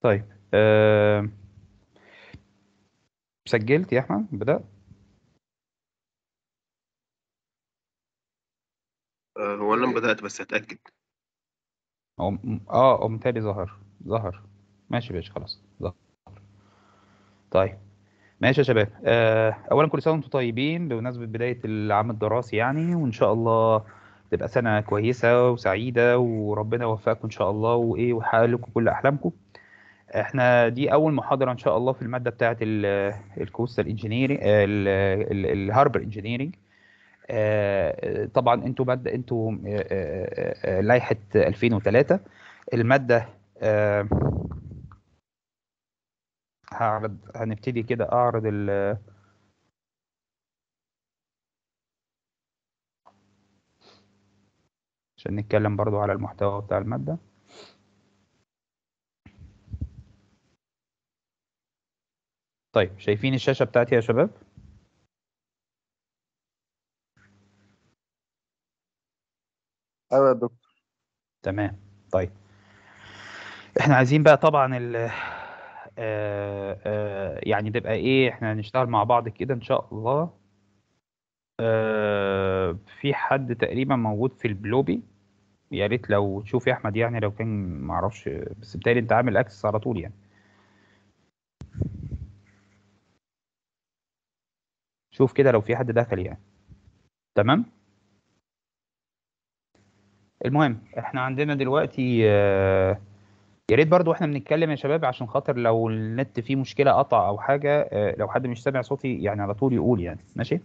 طيب أه... سجلت يا احمد بدأت أه، هو انا بدأت بس هتأكد أو... هو انا بدات بس اتأكد اه أم... تالي ظهر ظهر ماشي يا باشا خلاص ظهر طيب ماشي يا شباب أه... اولا كل سنه وانتم طيبين بمناسبه بدايه العام الدراسي يعني وان شاء الله تبقى سنه كويسه وسعيده وربنا يوفقكم ان شاء الله وايه ويحقق لكم كل احلامكم احنا دي اول محاضره ان شاء الله في الماده بتاعه آه، الكوستال انجينيرنج آه، آه، الهاربر انجينيرنج طبعا انتوا ماده انتوا لائحه 2003 الماده هعرض هنبتدي كده اعرض ال عشان نتكلم برضو على المحتوى بتاع الماده طيب شايفين الشاشة بتاعتي يا شباب؟ ايوه يا دكتور تمام طيب احنا عايزين بقى طبعا ال آه، آه، يعني تبقى ايه احنا هنشتغل مع بعض كده ان شاء الله آه، في حد تقريبا موجود في البلوبي يا ريت لو تشوف يا احمد يعني لو كان معرفش بس بتهيألي انت عامل اكسس على طول يعني شوف كده لو في حد دخل يعني تمام المهم احنا عندنا دلوقتي آه، يا ريت برضو احنا بنتكلم يا شباب عشان خاطر لو النت فيه مشكله قطع او حاجه آه، لو حد مش سامع صوتي يعني على طول يقول يعني ماشي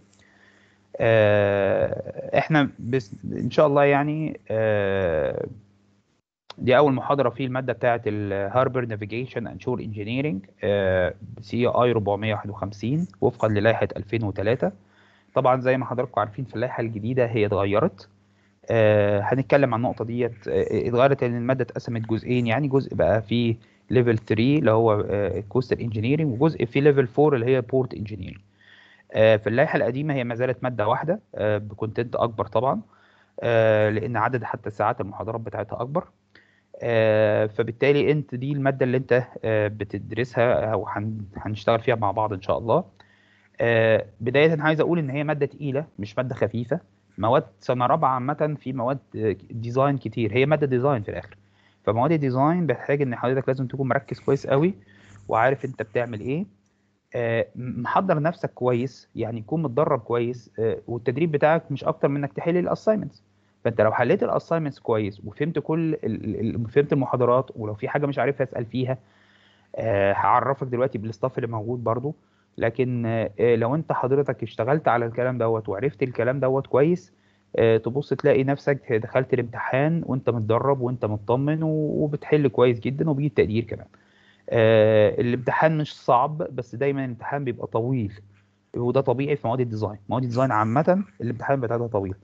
آه، احنا بس ان شاء الله يعني آه دي اول محاضره في الماده بتاعه الهاربر نافيجيشن اند شور انجينيرنج سي اي 451 وفقا للائحه 2003 طبعا زي ما حضراتكم عارفين في اللائحه الجديده هي اتغيرت آه هنتكلم عن النقطه ديت آه، اتغيرت ان الماده اتقسمت جزئين يعني جزء بقى فيه ليفل 3 اللي هو الكوستال آه انجينيرنج وجزء فيه ليفل 4 اللي هي بورت انجينيرنج آه، في اللائحه القديمه هي ما زالت ماده واحده آه، بكونتنت اكبر طبعا لان عدد حتى ساعات المحاضرات بتاعتها اكبر آه، فبالتالي انت دي الماده اللي انت آه، بتدرسها او هنشتغل فيها مع بعض ان شاء الله آه، بدايه عايز اقول ان هي ماده تقيله مش ماده خفيفه مواد سنه رابعه عامه في مواد ديزاين كتير هي ماده ديزاين في الاخر فمواد الديزاين بتحتاج ان حضرتك لازم تكون مركز كويس قوي وعارف انت بتعمل ايه محضر نفسك كويس يعني تكون متدرب كويس والتدريب بتاعك مش اكتر من انك تحل الاساينمنتس فانت لو حليت الاساينمنتس كويس وفهمت كل فهمت المحاضرات ولو في حاجه مش عارفها اسال فيها آه، هعرفك دلوقتي بالستاف اللي موجود برضو لكن آه، آه، لو انت حضرتك اشتغلت على الكلام دوت وعرفت الكلام دوت كويس تبص تلاقي نفسك دخلت الامتحان وانت متدرب وانت مطمن وبتحل كويس جدا وبيجي التقدير كمان الامتحان مش صعب بس دايما الامتحان بيبقى طويل وده طبيعي في مواد الديزاين مواد الديزاين عامه الامتحان بتاعها طويل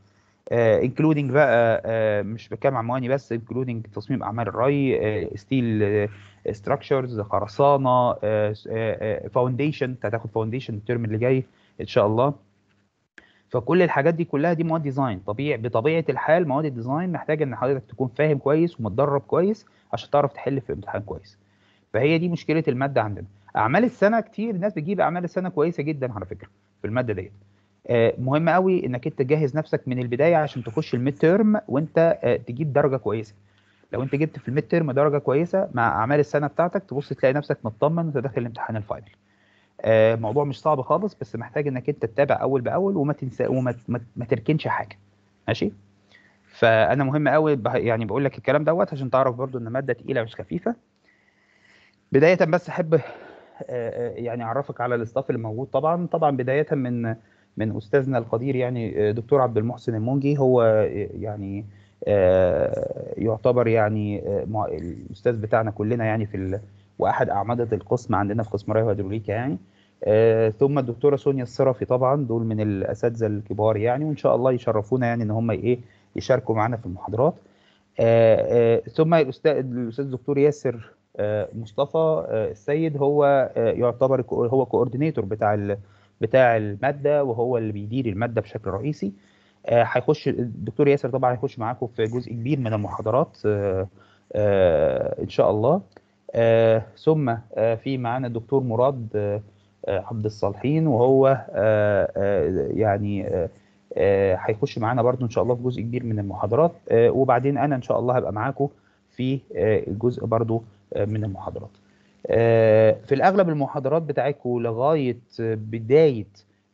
انكلودنج آه، بقى آه، مش بتكلم عن مواني بس انكلودنج تصميم اعمال الري ستيل ستراكشرز خرسانه فاونديشن انت هتاخد فاونديشن الترم اللي جاي ان شاء الله فكل الحاجات دي كلها دي مواد ديزاين طبيعي بطبيعه الحال مواد الديزاين محتاجه ان حضرتك تكون فاهم كويس ومتدرب كويس عشان تعرف تحل في الامتحان كويس فهي دي مشكله الماده عندنا اعمال السنه كتير ناس بتجيب اعمال السنه كويسه جدا على فكره في الماده ديت آه، مهم قوي انك انت تجهز نفسك من البدايه عشان تخش الميد تيرم وانت آه، تجيب درجه كويسه لو انت جبت في الميد تيرم درجه كويسه مع اعمال السنه بتاعتك تبص تلاقي نفسك مطمن وانت داخل الامتحان الفاينل آه، الموضوع مش صعب خالص بس محتاج انك انت تتابع اول باول وما تنسى وما ما تركنش حاجه ماشي فانا مهم قوي يعني بقول لك الكلام دوت عشان تعرف برضو ان ماده تقيله مش خفيفه بدايه بس احب يعني اعرفك على الاستاف اللي موجود طبعا طبعا بدايه من من استاذنا القدير يعني آه، دكتور عبد المحسن المونجي هو آه، يعني آه، يعتبر يعني الاستاذ بتاعنا كلنا يعني في واحد اعمده القسم عندنا في قسم ري وهيدروليكا يعني ثم الدكتوره سونيا الصرفي طبعا دول من الاساتذه الكبار يعني وان شاء الله يشرفونا يعني ان هم ايه يشاركوا معنا في المحاضرات ثم الاستاذ الاستاذ الدكتور ياسر مصطفى السيد هو يعتبر هو كوردينيتور بتاع بتاع الماده وهو اللي بيدير الماده بشكل رئيسي آه، هيخش الدكتور ياسر طبعا هيخش معاكم في جزء كبير من المحاضرات آه، آه، ان شاء الله ثم في معانا الدكتور مراد عبد الصالحين وهو يعني هيخش معانا برضو ان شاء الله في جزء كبير من المحاضرات وبعدين انا ان شاء الله هبقى معاكم في جزء برضو من المحاضرات آه، في الاغلب المحاضرات بتاعتكم لغايه بدايه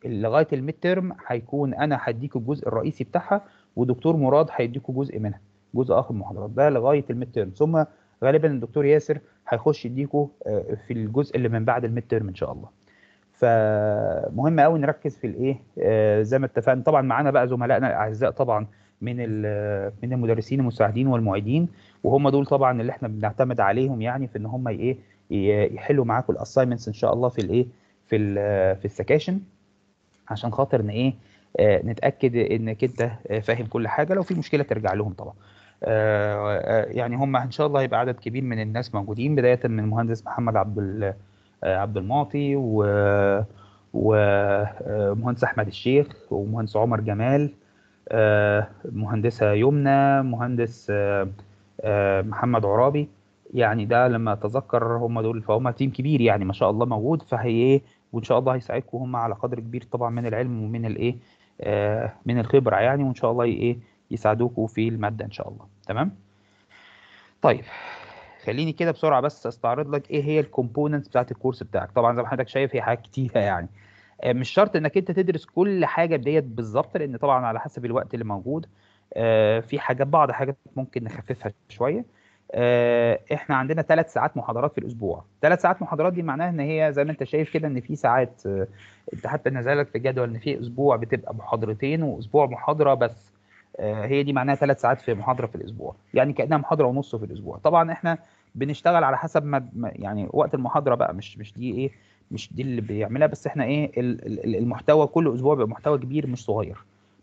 لغايه الميد تيرم هيكون انا هديكوا الجزء الرئيسي بتاعها ودكتور مراد هيديكوا جزء منها جزء اخر المحاضرات ده لغايه الميد تيرم ثم غالبا الدكتور ياسر هيخش يديكوا آه، في الجزء اللي من بعد الميد تيرم ان شاء الله فمهم قوي نركز في الايه آه، زي ما اتفقنا طبعا معانا بقى زملائنا الاعزاء طبعا من من المدرسين المساعدين والمعيدين وهم دول طبعا اللي احنا بنعتمد عليهم يعني في ان هم ايه يحلوا معاكم الاساينمنتس ان شاء الله في الايه في الـ في السكاشن عشان خاطر ان ايه آه، نتاكد انك انت آه، فاهم كل حاجه لو في مشكله ترجع لهم طبعا آه، يعني هم ان شاء الله هيبقى عدد كبير من الناس موجودين بدايه من المهندس محمد عبد عبد المعطي و ومهندس احمد الشيخ ومهندس عمر جمال مهندسه يمنى مهندس محمد عرابي يعني ده لما اتذكر هم دول فهم تيم كبير يعني ما شاء الله موجود فهي إيه، وان شاء الله هيساعدكم هم على قدر كبير طبعا من العلم ومن الايه آه من الخبره يعني وان شاء الله ايه يساعدوكم في الماده ان شاء الله تمام طيب خليني كده بسرعه بس استعرض لك ايه هي الكومبوننتس بتاعت الكورس بتاعك طبعا زي ما حضرتك شايف هي حاجات كتيره يعني آه مش شرط انك انت تدرس كل حاجه ديت بالظبط لان طبعا على حسب الوقت اللي موجود آه في حاجات بعض حاجات ممكن نخففها شويه آه، احنا عندنا ثلاث ساعات محاضرات في الاسبوع ثلاث ساعات محاضرات دي معناها ان هي زي ما انت شايف كده ان في ساعات انت حتى نزلت في الجدول ان في اسبوع بتبقى محاضرتين واسبوع محاضره بس آه، هي دي معناها ثلاث ساعات في محاضره في الاسبوع يعني كانها محاضره ونص في الاسبوع طبعا احنا بنشتغل على حسب ما يعني وقت المحاضره بقى مش مش دي ايه مش دي اللي بيعملها بس احنا ايه المحتوى كل اسبوع بيبقى محتوى كبير مش صغير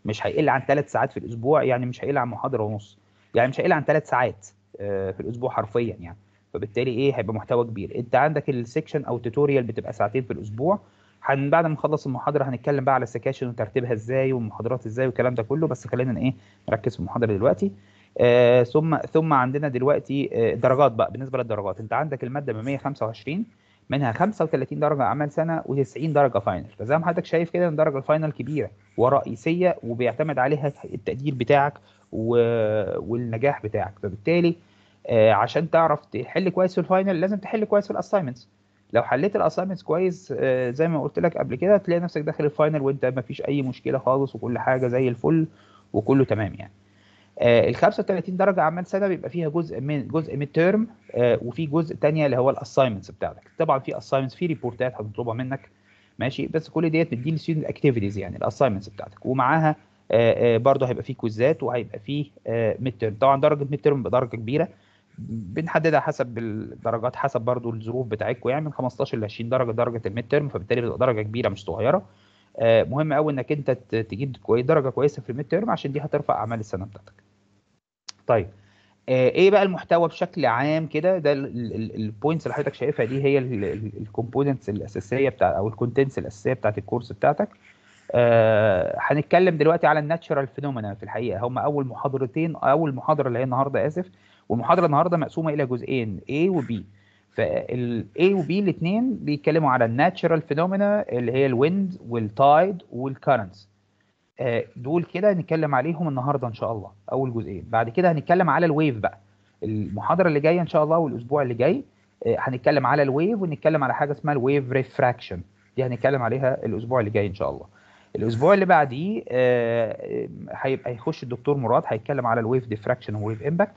مش هيقل عن ثلاث ساعات في الاسبوع يعني مش هيقل عن محاضره ونص يعني مش هيقل عن ثلاث ساعات آه، في الاسبوع حرفيا يعني فبالتالي ايه هيبقى محتوى كبير انت عندك السكشن او التوتوريال بتبقى ساعتين في الاسبوع هن بعد ما نخلص المحاضره هنتكلم بقى على السكاشن وترتيبها ازاي والمحاضرات ازاي والكلام ده كله بس خلينا ايه نركز في المحاضره دلوقتي آه ثم ثم عندنا دلوقتي آه درجات بقى بالنسبه للدرجات انت عندك الماده ب 125 منها 35 درجه عمل سنه و90 درجه فاينل فزي ما حضرتك شايف كده ان درجه الفاينل كبيره ورئيسيه وبيعتمد عليها التقدير بتاعك و... والنجاح بتاعك فبالتالي آه عشان تعرف تحل كويس في الفاينل لازم تحل كويس في الاساينمنتس لو حليت الاساينمنتس كويس آه زي ما قلت لك قبل كده هتلاقي نفسك داخل الفاينل وانت مفيش اي مشكله خالص وكل حاجه زي الفل وكله تمام يعني آه، ال 35 درجه اعمال سنه بيبقى فيها جزء من جزء من الترم آه، وفي جزء تانية اللي هو الاساينمنتس بتاعتك طبعا في اساينمنتس في ريبورتات هتطلبها منك ماشي بس كل ديت بتدي للستودنت اكتيفيتيز يعني الاساينمنتس بتاعتك ومعاها آه، برضه هيبقى في كويزات وهيبقى في ميد ترم طبعا درجه ميد ترم بدرجه كبيره بنحددها حسب الدرجات حسب برضه الظروف بتاعتكم يعني من 15 ل 20 درجه درجه الميد ترم فبالتالي بتبقى درجه كبيره مش صغيره مهم قوي انك انت تجيب درجه كويسه في الميد ترم عشان دي هترفع اعمال السنه بتاعتك طيب آه، ايه بقى المحتوى بشكل عام كده ده البوينتس اللي حضرتك شايفها دي هي الكومبوننتس الاساسيه بتاع او الكونتنتس الاساسيه بتاعت الكورس بتاعتك آه، هنتكلم دلوقتي على الناتشرال فينومينا في الحقيقه هم اول محاضرتين اول محاضره اللي هي النهارده اسف والمحاضره النهارده مقسومه الى جزئين A و B فال A و B الاثنين بيتكلموا على الناتشرال فينومينا اللي هي الويند والتايد والكرنتس آه، دول كده هنتكلم عليهم النهارده ان شاء الله اول جزئين بعد كده هنتكلم على الويف بقى المحاضره اللي جايه ان شاء الله والاسبوع اللي جاي آه، هنتكلم على الويف ونتكلم على حاجه اسمها الويف ريفراكشن دي هنتكلم عليها الاسبوع اللي جاي ان شاء الله الاسبوع اللي بعديه آه، هيبقى هيخش الدكتور مراد هيتكلم على الويف ديفراكشن والويف امباكت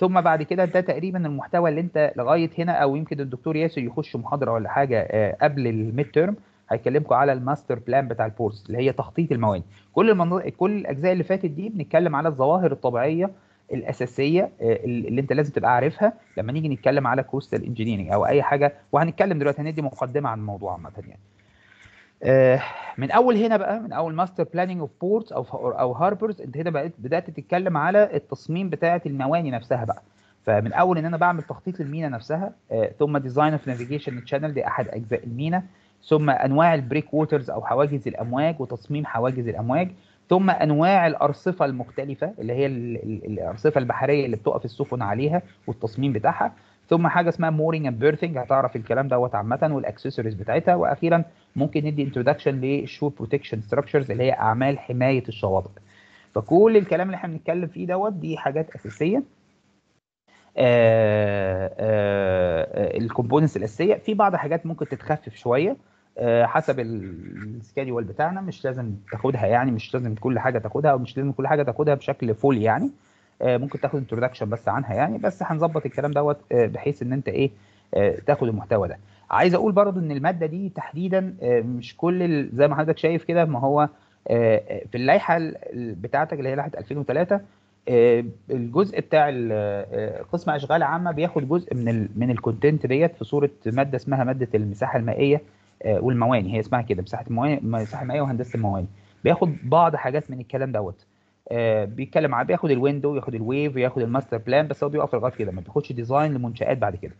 ثم بعد كده ده تقريبا المحتوى اللي انت لغايه هنا او يمكن الدكتور ياسر يخش محاضره ولا حاجه قبل الميد تيرم هيكلمكم على الماستر بلان بتاع البورس اللي هي تخطيط الموانئ كل المناطق كل الاجزاء اللي فاتت دي بنتكلم على الظواهر الطبيعيه الاساسيه آه، اللي انت لازم تبقى عارفها لما نيجي نتكلم على كوستال انجينيرنج او اي حاجه وهنتكلم دلوقتي هندي مقدمه عن الموضوع عامه يعني آه، من اول هنا بقى من اول ماستر بلاننج اوف بورتس او او هاربرز انت هنا بقيت بدات تتكلم على التصميم بتاعه المواني نفسها بقى فمن اول ان انا بعمل تخطيط للمينا نفسها آه، ثم ديزاين اوف نافيجيشن تشانل دي احد اجزاء المينا ثم انواع البريك ووترز او حواجز الامواج وتصميم حواجز الامواج ثم انواع الارصفه المختلفه اللي هي الارصفه البحريه اللي بتقف السفن عليها والتصميم بتاعها ثم حاجه اسمها مورينج اند بيرثنج هتعرف الكلام دوت عامه والاكسسوارز بتاعتها واخيرا ممكن ندي انتدكشن للشور بروتكشن ستراكشرز اللي هي اعمال حمايه الشواطئ فكل الكلام اللي احنا بنتكلم فيه دوت دي حاجات اساسيه آه، آه، آه، الكومبوننتس الاساسيه في بعض حاجات ممكن تتخفف شويه حسب السكادول بتاعنا مش لازم تاخدها يعني مش لازم كل حاجه تاخدها ومش لازم كل حاجه تاخدها بشكل فول يعني ممكن تاخد انتروداكشن بس عنها يعني بس هنظبط الكلام دوت بحيث ان انت ايه تاخد المحتوى ده عايز اقول برضو ان الماده دي تحديدا مش كل زي ما حضرتك شايف كده ما هو في اللائحه بتاعتك اللي هي لائحه 2003 آه، الجزء بتاع آه، آه، قسم اشغال عامه بياخد جزء من من الكونتنت ديت في صوره ماده اسمها ماده المساحه المائيه والمواني هي اسمها كده مساحه المواني مساحه المائيه وهندسه المواني بياخد بعض حاجات من الكلام دوت بيتكلم عن بياخد الويندو ياخد الويف وياخد الماستر بلان بس هو بيقف لغايه كده ما بياخدش ديزاين لمنشات بعد كده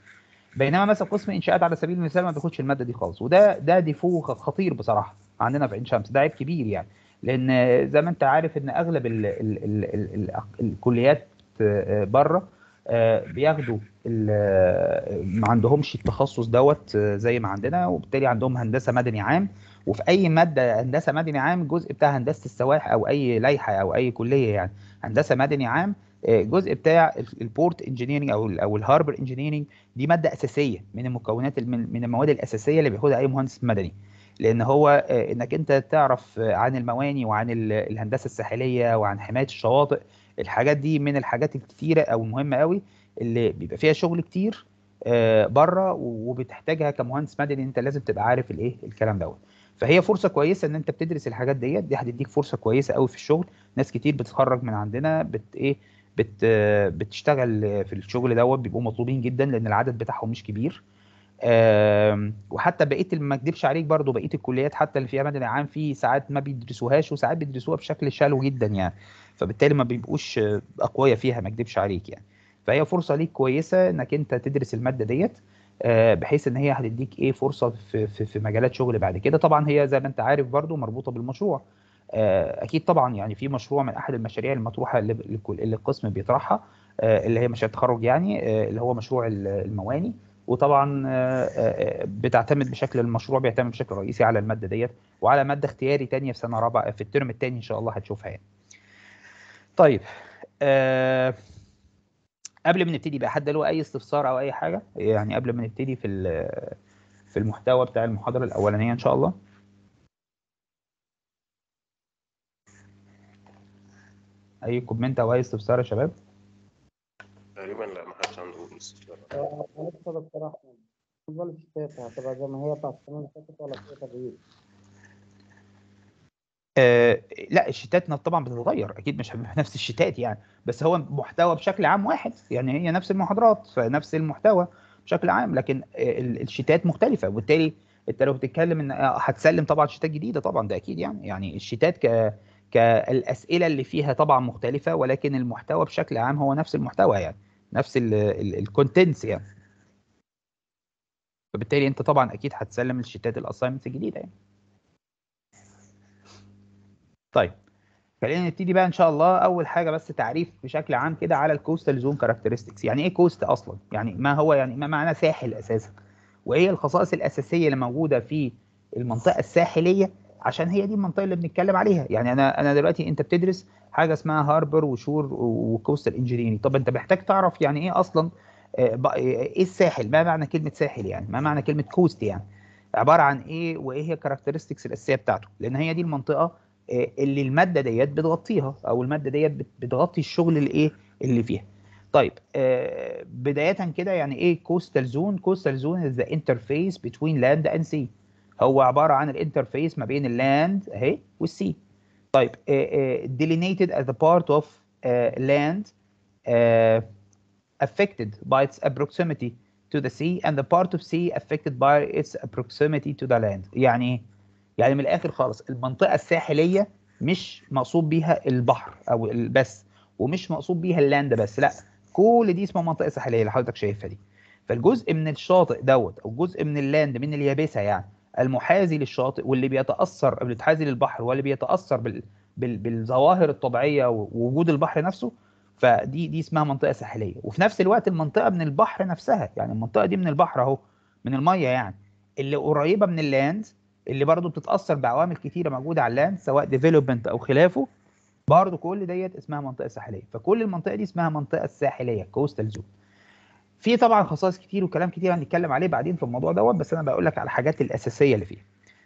بينما مثلا قسم انشاءات على سبيل المثال ما بياخدش الماده دي خالص وده ده ديفو خطير بصراحه عندنا في عين شمس ده عيب كبير يعني لان زي ما انت عارف ان اغلب الـ الـ الـ الـ الـ الكليات آه، بره آه، بياخدوا آه، ما عندهمش التخصص دوت زي ما عندنا وبالتالي عندهم هندسه مدني عام وفي اي ماده هندسه مدني عام جزء بتاع هندسه السواح او اي لائحه او اي كليه يعني هندسه مدني عام جزء بتاع البورت انجينيرنج او او الهاربر انجينيرنج دي ماده اساسيه من المكونات من المواد الاساسيه اللي بياخدها اي مهندس مدني لان هو آه، انك انت تعرف عن المواني وعن الهندسه الساحليه وعن حمايه الشواطئ الحاجات دي من الحاجات الكتيره او المهمه قوي اللي بيبقى فيها شغل كتير آه، بره وبتحتاجها كمهندس مدني انت لازم تبقى عارف الايه الكلام دوت فهي فرصه كويسه ان انت بتدرس الحاجات ديت دي هتديك فرصه كويسه قوي في الشغل ناس كتير بتتخرج من عندنا بت ايه بت آه، بتشتغل في الشغل دوت بيبقوا مطلوبين جدا لان العدد بتاعهم مش كبير وحتى بقيه ما اكدبش عليك برضو بقيه الكليات حتى اللي فيها مدني عام في ساعات ما بيدرسوهاش وساعات بيدرسوها بشكل شالو جدا يعني فبالتالي ما بيبقوش اقوياء فيها ما اكدبش عليك يعني فهي فرصه ليك كويسه انك انت تدرس الماده ديت آه، بحيث ان هي هتديك ايه فرصه في, في, في مجالات شغل بعد كده طبعا هي زي ما انت عارف برضو مربوطه بالمشروع آه، اكيد طبعا يعني في مشروع من احد المشاريع المطروحه اللي القسم بيطرحها آه، اللي هي مشاريع التخرج يعني اللي هو مشروع المواني وطبعا آه، آه، آه، بتعتمد بشكل المشروع بيعتمد بشكل رئيسي على الماده ديت وعلى ماده اختياري ثانيه في سنه رابعه في الترم الثاني ان شاء الله هتشوفها يعني. طيب أه قبل ما نبتدي بقى حد له اي استفسار او اي حاجه يعني قبل ما نبتدي في في المحتوى بتاع المحاضره الاولانيه ان شاء الله اي كومنت او اي استفسار يا شباب تقريبا لا ما حدش عنده الشتات هتبقى زي ما هي بتاعت السنه اللي فاتت ولا في تغيير؟ لا الشتات طبعا بتتغير اكيد مش نفس الشتات يعني بس هو محتوى بشكل عام واحد يعني هي نفس المحاضرات فنفس المحتوى بشكل عام لكن آه، الشتات مختلفه وبالتالي انت لو بتتكلم ان آه، هتسلم طبعا شتات جديده طبعا ده اكيد يعني يعني الشتات ك كالاسئله اللي فيها طبعا مختلفه ولكن المحتوى بشكل عام هو نفس المحتوى يعني نفس الكونتنتس يعني فبالتالي انت طبعا اكيد هتسلم الشتات الاساينمنت الجديده يعني طيب خلينا نبتدي بقى ان شاء الله اول حاجه بس تعريف بشكل عام كده على الكوستال زون كاركترستكس يعني ايه كوست اصلا يعني ما هو يعني ما معنى ساحل اساسا وايه الخصائص الاساسيه اللي موجوده في المنطقه الساحليه عشان هي دي المنطقه اللي بنتكلم عليها يعني انا انا دلوقتي انت بتدرس حاجه اسمها هاربر وشور وكوستال انجينيرنج طب انت محتاج تعرف يعني ايه اصلا آه، آه، ايه الساحل ما معنى كلمه ساحل يعني ما معنى كلمه كوست يعني عباره عن ايه وايه هي الكاركترستكس الاساسيه بتاعته لان هي دي المنطقه آه، اللي الماده ديت بتغطيها او الماده ديت بتغطي الشغل الايه اللي فيها طيب بدايه كده يعني ايه كوستال زون كوستال زون از ذا انترفيس بتوين لاند اند سي هو عباره عن الانترفيس ما بين اللاند اهي والسي طيب آه، آه، delineated as a part of آه، land affected by its proximity to the sea and the part of sea affected by its proximity to the land يعني يعني من الاخر خالص المنطقه الساحليه مش مقصود بيها البحر او بس ومش مقصود بيها اللاند بس لا كل دي اسمها منطقه ساحليه اللي حضرتك شايفها دي فالجزء من الشاطئ دوت او جزء من اللاند من اليابسه يعني المحاذي للشاطئ واللي بيتاثر المتحاذي للبحر واللي بيتاثر بال... بال... بالظواهر الطبيعيه ووجود البحر نفسه فدي دي اسمها منطقه ساحليه وفي نفس الوقت المنطقه من البحر نفسها يعني المنطقه دي من البحر اهو من الميه يعني اللي قريبه من اللاند اللي برضه بتتاثر بعوامل كتيره موجوده على اللاند سواء ديفلوبمنت او خلافه برضه كل ديت اسمها منطقه ساحليه فكل المنطقه دي اسمها منطقه ساحليه كوستال زون في طبعا خصائص كتير وكلام كتير هنتكلم عليه بعدين في الموضوع دوت بس انا بقول لك على الحاجات الاساسيه اللي فيه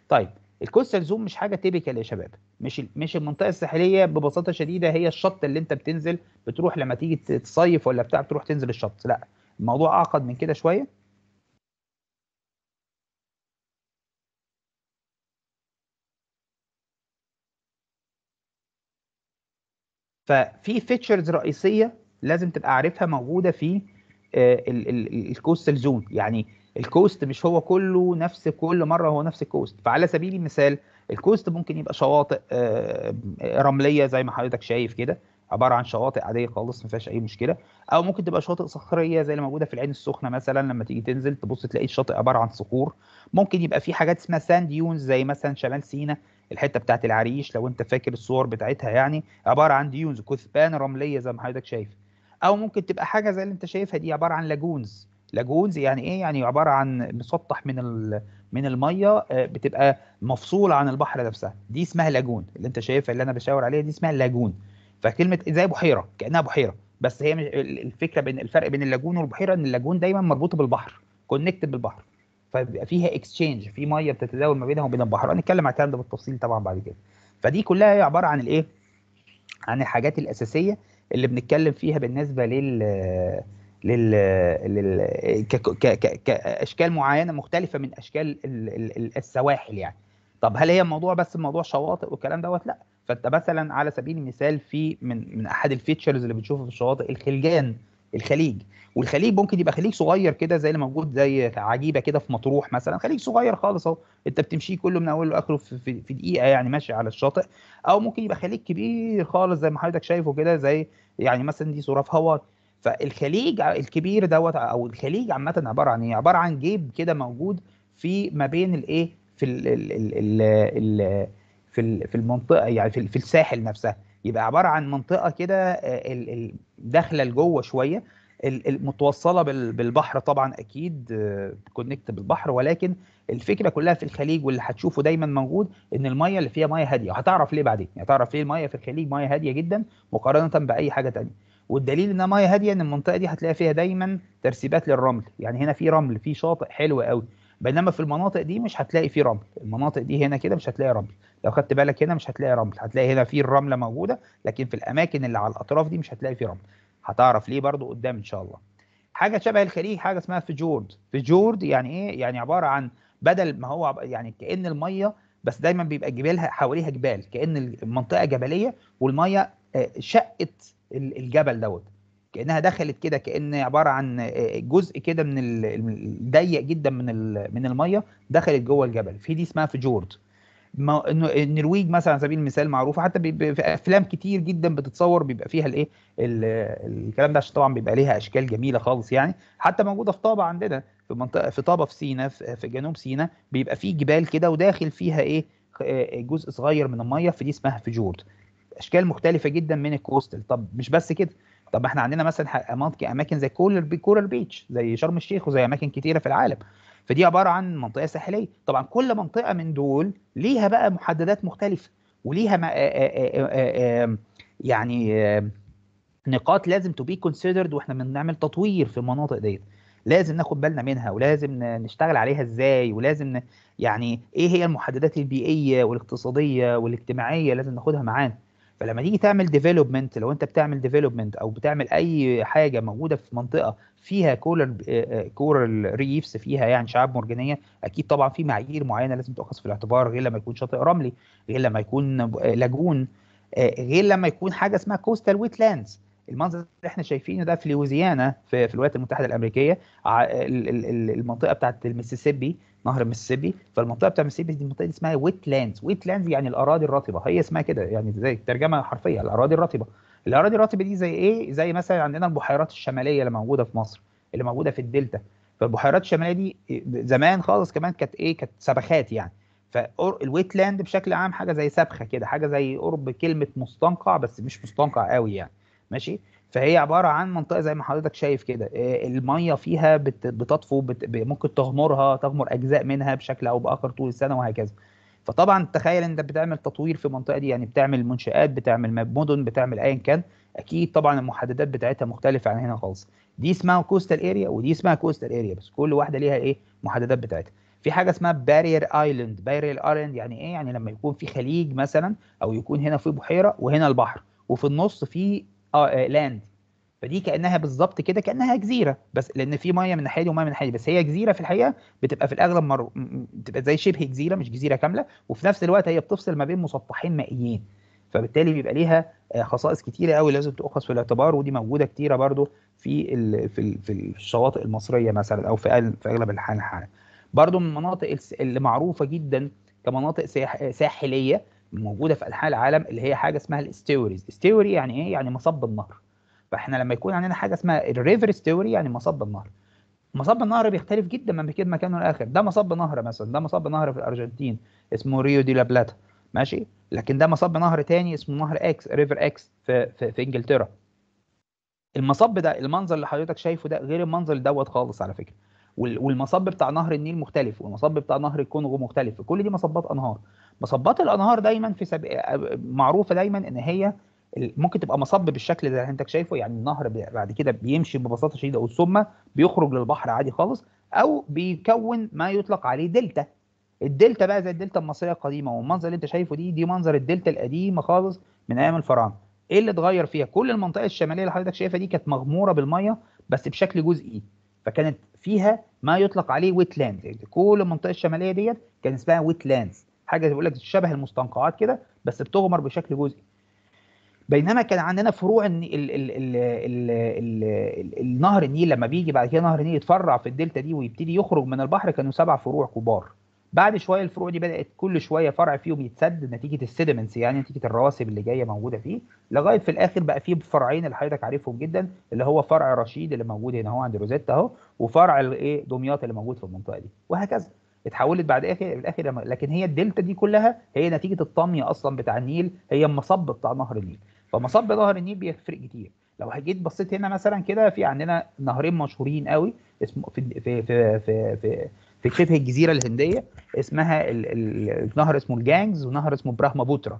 طيب الكوستال زون مش حاجه تيبيكال يا شباب مش مش المنطقه الساحليه ببساطه شديده هي الشط اللي انت بتنزل بتروح لما تيجي تصيف ولا بتاع بتروح تنزل الشط لا الموضوع اعقد من كده شويه ففي فيتشرز رئيسيه لازم تبقى عارفها موجوده في الكوستال آه، زون يعني الكوست مش هو كله نفس كل مره هو نفس الكوست فعلى سبيل المثال الكوست ممكن يبقى شواطئ آه، رمليه زي ما حضرتك شايف كده عباره عن شواطئ عاديه خالص ما فيهاش اي مشكله او ممكن تبقى شواطئ صخريه زي اللي موجوده في العين السخنه مثلا لما تيجي تنزل تبص تلاقي الشاطئ عباره عن صخور ممكن يبقى في حاجات اسمها ساند ديونز زي مثلا شمال سينا الحته بتاعت العريش لو انت فاكر الصور بتاعتها يعني عباره عن ديونز كثبان رمليه زي ما حضرتك شايف او ممكن تبقى حاجه زي اللي انت شايفها دي عباره عن لاجونز لاجونز يعني ايه يعني عباره عن مسطح من من الميه آه، بتبقى مفصوله عن البحر نفسها دي اسمها لاجون اللي انت شايفها اللي انا بشاور عليها دي اسمها لاجون فكلمه زي بحيره كانها بحيره بس هي الفكره بين الفرق بين اللاجون والبحيره ان اللاجون دايما مربوطه بالبحر كونكتد بالبحر فبيبقى فيها اكسشينج في ميه بتتداول ما بينها وبين البحر هنتكلم على الكلام ده بالتفصيل طبعا بعد كده فدي كلها هي عباره عن الايه عن الحاجات الاساسيه اللي بنتكلم فيها بالنسبه لل لل, لل... كاشكال معينه مختلفه من اشكال السواحل يعني طب هل هي موضوع بس موضوع شواطئ والكلام دوت لا فانت مثلا على سبيل المثال في من من احد الفيتشرز اللي بتشوفها في الشواطئ الخلجان الخليج والخليج ممكن يبقى خليج صغير كده زي اللي موجود زي عجيبه كده في مطروح مثلا خليج صغير خالص اهو انت بتمشيه كله من اوله لاخره في, في, في دقيقه يعني ماشي على الشاطئ او ممكن يبقى خليج كبير خالص زي ما حضرتك شايفه كده زي يعني مثلا دي صوره في هواي فالخليج الكبير دوت او الخليج عامه عباره عن ايه؟ عباره عن جيب كده موجود في ما بين الايه؟ في ال ال ال في في المنطقه يعني في الساحل نفسها يبقى عباره عن منطقه كده آه، داخله لجوه شويه متوصله بالبحر طبعا اكيد كونكت آه، بالبحر ولكن الفكره كلها في الخليج واللي هتشوفه دايما موجود ان الميه اللي فيها ميه هاديه وهتعرف ليه بعدين يعني تعرف ليه الميه في الخليج ميه هاديه جدا مقارنه باي حاجه ثانيه والدليل انها ميه هاديه ان المنطقه دي هتلاقي فيها دايما ترسيبات للرمل يعني هنا في رمل في شاطئ حلو قوي بينما في المناطق دي مش هتلاقي فيه رمل المناطق دي هنا كده مش هتلاقي رمل لو خدت بالك هنا مش هتلاقي رمل هتلاقي هنا فيه الرمله موجوده لكن في الاماكن اللي على الاطراف دي مش هتلاقي فيه رمل هتعرف ليه برضو قدام ان شاء الله حاجه شبه الخليج حاجه اسمها فيجورد فيجورد يعني ايه يعني عباره عن بدل ما هو يعني كان الميه بس دايما بيبقى جبالها حواليها جبال كان المنطقه جبليه والميه آه، شقت الجبل دوت كانها دخلت كده كان عباره عن جزء كده من الضيق جدا من من الميه دخلت جوه الجبل في دي اسمها فيجورد النرويج مثلا على سبيل المثال معروفه حتى في افلام كتير جدا بتتصور بيبقى فيها الايه الكلام ده عشان طبعا بيبقى ليها اشكال جميله خالص يعني حتى موجوده في طابه عندنا في منطقه في طابه في سينا في جنوب سينا بيبقى فيه جبال كده وداخل فيها ايه جزء صغير من الميه في دي اسمها فيجورد اشكال مختلفه جدا من الكوستل طب مش بس كده طب احنا عندنا مثلا اماكن زي كولر كولر بيتش زي شرم الشيخ وزي اماكن كتيره في العالم فدي عباره عن منطقه ساحليه طبعا كل منطقه من دول ليها بقى محددات مختلفه وليها ما آآ آآ يعني آآ نقاط لازم تو بي كونسيدرد واحنا بنعمل تطوير في المناطق ديت لازم ناخد بالنا منها ولازم نشتغل عليها ازاي ولازم يعني ايه هي المحددات البيئيه والاقتصاديه والاجتماعيه لازم ناخدها معانا فلما تيجي تعمل ديفلوبمنت لو انت بتعمل ديفلوبمنت او بتعمل اي حاجه موجوده في منطقه فيها كورال آه، كورال ريفز فيها يعني شعاب مرجانيه اكيد طبعا في معايير معينه لازم تؤخذ في الاعتبار غير لما يكون شاطئ رملي غير لما يكون لاجون آه، آه، غير لما يكون حاجه اسمها كوستال ويت لاندز المنظر اللي احنا شايفينه ده في لويزيانا في, الولايات المتحده الامريكيه المنطقه بتاعت المسيسيبي نهر ميسيبي فالمنطقه بتاع ميسيبي دي المنطقه دي اسمها ويت لاندز ويت لاندز يعني الاراضي الرطبه هي اسمها كده يعني زي الترجمه حرفيه الاراضي الرطبه الاراضي الرطبه دي زي ايه زي مثلا عندنا البحيرات الشماليه اللي موجوده في مصر اللي موجوده في الدلتا فالبحيرات الشماليه دي زمان خالص كمان كانت ايه كانت سبخات يعني فالويت لاند بشكل عام حاجه زي سبخه كده حاجه زي قرب كلمه مستنقع بس مش مستنقع قوي يعني ماشي فهي عباره عن منطقه زي ما حضرتك شايف كده آه، الميه فيها بتطفو ممكن تغمرها تغمر اجزاء منها بشكل او باخر طول السنه وهكذا فطبعا تخيل انت بتعمل تطوير في المنطقه دي يعني بتعمل منشات بتعمل مدن بتعمل ايا كان اكيد طبعا المحددات بتاعتها مختلفه عن هنا خالص دي اسمها كوستال اريا ودي اسمها كوستال اريا بس كل واحده ليها ايه محددات بتاعتها في حاجه اسمها بارير ايلاند بارير ايلاند يعني ايه يعني لما يكون في خليج مثلا او يكون هنا في بحيره وهنا البحر وفي النص في اه لاند آه، فدي كانها بالظبط كده كانها جزيره بس لان في ميه من الناحيه دي وميه من الناحيه دي بس هي جزيره في الحقيقه بتبقى في الاغلب مر... بتبقى زي شبه جزيره مش جزيره كامله وفي نفس الوقت هي بتفصل ما بين مسطحين مائيين فبالتالي بيبقى ليها آه، خصائص كتيره قوي لازم تؤخذ في الاعتبار ودي موجوده كتيره برضو في ال... في ال... في الشواطئ المصريه مثلا او في أل... في اغلب الحال برضو من المناطق اللي معروفه جدا كمناطق ساح... آه، ساحليه موجوده في انحاء العالم اللي هي حاجه اسمها الاستوريز استوري يعني ايه يعني مصب النهر فاحنا لما يكون عندنا حاجه اسمها الريفر ستوري يعني مصب النهر مصب النهر بيختلف جدا من مكان مكانه الاخر ده مصب نهر مثلا ده مصب نهر في الارجنتين اسمه ريو دي لا بلاتا ماشي لكن ده مصب نهر تاني اسمه نهر اكس ريفر اكس في, في, في انجلترا المصب ده المنظر اللي حضرتك شايفه ده غير المنظر دوت خالص على فكره والمصب بتاع نهر النيل مختلف والمصب بتاع نهر الكونغو مختلف كل دي مصبات انهار مصبات الانهار دايما في سب... معروفه دايما ان هي ممكن تبقى مصب بالشكل ده انت شايفه يعني النهر بعد كده بيمشي ببساطه شديده ثم بيخرج للبحر عادي خالص او بيكون ما يطلق عليه دلتا الدلتا بقى زي الدلتا المصريه القديمه والمنظر اللي انت شايفه دي دي منظر الدلتا القديمه خالص من ايام الفراعنه ايه اللي اتغير فيها كل المنطقه الشماليه اللي حضرتك شايفها دي كانت مغموره بالميه بس بشكل جزئي فكانت فيها ما يطلق عليه ويت يعني لاند كل المنطقه الشماليه ديت كان اسمها ويت لاندز حاجه بيقول لك شبه المستنقعات كده بس بتغمر بشكل جزئي بينما كان عندنا فروع ان ال ال ال ال ال ال النهر النيل لما بيجي بعد كده نهر النيل يتفرع في الدلتا دي ويبتدي يخرج من البحر كانوا سبع فروع كبار بعد شويه الفروع دي بدات كل شويه فرع فيهم يتسد نتيجه السيدمنتس يعني نتيجه الرواسب اللي جايه موجوده فيه لغايه في الاخر بقى فيه فرعين اللي حضرتك عارفهم جدا اللي هو فرع رشيد اللي موجود هنا اهو عند روزيتا اهو وفرع الايه دمياط اللي موجود في المنطقه دي وهكذا اتحولت بعد اخر الاخر لكن هي الدلتا دي كلها هي نتيجه الطميه اصلا بتاع النيل هي المصب بتاع نهر النيل فمصب نهر النيل بيفرق كتير لو جيت بصيت هنا مثلا كده في عندنا نهرين مشهورين قوي اسمه في في في في, في في شبه الجزيره الهنديه اسمها ال ال نهر اسمه الجانجز ونهر اسمه براهما بوترا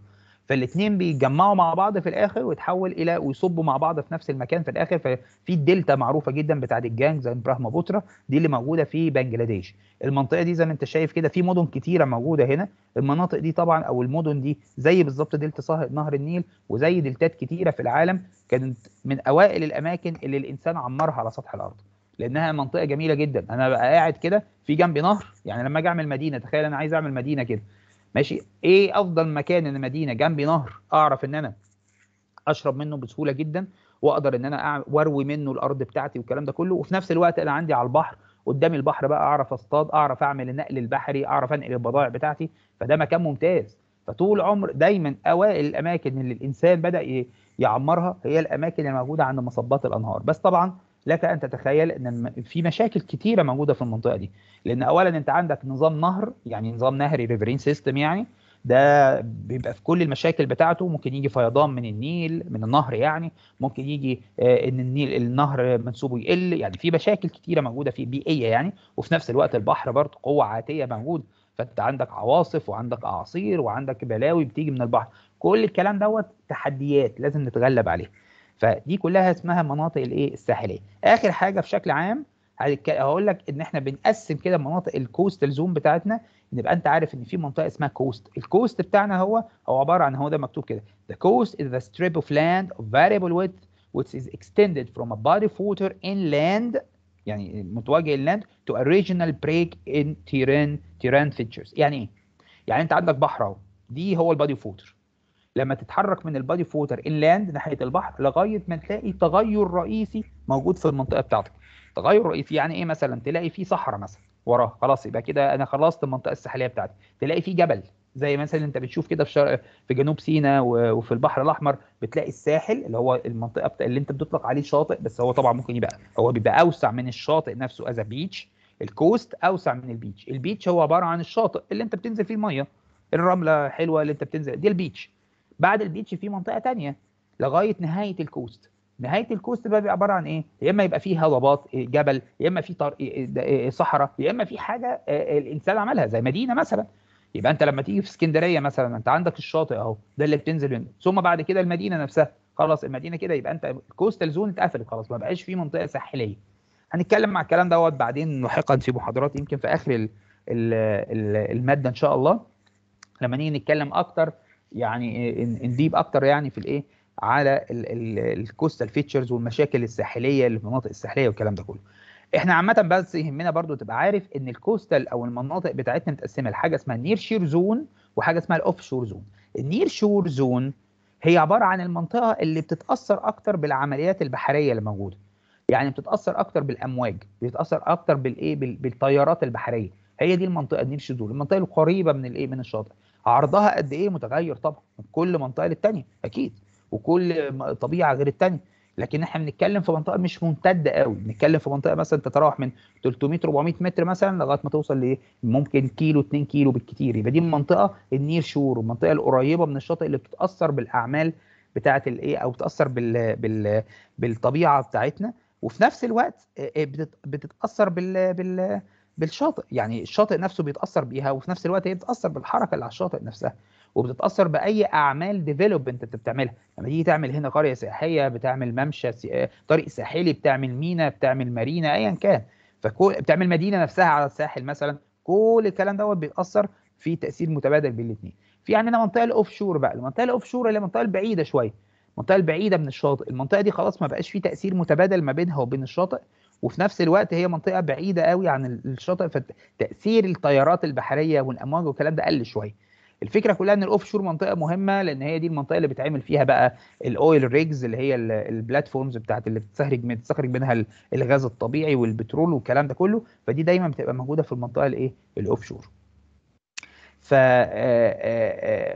فالاثنين بيتجمعوا مع بعض في الاخر ويتحول الى ويصبوا مع بعض في نفس المكان في الاخر ففي الدلتا معروفه جدا بتاعت الجانجز زي براهما بوترا دي اللي موجوده في بنجلاديش المنطقه دي زي ما انت شايف كده في مدن كتيره موجوده هنا المناطق دي طبعا او المدن دي زي بالظبط دلتا نهر النيل وزي دلتات كتيره في العالم كانت من اوائل الاماكن اللي الانسان عمرها على سطح الارض لانها منطقه جميله جدا انا بقى قاعد كده في جنبي نهر يعني لما اجي اعمل مدينه تخيل انا عايز اعمل مدينه كده ماشي ايه افضل مكان ان مدينه جنبي نهر اعرف ان انا اشرب منه بسهوله جدا واقدر ان انا واروي منه الارض بتاعتي والكلام ده كله وفي نفس الوقت انا عندي على البحر قدامي البحر بقى اعرف اصطاد اعرف اعمل النقل البحري اعرف انقل البضائع بتاعتي فده مكان ممتاز فطول عمر دايما اوائل الاماكن اللي الانسان بدا يعمرها هي الاماكن الموجوده عند مصبات الانهار بس طبعا لك ان تتخيل ان في مشاكل كتيره موجوده في المنطقه دي لان اولا انت عندك نظام نهر يعني نظام نهري ريفرين سيستم يعني ده بيبقى في كل المشاكل بتاعته ممكن يجي فيضان من النيل من النهر يعني ممكن يجي آه، ان النيل النهر منسوبه يقل يعني في مشاكل كتيره موجوده في بيئيه يعني وفي نفس الوقت البحر برضه قوه عاتيه موجوده فانت عندك عواصف وعندك اعاصير وعندك بلاوي بتيجي من البحر كل الكلام دوت تحديات لازم نتغلب عليها فدي كلها اسمها مناطق الايه الساحليه اخر حاجه بشكل عام هقول لك ان احنا بنقسم كده مناطق الكوست زون بتاعتنا نبقى انت عارف ان في منطقه اسمها كوست الكوست بتاعنا هو هو عباره عن هو ده مكتوب كده the coast is the strip of land of variable width which is extended from a body of water inland يعني متوجه inland to a regional break in terrain terrain features يعني ايه يعني انت عندك بحر اهو دي هو البادي اوف ووتر لما تتحرك من البادي فوتر ان انلاند ناحيه البحر لغايه ما تلاقي تغير رئيسي موجود في المنطقه بتاعتك تغير رئيسي يعني ايه مثلا تلاقي في صحراء مثلا وراه خلاص يبقى كده انا خلصت المنطقه الساحليه بتاعتي تلاقي في جبل زي مثلا انت بتشوف كده في شرق في جنوب سيناء وفي البحر الاحمر بتلاقي الساحل اللي هو المنطقه بتا... اللي انت بتطلق عليه شاطئ بس هو طبعا ممكن يبقى هو بيبقى اوسع من الشاطئ نفسه از بيتش الكوست اوسع من البيتش البيتش هو عباره عن الشاطئ اللي انت بتنزل فيه الميه الرمله حلوه اللي انت بتنزل دي البيتش بعد البيتش في منطقه ثانيه لغايه نهايه الكوست نهايه الكوست بقى بيبقى عباره عن ايه؟ يا اما يبقى فيه هضبات إيه، جبل يا اما فيه طر... إيه، إيه، صحراء يا اما فيه حاجه الانسان عملها زي مدينه مثلا يبقى انت لما تيجي في اسكندريه مثلا انت عندك الشاطئ اهو ده اللي بتنزل منه ثم بعد كده المدينه نفسها خلاص المدينه كده يبقى انت الكوستال زون اتقفلت خلاص ما بقاش فيه منطقه ساحليه هنتكلم مع الكلام دوت بعدين لاحقا في محاضرات يمكن في اخر الـ الـ الماده ان شاء الله لما نيجي نتكلم اكتر يعني نديب اكتر يعني في الايه على الكوستال فيتشرز والمشاكل الساحليه اللي في المناطق الساحليه والكلام ده كله احنا عامه بس يهمنا برضو تبقى عارف ان الكوستال او المناطق بتاعتنا متقسمه لحاجه اسمها النير شير زون وحاجه اسمها الاوف شور زون النير شور زون هي عباره عن المنطقه اللي بتتاثر اكتر بالعمليات البحريه اللي موجوده يعني بتتاثر اكتر بالامواج بتتاثر اكتر بالايه بالتيارات البحريه هي دي المنطقه النير شور زون المنطقه القريبه من الايه من الشاطئ عرضها قد ايه متغير طبعا من كل منطقه للتانيه اكيد وكل طبيعه غير التانيه لكن احنا بنتكلم في منطقه مش ممتده قوي بنتكلم في منطقه مثلا تتراوح من 300 400 متر مثلا لغايه ما توصل ل ممكن كيلو 2 كيلو بالكتير يبقى دي المنطقه النير شور المنطقه القريبه من الشاطئ اللي بتتاثر بالاعمال بتاعه الايه او بتتاثر بال... بال... بالطبيعه بتاعتنا وفي نفس الوقت بتتاثر بال... بال... بالشاطئ يعني الشاطئ نفسه بيتاثر بيها وفي نفس الوقت هي بتتاثر بالحركه اللي على الشاطئ نفسها وبتتاثر باي اعمال ديفلوبمنت انت بتعملها لما تيجي تعمل هنا قريه سياحيه بتعمل ممشى طريق ساحلي بتعمل مينا بتعمل مارينا ايا كان فكل بتعمل مدينه نفسها على الساحل مثلا كل الكلام دوت بيتاثر في تاثير متبادل بين الاثنين في عندنا يعني منطقه الاوف شور بقى المنطقه الاوف شور اللي المنطقه البعيده شويه المنطقه البعيده من الشاطئ المنطقه دي خلاص ما بقاش في تاثير متبادل ما بينها وبين الشاطئ وفي نفس الوقت هي منطقه بعيده قوي عن الشاطئ فتاثير التيارات البحريه والامواج والكلام ده قل شويه الفكره كلها ان الاوف شور منطقه مهمه لان هي دي المنطقه اللي بيتعمل فيها بقى الاويل ريجز اللي هي البلاتفورمز بتاعت اللي بتستخرج من بتستخرج منها الغاز الطبيعي والبترول والكلام ده كله فدي دايما بتبقى موجوده في المنطقه الايه الاوف شور ف آه، آه،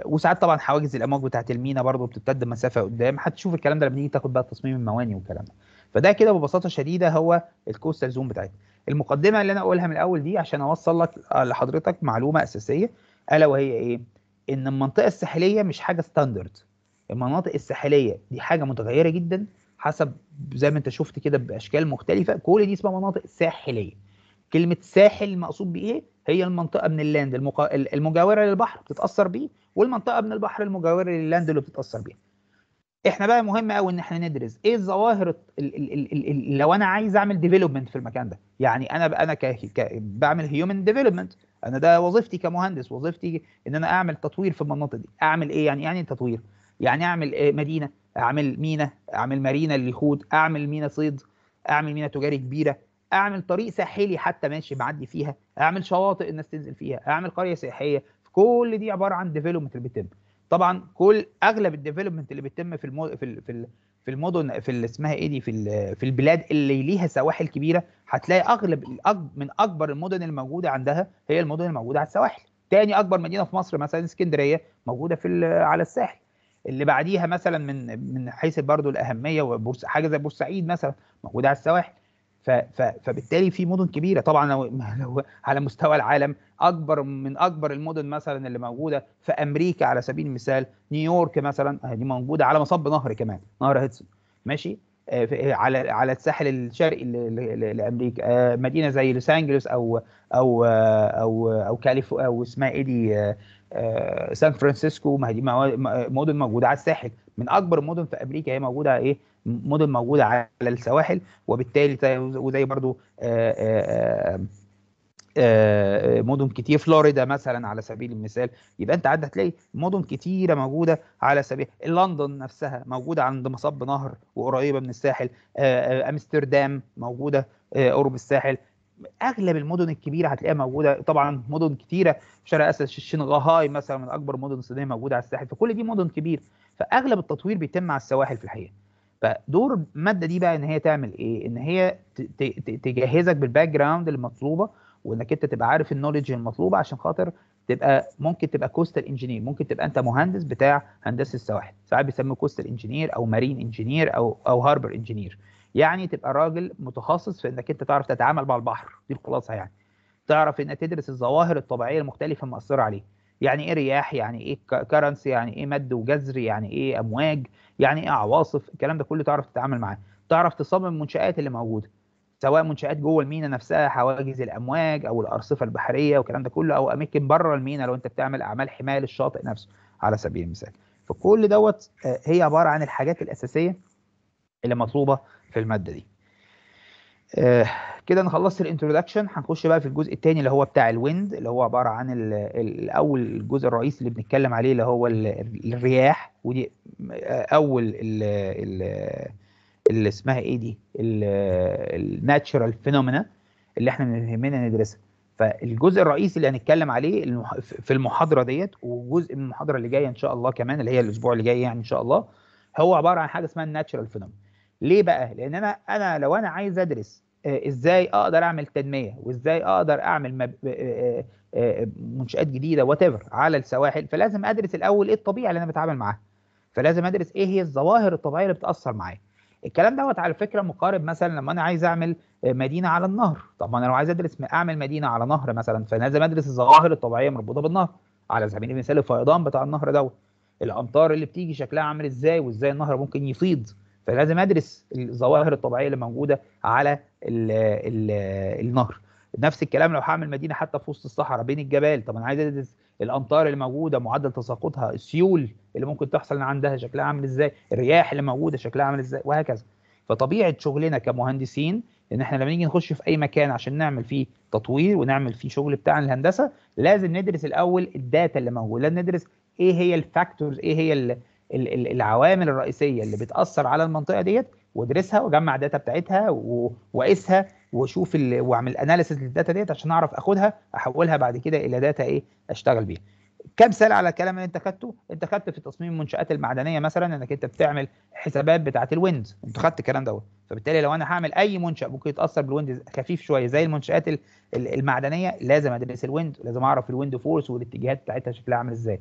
آه، وساعات طبعا حواجز الامواج بتاعت المينا برضو بتمتد مسافه قدام هتشوف الكلام ده لما نيجي تاخد بقى تصميم المواني والكلام ده فده كده ببساطه شديده هو الكوستال زون بتاعتنا المقدمه اللي انا اقولها من الاول دي عشان اوصل لك لحضرتك معلومه اساسيه الا وهي ايه ان المنطقه الساحليه مش حاجه ستاندرد المناطق الساحليه دي حاجه متغيره جدا حسب زي ما انت شفت كده باشكال مختلفه كل دي اسمها مناطق ساحليه كلمه ساحل مقصود بايه هي المنطقه من اللاند المقا... المجاوره للبحر بتتاثر بيه والمنطقه من البحر المجاوره لللاند اللي بتتاثر بيها احنا بقى مهم قوي ان احنا ندرس ايه الظواهر لو انا عايز اعمل ديفلوبمنت في المكان ده يعني انا انا ك... ك... بعمل هيومن ديفلوبمنت انا ده وظيفتي كمهندس وظيفتي ان انا اعمل تطوير في المناطق دي اعمل ايه يعني يعني تطوير يعني اعمل إيه؟ مدينه اعمل مينا اعمل مارينا للخوت اعمل مينا صيد اعمل مينا تجاري كبيره اعمل طريق ساحلي حتى ماشي معدي فيها اعمل شواطئ الناس تنزل فيها اعمل قريه سياحيه كل دي عباره عن ديفلوبمنت اللي بتتم طبعا كل اغلب الديفلوبمنت اللي بيتم في المو... في في ال... في المدن في اللي اسمها ايه دي في في البلاد اللي ليها سواحل كبيره هتلاقي اغلب من اكبر المدن الموجوده عندها هي المدن الموجوده على السواحل تاني اكبر مدينه في مصر مثلا اسكندريه موجوده في على الساحل اللي بعديها مثلا من من حيث برضو الاهميه وبورس حاجه زي بورسعيد مثلا موجوده على السواحل فبالتالي في مدن كبيره طبعا لو, على مستوى العالم اكبر من اكبر المدن مثلا اللي موجوده في امريكا على سبيل المثال نيويورك مثلا آه، دي موجوده على مصب نهر كمان نهر هيدسون ماشي آه، آه، على على الساحل الشرقي لامريكا مدينه زي لوس انجلوس او او او او كاليفو او اسمها ايه دي سان فرانسيسكو ما هي مدن موجوده على الساحل من اكبر المدن في امريكا هي موجوده ايه مدن موجوده على السواحل وبالتالي وزي برضو آه، آه، آه، مدن كتير فلوريدا مثلا على سبيل المثال يبقى انت عندك هتلاقي مدن كتيره موجوده على سبيل لندن نفسها موجوده عند مصب نهر وقريبه من الساحل امستردام موجوده قرب الساحل اغلب المدن الكبيره هتلاقيها موجوده طبعا مدن كتيره في شرق اسيا شنغهاي مثلا من اكبر مدن الصينيه موجوده على الساحل فكل دي مدن كبيره فاغلب التطوير بيتم على السواحل في الحقيقه فدور الماده دي بقى ان هي تعمل ايه ان هي تجهزك بالباك جراوند المطلوبه وانك انت تبقى عارف النولج المطلوبه عشان خاطر تبقى ممكن تبقى كوستال انجينير ممكن تبقى انت مهندس بتاع هندسه السواحل ساعات بيسموه كوستال انجينير او مارين انجينير او او هاربر انجينير يعني تبقى راجل متخصص في انك انت تعرف تتعامل مع البحر دي الخلاصه يعني تعرف انك تدرس الظواهر الطبيعيه المختلفه المؤثره عليه يعني ايه رياح يعني ايه كرنس يعني ايه مد وجزر يعني ايه امواج يعني ايه عواصف الكلام ده كله تعرف تتعامل معاه تعرف تصمم المنشآت اللي موجوده سواء منشآت جوه المينا نفسها حواجز الامواج او الارصفه البحريه والكلام ده كله او اماكن بره المينا لو انت بتعمل اعمال حمايه للشاطئ نفسه على سبيل المثال فكل دوت آه، هي عباره عن الحاجات الاساسيه اللي مطلوبه في الماده دي آه كده انا خلصت الانترودكشن هنخش بقى في الجزء الثاني اللي هو بتاع الويند اللي هو عباره عن الاول الجزء الرئيسي اللي بنتكلم عليه اللي هو الرياح ودي اول اللي اسمها ايه دي الناتشرال فينومينا اللي احنا من يهمنا ندرسها فالجزء الرئيسي اللي هنتكلم عليه في المحاضره ديت وجزء من المحاضره اللي جايه ان شاء الله كمان اللي هي الاسبوع اللي جاي يعني ان شاء الله هو عباره عن حاجه اسمها الناتشرال فينومينا ليه بقى لان انا انا لو انا عايز ادرس آه، ازاي اقدر اعمل تنميه وازاي اقدر اعمل مب... آه، آه، منشات جديده وات على السواحل فلازم ادرس الاول ايه الطبيعه اللي انا بتعامل معاها فلازم ادرس ايه هي الظواهر الطبيعيه اللي بتاثر معايا الكلام دوت على فكره مقارب مثلا لما انا عايز اعمل مدينه على النهر طب ما انا لو عايز ادرس اعمل مدينه على نهر مثلا فلازم ادرس الظواهر الطبيعيه المربوطه بالنهر على سبيل المثال الفيضان بتاع النهر دوت الامطار اللي بتيجي شكلها عامل ازاي وازاي النهر ممكن يفيض فلازم ادرس الظواهر الطبيعيه اللي موجوده على الـ الـ النهر نفس الكلام لو هعمل مدينه حتى في وسط الصحراء بين الجبال طب انا عايز ادرس الامطار اللي موجوده معدل تساقطها السيول اللي ممكن تحصل عندها شكلها عامل ازاي الرياح اللي موجوده شكلها عامل ازاي وهكذا فطبيعه شغلنا كمهندسين ان احنا لما نيجي نخش في اي مكان عشان نعمل فيه تطوير ونعمل فيه شغل بتاع الهندسه لازم ندرس الاول الداتا اللي موجوده لازم ندرس ايه هي الفاكتورز ايه هي العوامل الرئيسيه اللي بتاثر على المنطقه ديت وادرسها واجمع الداتا بتاعتها واقيسها واشوف واعمل اناليسيس للداتا ديت عشان اعرف اخدها احولها بعد كده الى داتا ايه اشتغل بيها. كم سال على الكلام اللي انت خدته؟ انت خدت في تصميم المنشات المعدنيه مثلا انك انت بتعمل حسابات بتاعه الويند، انت خدت الكلام دوت، فبالتالي لو انا هعمل اي منشا ممكن يتاثر بالويند خفيف شويه زي المنشات المعدنيه لازم ادرس الويند، لازم اعرف الويند فورس والاتجاهات بتاعتها شكلها عامل ازاي.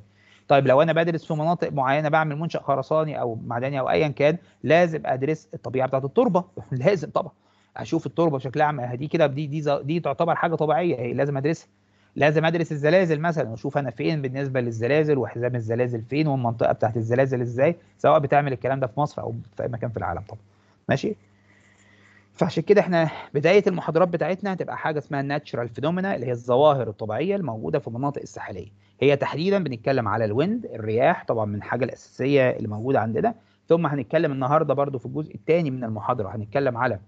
طيب لو انا بدرس في مناطق معينه بعمل منشا خرساني او معدني او ايا كان لازم ادرس الطبيعه بتاعت التربه لازم طبعا اشوف التربه بشكل عام إيه. دي كده دي دي دي تعتبر حاجه طبيعيه هي لازم ادرسها لازم ادرس الزلازل مثلا واشوف انا فين بالنسبه للزلازل وحزام الزلازل فين والمنطقه بتاعت الزلازل ازاي سواء بتعمل الكلام ده في مصر او في اي مكان في العالم طبعا ماشي فعشان كده احنا بدايه المحاضرات بتاعتنا هتبقى حاجه اسمها الناتشرال فينومينا اللي هي الظواهر الطبيعيه الموجوده في المناطق الساحليه هي تحديدا بنتكلم على الويند الرياح طبعا من الحاجه الاساسيه اللي موجوده عندنا ثم هنتكلم النهارده برضو في الجزء الثاني من المحاضره هنتكلم على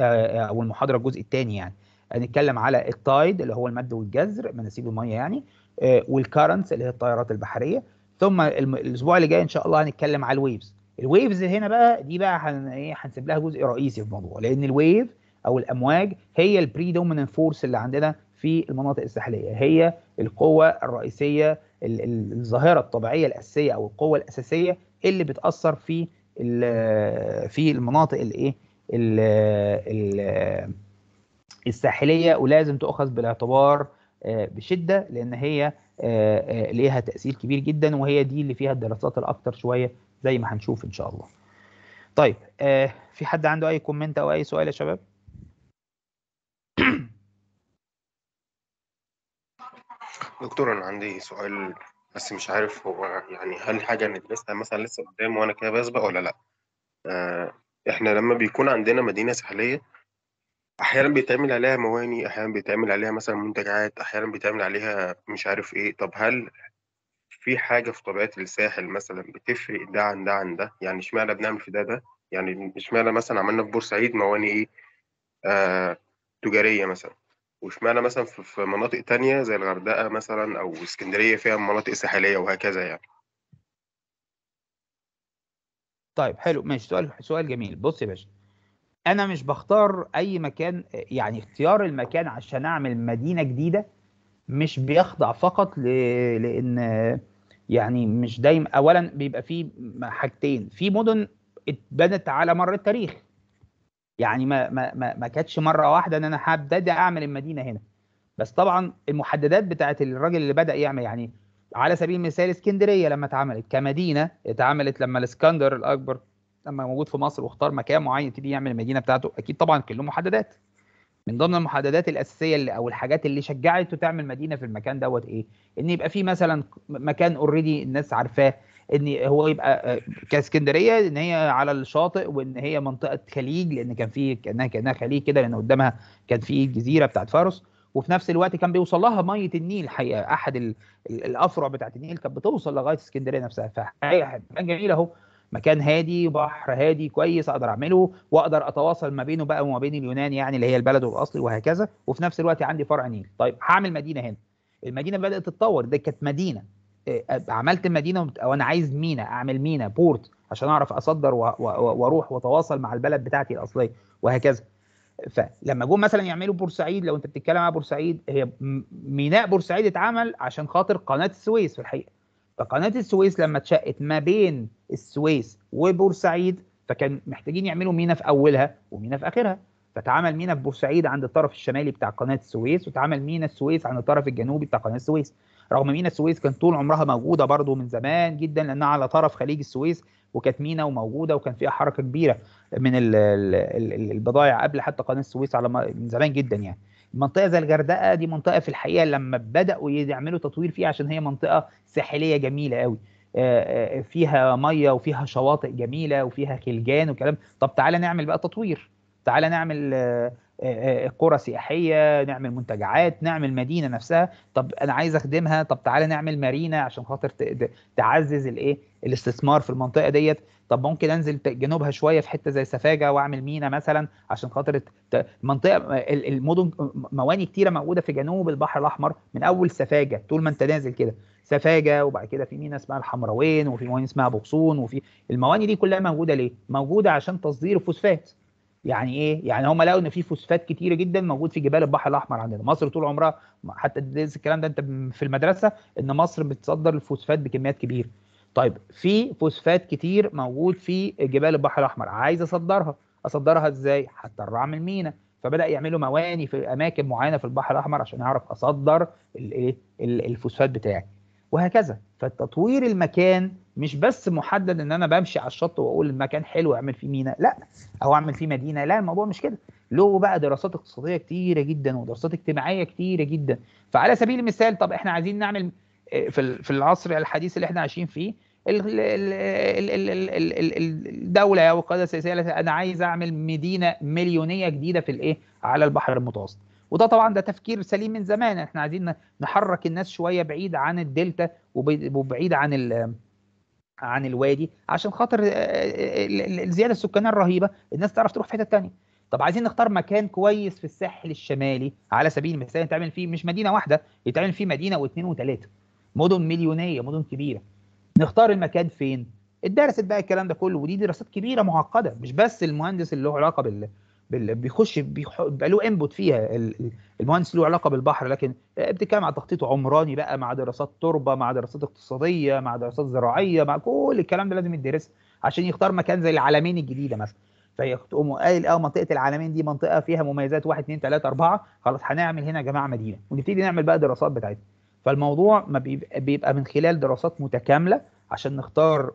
آه، آه، او المحاضره الجزء الثاني يعني هنتكلم على التايد اللي هو المد والجزر مناسيب الميه يعني آه، والكارنتس اللي هي التيارات البحريه ثم الاسبوع اللي جاي ان شاء الله هنتكلم على الويفز الويفز هنا بقى دي بقى هن... ايه هنسيب لها جزء رئيسي في الموضوع لان الويف او الامواج هي البريدوميننت فورس اللي عندنا في المناطق الساحليه هي القوه الرئيسيه الظاهره الطبيعيه الاساسيه او القوه الاساسيه اللي بتاثر في في المناطق الايه الساحليه ولازم تؤخذ بالاعتبار آه، بشده لان هي آه، آه، ليها تاثير كبير جدا وهي دي اللي فيها الدراسات الاكثر شويه زي ما هنشوف ان شاء الله طيب آه في حد عنده اي كومنت او اي سؤال يا شباب دكتور انا عندي سؤال بس مش عارف هو يعني هل حاجه ندرسها مثلا لسه قدام وانا كده بسبق ولا لا آه احنا لما بيكون عندنا مدينه ساحليه احيانا بيتعمل عليها مواني احيانا بيتعمل عليها مثلا منتجعات احيانا بيتعمل عليها مش عارف ايه طب هل في حاجة في طبيعة الساحل مثلا بتفرق ده عن ده عن ده يعني اشمعنى بنعمل في ده ده يعني اشمعنى مثلا عملنا في بورسعيد موانئ ايه آه تجارية مثلا واشمعنى مثلا في مناطق تانية زي الغردقة مثلا أو اسكندرية فيها مناطق ساحلية وهكذا يعني طيب حلو ماشي سؤال سؤال جميل بص يا باشا انا مش بختار اي مكان يعني اختيار المكان عشان اعمل مدينه جديده مش بيخضع فقط لان يعني مش دايما اولا بيبقى في حاجتين في مدن اتبنت على مر التاريخ يعني ما ما ما, ما كانتش مره واحده ان انا هبتدي اعمل المدينه هنا بس طبعا المحددات بتاعت الراجل اللي بدا يعمل يعني على سبيل المثال اسكندريه لما اتعملت كمدينه اتعملت لما الاسكندر الاكبر لما موجود في مصر واختار مكان معين يبتدي يعمل المدينه بتاعته اكيد طبعا كله محددات من ضمن المحددات الاساسيه اللي او الحاجات اللي شجعته تعمل مدينه في المكان دوت ايه؟ ان يبقى في مثلا مكان اوريدي الناس عارفاه ان هو يبقى آه، كاسكندريه ان هي على الشاطئ وان هي منطقه خليج لان كان في كانها كانها خليج كده لان قدامها كان في جزيره بتاعت فارس وفي نفس الوقت كان بيوصل لها ميه النيل حقيقه احد الافرع بتاعت النيل كانت بتوصل لغايه اسكندريه نفسها فحقيقه جميله اهو مكان هادي بحر هادي كويس اقدر اعمله واقدر اتواصل ما بينه بقى وما بين اليونان يعني اللي هي البلد الاصلي وهكذا وفي نفس الوقت عندي فرع نيل طيب هعمل مدينه هنا المدينه بدات تتطور دي كانت مدينه آه، عملت مدينه وانا عايز مينا اعمل مينا بورت عشان اعرف اصدر واروح واتواصل مع البلد بتاعتي الاصليه وهكذا فلما جم مثلا يعملوا بورسعيد لو انت بتتكلم على بورسعيد هي ميناء بورسعيد اتعمل عشان خاطر قناه السويس في الحقيقه فقناه السويس لما اتشقت ما بين السويس وبورسعيد فكان محتاجين يعملوا مينا في اولها ومينا في اخرها فتعمل مينا في بورسعيد عند الطرف الشمالي بتاع قناه السويس وتعمل مينا السويس عند الطرف الجنوبي بتاع قناه السويس رغم مينا السويس كان طول عمرها موجوده برضه من زمان جدا لانها على طرف خليج السويس وكانت مينا وموجوده وكان فيها حركه كبيره من البضائع قبل حتى قناه السويس على من زمان جدا يعني منطقه زي الغردقه دي منطقه في الحقيقه لما بداوا يعملوا تطوير فيها عشان هي منطقه ساحليه جميله قوي آه، آه، فيها ميه وفيها شواطئ جميله وفيها خلجان وكلام طب تعالى نعمل بقى تطوير تعالى نعمل آه، آه، آه، قرى سياحيه نعمل منتجعات نعمل مدينه نفسها طب انا عايز اخدمها طب تعالى نعمل مارينا عشان خاطر تعزز الايه الاستثمار في المنطقه ديت طب ممكن انزل جنوبها شويه في حته زي سفاجه واعمل مينا مثلا عشان خاطر منطقه المدن مواني كتيره موجوده في جنوب البحر الاحمر من اول سفاجه طول ما انت نازل كده سفاجه وبعد كده في مينا اسمها الحمراوين وفي مواني اسمها بوكسون وفي المواني دي كلها موجوده ليه؟ موجوده عشان تصدير الفوسفات يعني ايه يعني هم لقوا ان في فوسفات كتيره جدا موجود في جبال البحر الاحمر عندنا مصر طول عمرها حتى الكلام ده انت في المدرسه ان مصر بتصدر الفوسفات بكميات كبيره طيب في فوسفات كتير موجود في جبال البحر الاحمر عايز اصدرها اصدرها ازاي هتطلع من المينا فبدا يعملوا مواني في اماكن معينه في البحر الاحمر عشان اعرف اصدر الايه الفوسفات بتاعي وهكذا فالتطوير المكان مش بس محدد ان انا بمشي على الشط واقول المكان حلو اعمل فيه ميناء لا او اعمل فيه مدينه لا الموضوع مش كده له بقى دراسات اقتصاديه كتيره جدا ودراسات اجتماعيه كتيره جدا فعلى سبيل المثال طب احنا عايزين نعمل آه، في في العصر الحديث اللي احنا عايشين فيه الدوله او القياده السياسيه انا عايز اعمل مدينه مليونيه جديده في الايه على البحر المتوسط وده طبعا ده تفكير سليم من زمان احنا عايزين نحرك الناس شويه بعيد عن الدلتا وبعيد عن ال عن الوادي عشان خاطر الزياده السكانيه الرهيبه الناس تعرف تروح في حته ثانيه طب عايزين نختار مكان كويس في الساحل الشمالي على سبيل المثال يتعمل فيه مش مدينه واحده يتعمل فيه مدينه واثنين وثلاثه مدن مليونيه مدن كبيره نختار المكان فين اتدرست بقى الكلام ده كله ودي دراسات كبيره معقده مش بس المهندس اللي له علاقه بال بيخش بيبقى له انبوت فيها المهندس له علاقه بالبحر لكن بتتكلم على تخطيط عمراني بقى مع دراسات تربه مع دراسات اقتصاديه مع دراسات زراعيه مع كل الكلام ده لازم يدرس عشان يختار مكان زي العلمين الجديده مثلا فيقوم قايل اه منطقه العلمين دي منطقه فيها مميزات 1 2 3 4 خلاص هنعمل هنا يا جماعه مدينه ونبتدي نعمل بقى دراسات بتاعتنا فالموضوع ما بيبقى من خلال دراسات متكامله عشان نختار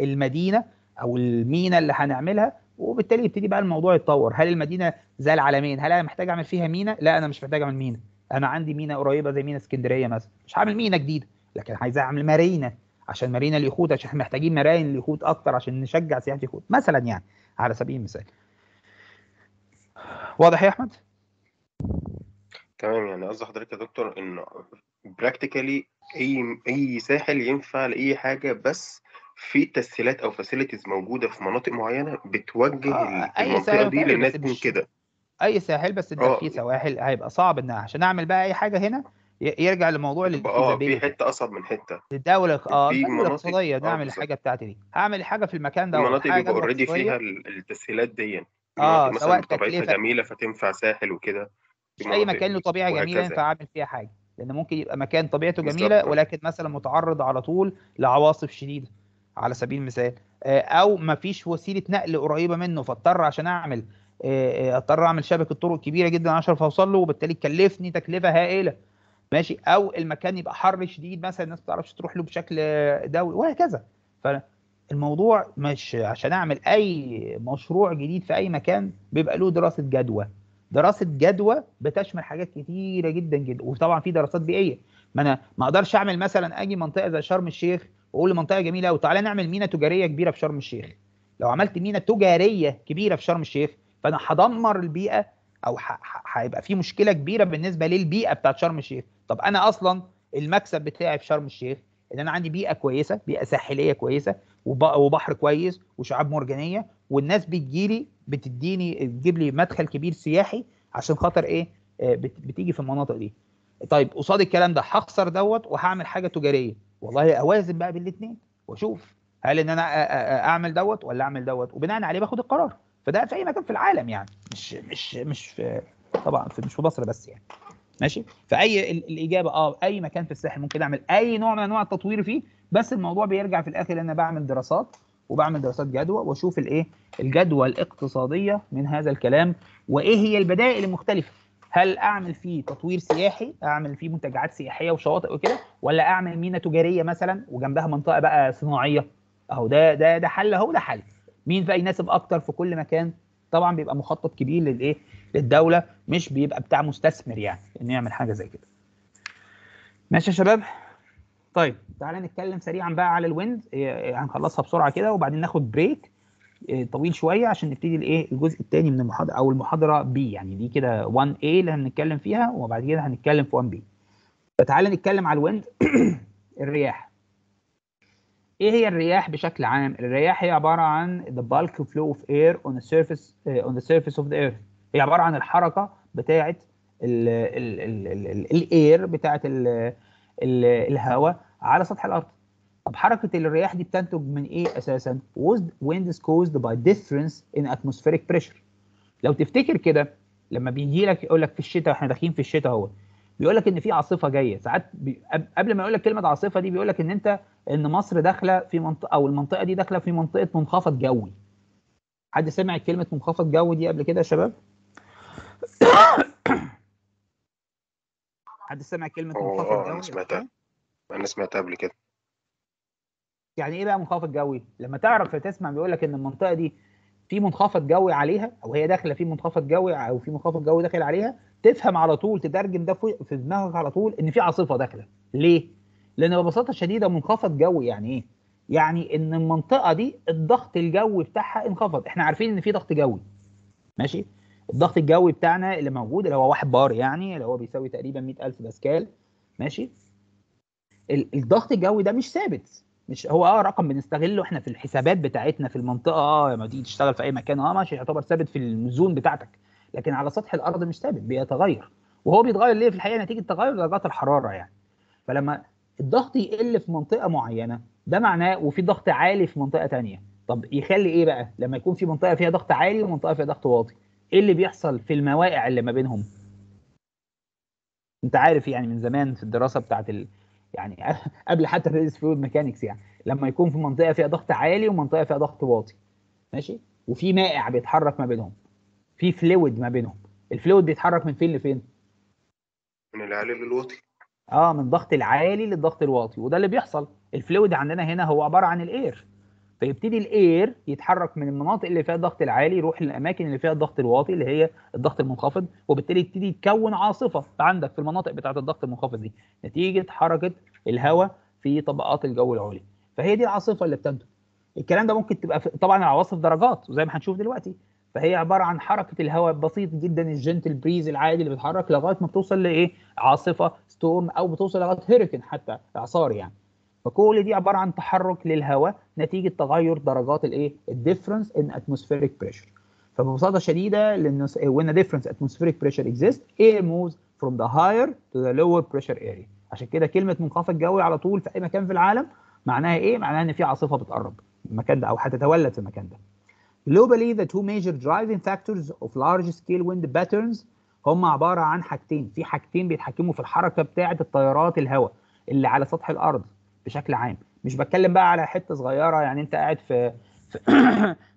المدينه او المينا اللي هنعملها وبالتالي يبتدي بقى الموضوع يتطور هل المدينه زي العلمين هل انا محتاج اعمل فيها مينا لا انا مش محتاج اعمل مينا انا عندي مينا قريبه زي مينا اسكندريه مثلا مش هعمل مينا جديده لكن عايز اعمل مارينا عشان مارينا اليخوت عشان محتاجين مراين اليخوت اكتر عشان نشجع سياحه اليخوت مثلا يعني على سبيل المثال واضح يا احمد تمام يعني قصدي حضرتك يا دكتور ان براكتيكالي اي اي ساحل ينفع لاي حاجه بس في تسهيلات او فاسيلتيز موجوده في مناطق معينه بتوجه آه اي المنطقه ساحل دي للناس من كده اي ساحل بس ده آه. في سواحل هيبقى صعب ان عشان اعمل بقى اي حاجه هنا يرجع لموضوع اه في حته اصعب من حته الدوله اه في مناطق- الاقتصاديه آه، نعمل الحاجه بتاعتي دي هعمل حاجه في المكان ده المناطق حاجه بيبقى اوريدي فيها التسهيلات دي يعني اه مثلا سواء طبيعتها جميله فتنفع ساحل وكده مش اي مكان له طبيعه جميله ينفع اعمل فيها حاجه لان ممكن يبقى مكان طبيعته جميله ولكن مثلا متعرض على طول لعواصف شديده على سبيل المثال آه، او مفيش وسيله نقل قريبه منه فاضطر عشان اعمل آه، آه، اضطر اعمل شبكه طرق كبيره جدا عشان اوصل له وبالتالي تكلفني تكلفه هائله ماشي او المكان يبقى حر شديد مثلا الناس ما تعرفش تروح له بشكل دوري وهكذا فالموضوع مش عشان اعمل اي مشروع جديد في اي مكان بيبقى له دراسه جدوى دراسه جدوى بتشمل حاجات كتيره جدا جدا وطبعا في دراسات بيئيه ما انا ما اقدرش اعمل مثلا اجي منطقه زي شرم الشيخ واقول منطقه جميله قوي تعالى نعمل مينا تجاريه كبيره في شرم الشيخ لو عملت مينا تجاريه كبيره في شرم الشيخ فانا هدمر البيئه او هيبقى في مشكله كبيره بالنسبه للبيئه بتاعت شرم الشيخ طب انا اصلا المكسب بتاعي في شرم الشيخ ان انا عندي بيئه كويسه بيئه ساحليه كويسه وبحر كويس وشعاب مرجانيه والناس بتجيلي بتديني تجيب لي مدخل كبير سياحي عشان خاطر ايه آه، بتيجي في المناطق دي طيب قصاد الكلام ده هخسر دوت وهعمل حاجه تجاريه والله اوازن بقى بين الاثنين واشوف هل ان انا اعمل دوت ولا اعمل دوت وبناء عليه باخد القرار فده في اي مكان في العالم يعني مش مش مش في طبعا في مش في مصر بس يعني ماشي فاي الاجابه اه اي مكان في الساحل ممكن اعمل اي نوع من انواع التطوير فيه بس الموضوع بيرجع في الاخر ان انا بعمل دراسات وبعمل دراسات جدوى واشوف الايه الجدوى الاقتصاديه من هذا الكلام وايه هي البدائل المختلفه هل اعمل فيه تطوير سياحي اعمل فيه منتجعات سياحيه وشواطئ وكده ولا اعمل مينا تجاريه مثلا وجنبها منطقه بقى صناعيه اهو ده ده ده حل اهو ده حل مين بقى يناسب اكتر في كل مكان طبعا بيبقى مخطط كبير للايه للدوله مش بيبقى بتاع مستثمر يعني انه يعمل حاجه زي كده ماشي يا شباب طيب تعالى نتكلم سريعا بقى على الويند إيه، إيه، هنخلصها بسرعه كده وبعدين ناخد بريك آه، طويل شويه عشان نبتدي الايه الجزء الثاني من المحاضره او المحاضره بي يعني دي كده 1 اي اللي هنتكلم فيها وبعد كده هنتكلم في 1 بي فتعالى نتكلم على الويند الرياح ايه هي الرياح بشكل عام الرياح هي عباره عن the bulk flow of air on the surface آه، on the surface of the earth هي عباره عن الحركه بتاعه الاير بتاعه الهواء على سطح الارض طب حركه الرياح دي بتنتج من ايه اساسا wind is caused by difference in atmospheric pressure لو تفتكر كده لما بيجي لك يقول لك في الشتاء واحنا داخلين في الشتاء اهو بيقول لك ان في عاصفه جايه ساعات بي... قبل ما يقول لك كلمه عاصفه دي بيقول لك ان انت ان مصر داخله في منطقه او المنطقه دي داخله في منطقه منخفض جوي حد سمع كلمه منخفض جوي دي قبل كده يا شباب حد سمع كلمه منخفض آه، جوي انا سمعتها انا سمعتها قبل كده يعني ايه بقى منخفض جوي لما تعرف تسمع بيقول لك ان المنطقه دي في منخفض جوي عليها او هي داخله في منخفض جوي او في منخفض جوي داخل عليها تفهم على طول تترجم ده في دماغك على طول ان في عاصفه داخله ليه لان ببساطه شديده منخفض جوي يعني ايه يعني ان المنطقه دي الضغط الجوي بتاعها انخفض احنا عارفين ان في ضغط جوي ماشي الضغط الجوي بتاعنا اللي موجود اللي هو 1 بار يعني اللي هو بيساوي تقريبا 100000 باسكال ماشي الضغط الجوي ده مش ثابت مش هو اه رقم بنستغله احنا في الحسابات بتاعتنا في المنطقه اه لما تيجي تشتغل في اي مكان اه ماشي يعتبر ثابت في الزون بتاعتك لكن على سطح الارض مش ثابت بيتغير وهو بيتغير ليه في الحقيقه نتيجه تغير درجات الحراره يعني فلما الضغط يقل في منطقه معينه ده معناه وفي ضغط عالي في منطقه ثانيه طب يخلي ايه بقى لما يكون في منطقه فيها ضغط عالي ومنطقه فيها ضغط واطي ايه اللي بيحصل في المواقع اللي ما بينهم انت عارف يعني من زمان في الدراسه بتاعت يعني قبل حتى الريليز فلويد ميكانكس يعني لما يكون في منطقه فيها ضغط عالي ومنطقه فيها ضغط واطي ماشي وفي مائع بيتحرك ما بينهم في فلويد ما بينهم الفلويد بيتحرك من فين لفين من العالي للواطي اه من الضغط العالي للضغط الواطي وده اللي بيحصل الفلويد عندنا هنا هو عباره عن الاير فيبتدي الاير يتحرك من المناطق اللي فيها الضغط العالي يروح للاماكن اللي فيها الضغط الواطي اللي هي الضغط المنخفض وبالتالي يبتدي يتكون عاصفه عندك في المناطق بتاعه الضغط المنخفض دي نتيجه حركه الهواء في طبقات الجو العليا فهي دي العاصفه اللي بتنتج الكلام ده ممكن تبقى طبعا العواصف درجات وزي ما هنشوف دلوقتي فهي عباره عن حركه الهواء بسيط جدا الجنتل بريز العادي اللي بيتحرك لغايه ما بتوصل لايه عاصفه ستورم او بتوصل لغايه هيريكن حتى اعصار يعني فكل دي عباره عن تحرك للهواء نتيجه تغير درجات الايه الديفرنس ان اتموسفيريك بريشر فببساطه شديده لان وين a اتموسفيريك بريشر اكزيست اير air moves from the higher to the lower pressure area عشان كده كلمه منخفض جوي على طول في اي مكان في العالم معناها ايه معناها ان في عاصفه بتقرب المكان ده او هتتولد في المكان ده globally the two major driving factors of large scale wind patterns هم عباره عن حاجتين في حاجتين بيتحكموا في الحركه بتاعه التيارات الهواء اللي على سطح الارض بشكل عام مش بتكلم بقى على حته صغيره يعني انت قاعد في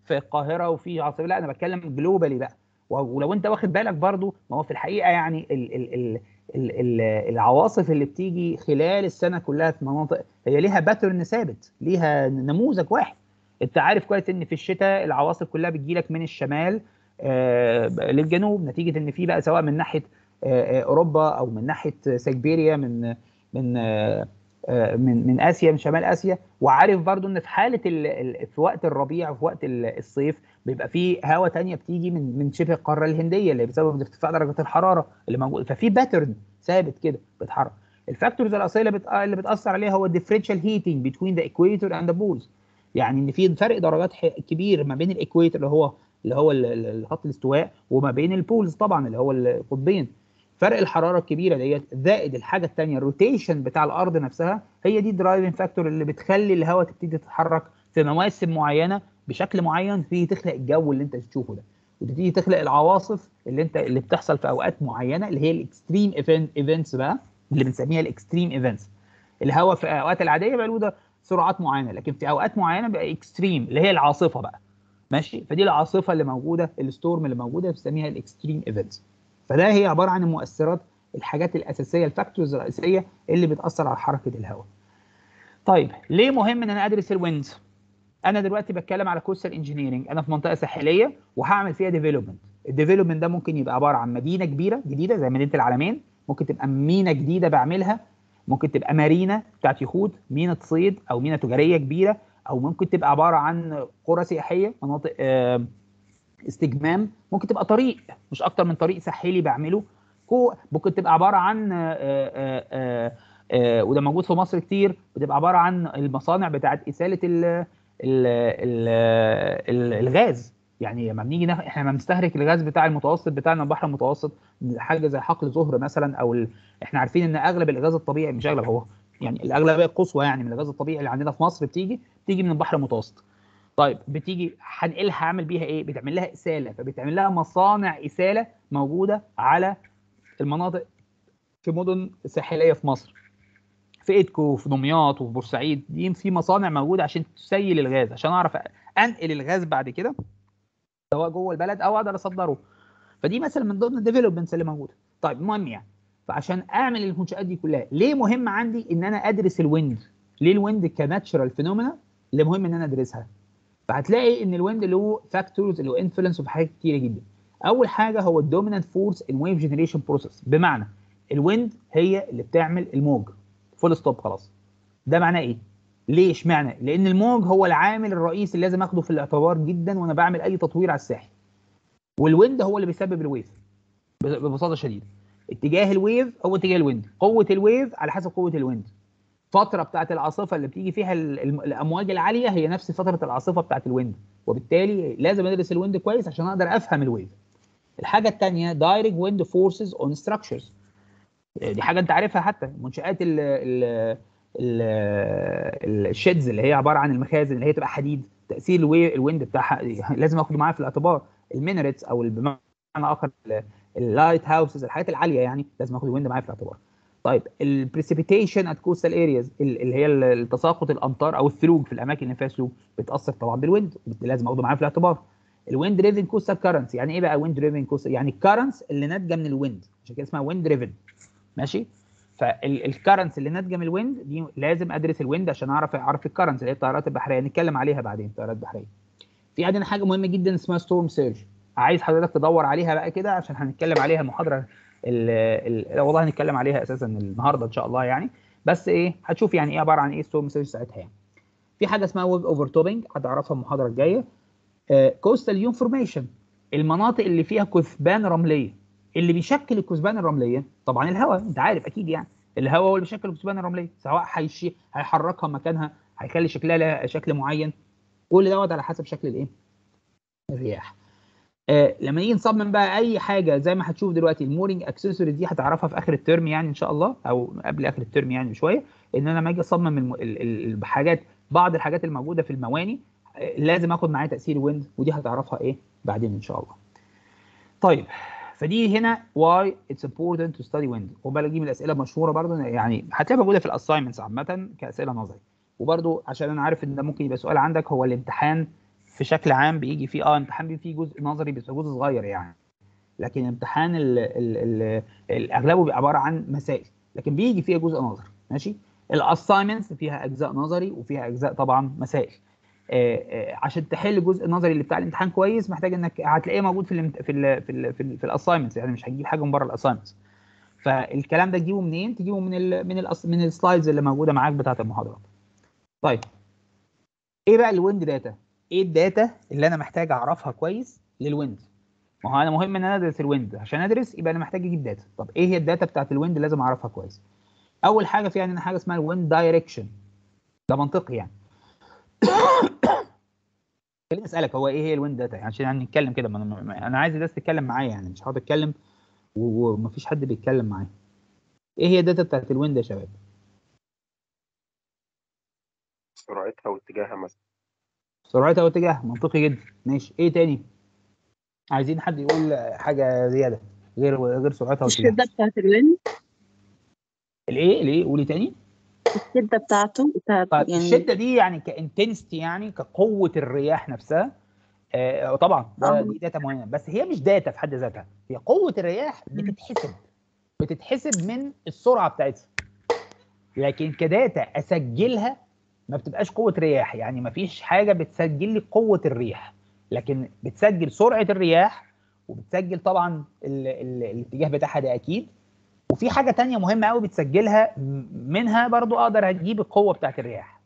في القاهره وفي عاصمه لا انا بتكلم جلوبالي بقى ولو انت واخد بالك برضو ما هو في الحقيقه يعني ال ال ال ال العواصف اللي بتيجي خلال السنه كلها في مناطق هي ليها باترن ثابت ليها نموذج واحد انت عارف كويس ان في الشتاء العواصف كلها بتجي لك من الشمال آه، للجنوب نتيجه ان في بقى سواء من ناحيه آه، آه، اوروبا او من ناحيه سيبيريا من من آه، من من اسيا من شمال اسيا وعارف برضو ان في حاله في وقت الربيع وفي وقت الصيف بيبقى في هواء تانية بتيجي من من شبه القاره الهنديه اللي بسبب ارتفاع درجه الحراره اللي موجود ففي باترن ثابت كده بيتحرك الفاكتورز الاصليه اللي, اللي بتاثر عليها هو الديفرنشال هيتنج بتوين ذا ايكويتور اند ذا بولز يعني ان في فرق درجات كبير ما بين الايكويتور اللي هو اللي هو خط الاستواء وما بين البولز طبعا اللي هو القطبين فرق الحراره الكبيره ديت زائد الحاجه الثانيه الروتيشن بتاع الارض نفسها هي دي درايفنج فاكتور اللي بتخلي الهواء تبتدي تتحرك في مواسم معينه بشكل معين في تخلق الجو اللي انت بتشوفه ده وتبتدي تخلق العواصف اللي انت اللي بتحصل في اوقات معينه اللي هي الاكستريم ايفنتس بقى اللي بنسميها الاكستريم ايفنتس الهواء في الاوقات العاديه بقى له سرعات معينه لكن في اوقات معينه بقى اكستريم اللي هي العاصفه بقى ماشي فدي العاصفه اللي موجوده الستورم اللي موجوده بنسميها الاكستريم ايفنتس فده هي عباره عن المؤثرات الحاجات الاساسيه الفاكتورز الرئيسيه اللي بتاثر على حركه الهواء طيب ليه مهم ان انا ادرس الويندز؟ انا دلوقتي بتكلم على كوستال انجينيرنج انا في منطقه ساحليه وهعمل فيها ديفلوبمنت الديفلوبمنت ده ممكن يبقى عباره عن مدينه كبيره جديده زي مدينه العلمين ممكن تبقى مينا جديده بعملها ممكن تبقى مارينا بتاعت يخوت مينا صيد او مينا تجاريه كبيره او ممكن تبقى عباره عن قرى سياحيه مناطق آه استجمام ممكن تبقى طريق مش اكتر من طريق ساحلي بعمله ممكن تبقى عباره عن آآ آه، آآ آه، آه، وده موجود في مصر كتير بتبقى عباره عن المصانع بتاعه اساله الـ الـ الـ الـ الغاز يعني لما بنيجي احنا لما بنستهلك الغاز بتاع المتوسط بتاعنا البحر المتوسط حاجه زي حقل زهر مثلا او ال... احنا عارفين ان اغلب الغاز الطبيعي مش اغلب هو يعني الاغلبيه القصوى يعني من الغاز الطبيعي اللي عندنا في مصر بتيجي بتيجي من البحر المتوسط طيب بتيجي هنقلها هعمل بيها ايه؟ بتعمل لها اساله فبتعمل لها مصانع اساله موجوده على المناطق في مدن ساحليه في مصر. في ايدكو وفي دمياط وفي بورسعيد دي في مصانع موجوده عشان تسيل الغاز عشان اعرف انقل الغاز بعد كده سواء جوه البلد او اقدر اصدره. فدي مثلا من ضمن الديفلوبمنتس اللي موجوده. طيب المهم يعني فعشان اعمل المنشات دي كلها ليه مهم عندي ان انا ادرس الويند؟ ليه الويند كناتشرال فينومينا اللي مهم ان انا ادرسها؟ فهتلاقي ان الويند له فاكتورز له انفلونس في حاجات كتيره جدا اول حاجه هو الدومينانت فورس الويف جنريشن بروسيس بمعنى الويند هي اللي بتعمل الموج فول ستوب خلاص ده معناه ايه ليه اشمعنى لان الموج هو العامل الرئيسي اللي لازم اخده في الاعتبار جدا وانا بعمل اي تطوير على الساحل والويند هو اللي بيسبب الويف ببساطه شديده اتجاه الويف هو اتجاه الويند قوه الويف على حسب قوه الويند الفتره بتاعه العاصفه اللي بتيجي فيها الامواج العاليه هي نفس فتره العاصفه بتاعه الويند وبالتالي لازم ادرس الويند كويس عشان اقدر افهم الويف الحاجه الثانيه دايركت ويند فورسز اون ستراكشرز دي حاجه انت عارفها حتى منشات ال ال الشيدز اللي هي عباره عن المخازن اللي هي تبقى حديد تاثير الويند بتاعها لازم اخد معايا في الاعتبار المينرتس او بمعنى اخر اللايت هاوسز الحاجات العاليه يعني لازم اخد الويند معايا في الاعتبار طيب البريسيبيتيشن ات كوستال ارياز اللي هي تساقط الامطار او الثلوج في الاماكن اللي فيها ثلوج بتاثر طبعا بالويند لازم اخده معايا في الاعتبار الويند دريفن كوستال كارنتس يعني ايه بقى ويند دريفن كوستال يعني الكارنتس اللي ناتجه من الويند عشان كده اسمها ويند دريفن ماشي فالكرنس اللي ناتجه من الويند دي لازم ادرس الويند عشان اعرف اعرف الكرنس اللي هي التيارات البحريه نتكلم عليها بعدين التيارات البحريه في عندنا حاجه مهمه جدا اسمها ستورم سيرج عايز حضرتك تدور عليها بقى كده عشان هنتكلم عليها محاضره والله هنتكلم عليها اساسا النهارده ان شاء الله يعني بس ايه هتشوف يعني ايه عباره عن ايه ستورم سيرش ساعتها يعني. في حاجه اسمها ويب اوفر توبنج هتعرفها المحاضره الجايه كوستال آه، يونفورميشن المناطق اللي فيها كثبان رمليه اللي بيشكل الكثبان الرمليه طبعا الهواء انت عارف اكيد يعني الهواء هو اللي بيشكل الكثبان الرمليه سواء هيشي هيحركها مكانها هيخلي شكلها لها شكل معين كل دوت على حسب شكل الايه الرياح آه لما نيجي نصمم بقى اي حاجه زي ما هتشوف دلوقتي المورنج اكسسوارز دي هتعرفها في اخر الترم يعني ان شاء الله او قبل اخر الترم يعني بشويه ان انا لما اجي اصمم الحاجات بعض الحاجات الموجوده في المواني آه لازم اخد معايا تاثير ويند ودي هتعرفها ايه بعدين ان شاء الله. طيب فدي هنا واي اتس امبورتنت تو ستادي ويند خد دي من الاسئله المشهوره برضه يعني هتلاقيها موجوده في الاساينمنتس عامه كاسئله نظري وبرضه عشان انا عارف ان ده ممكن يبقى سؤال عندك هو الامتحان في شكل عام بيجي فيه اه امتحان بيجي فيه جزء نظري بس جزء صغير يعني لكن امتحان ال ال ال اغلبه بيبقى عباره عن مسائل لكن بيجي فيها جزء نظري ماشي الاساينمنتس فيها اجزاء نظري وفيها اجزاء طبعا مسائل آه، آه، عشان تحل الجزء النظري اللي بتاع الامتحان كويس محتاج انك هتلاقيه موجود في في ال في في, في الاساينمنتس يعني مش هتجيب حاجه من بره الاساينمنتس فالكلام ده تجيبه منين تجيبه من الـ من الـ من السلايدز اللي موجوده معاك بتاعه المحاضرات طيب ايه بقى الويند داتا ايه الداتا اللي انا محتاج اعرفها كويس للويند ما هو انا مهم ان انا ادرس الويند عشان ادرس يبقى انا محتاج اجيب داتا طب ايه هي الداتا بتاعت الويند لازم اعرفها كويس اول حاجه في عندنا حاجه اسمها الويند دايركشن ده منطقي يعني خليني اسالك هو ايه هي الويند داتا يعني عشان نتكلم كده انا عايز الناس تتكلم معايا يعني مش هقعد اتكلم ومفيش حد بيتكلم معايا ايه هي الداتا بتاعت الويند يا شباب سرعتها واتجاهها مثلا سرعتها واتجاهها منطقي جدا ماشي ايه تاني عايزين حد يقول حاجه زياده غير غير سرعتها واتجاهها الشده بتاعت الويند الايه الايه قولي تاني الشده بتاعته بتاعت طيب يعني الشده دي يعني كانتنستي يعني كقوه الرياح نفسها آه طبعا ده آه. دي داتا معينه بس هي مش داتا في حد ذاتها هي قوه الرياح بتتحسب بتتحسب من السرعه بتاعتها لكن كداتا اسجلها ما بتبقاش قوه رياح يعني ما فيش حاجه بتسجل لي قوه الريح لكن بتسجل سرعه الرياح وبتسجل طبعا الـ الـ الاتجاه بتاعها ده اكيد وفي حاجه تانية مهمه قوي بتسجلها منها برضو اقدر اجيب القوه بتاعت الرياح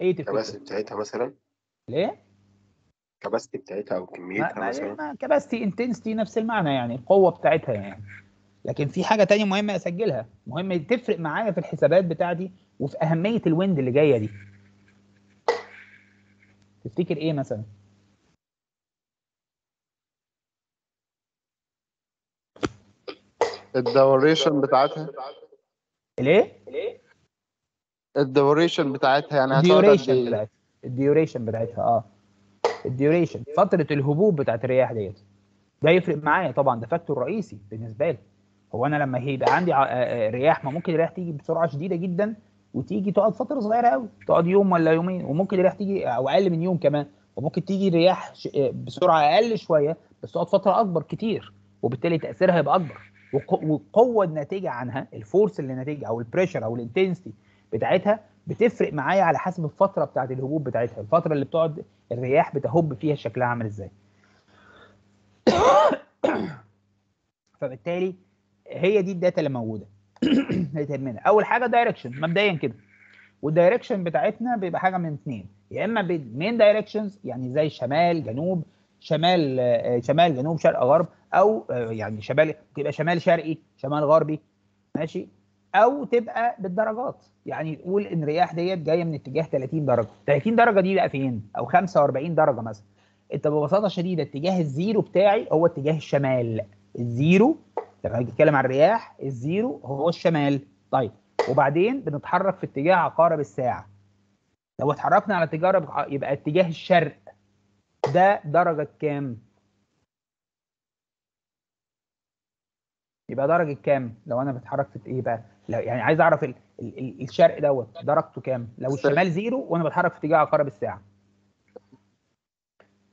ايه تفتكر بتاعتها مثلا ليه كباستي بتاعتها او كميتها مثلا كباستي انتنستي نفس المعنى يعني القوه بتاعتها يعني لكن في حاجه تانية مهمه اسجلها مهمه تفرق معايا في الحسابات بتاعتي وفي اهميه الويند اللي جايه دي تفتكر ايه مثلا الدوريشن بتاعتها الايه الدوريشن بتاعتها يعني الديوريشن إيه؟ بتاعتها الديوريشن بتاعتها اه الديوريشن فتره الهبوب بتاعت الرياح ديت ده يفرق معايا طبعا ده فاكتور رئيسي بالنسبه لي هو انا لما هيبقى عندي آه، آه، رياح ما ممكن الرياح تيجي بسرعه شديده جدا وتيجي تقعد فتره صغيره قوي تقعد يوم ولا يومين وممكن الرياح تيجي او اقل من يوم كمان وممكن تيجي رياح آه، بسرعه اقل شويه بس تقعد فتره اكبر كتير وبالتالي تاثيرها هيبقى اكبر والقوه الناتجه عنها الفورس اللي ناتجه او البريشر او الانتنسيتي بتاعتها بتفرق معايا على حسب الفتره بتاعه الهبوب بتاعتها الفتره اللي بتقعد الرياح بتهب فيها شكلها عامل ازاي فبالتالي هي دي الداتا اللي موجوده هيتهمنا اول حاجه دايركشن مبدئيا كده والدايركشن بتاعتنا بيبقى حاجه من اثنين يا اما مين دايركشنز يعني زي شمال جنوب شمال آه، شمال جنوب شرق غرب او آه، يعني شمال تبقى شمال شرقي شمال غربي ماشي او تبقى بالدرجات يعني تقول ان الرياح ديت جايه من اتجاه 30 درجه 30 درجه دي بقى فين او 45 درجه مثلا انت ببساطه شديده اتجاه الزيرو بتاعي هو اتجاه الشمال الزيرو لما اجي اتكلم عن الرياح الزيرو هو الشمال طيب وبعدين بنتحرك في اتجاه عقارب الساعه لو اتحركنا على تجارب يبقى اتجاه الشرق ده درجه كام يبقى درجه كام لو انا بتحرك في ايه بقى لو يعني عايز اعرف ال... ال... ال... الشرق دوت درجته كام لو الشمال زيرو وانا بتحرك في اتجاه عقارب الساعه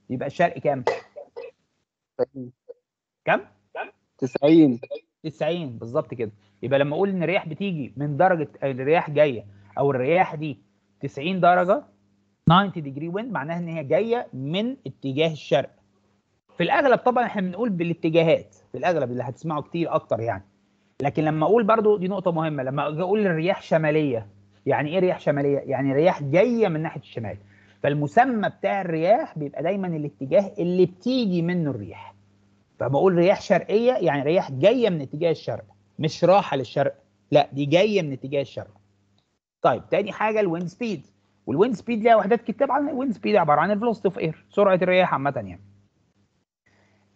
يبقى الشرق كام طيب. كام 90 90 بالظبط كده يبقى لما اقول ان الرياح بتيجي من درجه الرياح جايه او الرياح دي 90 درجه 90 ديجري ويند معناها ان هي جايه من اتجاه الشرق في الاغلب طبعا احنا بنقول بالاتجاهات في الاغلب اللي هتسمعه كتير اكتر يعني لكن لما اقول برضو دي نقطه مهمه لما اقول الرياح شماليه يعني ايه رياح شماليه يعني رياح جايه من ناحيه الشمال فالمسمى بتاع الرياح بيبقى دايما الاتجاه اللي بتيجي منه الريح فبقول رياح شرقيه يعني رياح جايه من اتجاه الشرق مش راحه للشرق لا دي جايه من اتجاه الشرق طيب تاني حاجه الويند سبيد والويند سبيد ليها وحدات كتاب عن الويند سبيد عباره عن الفلوسيتي اوف اير سرعه الرياح عامه يعني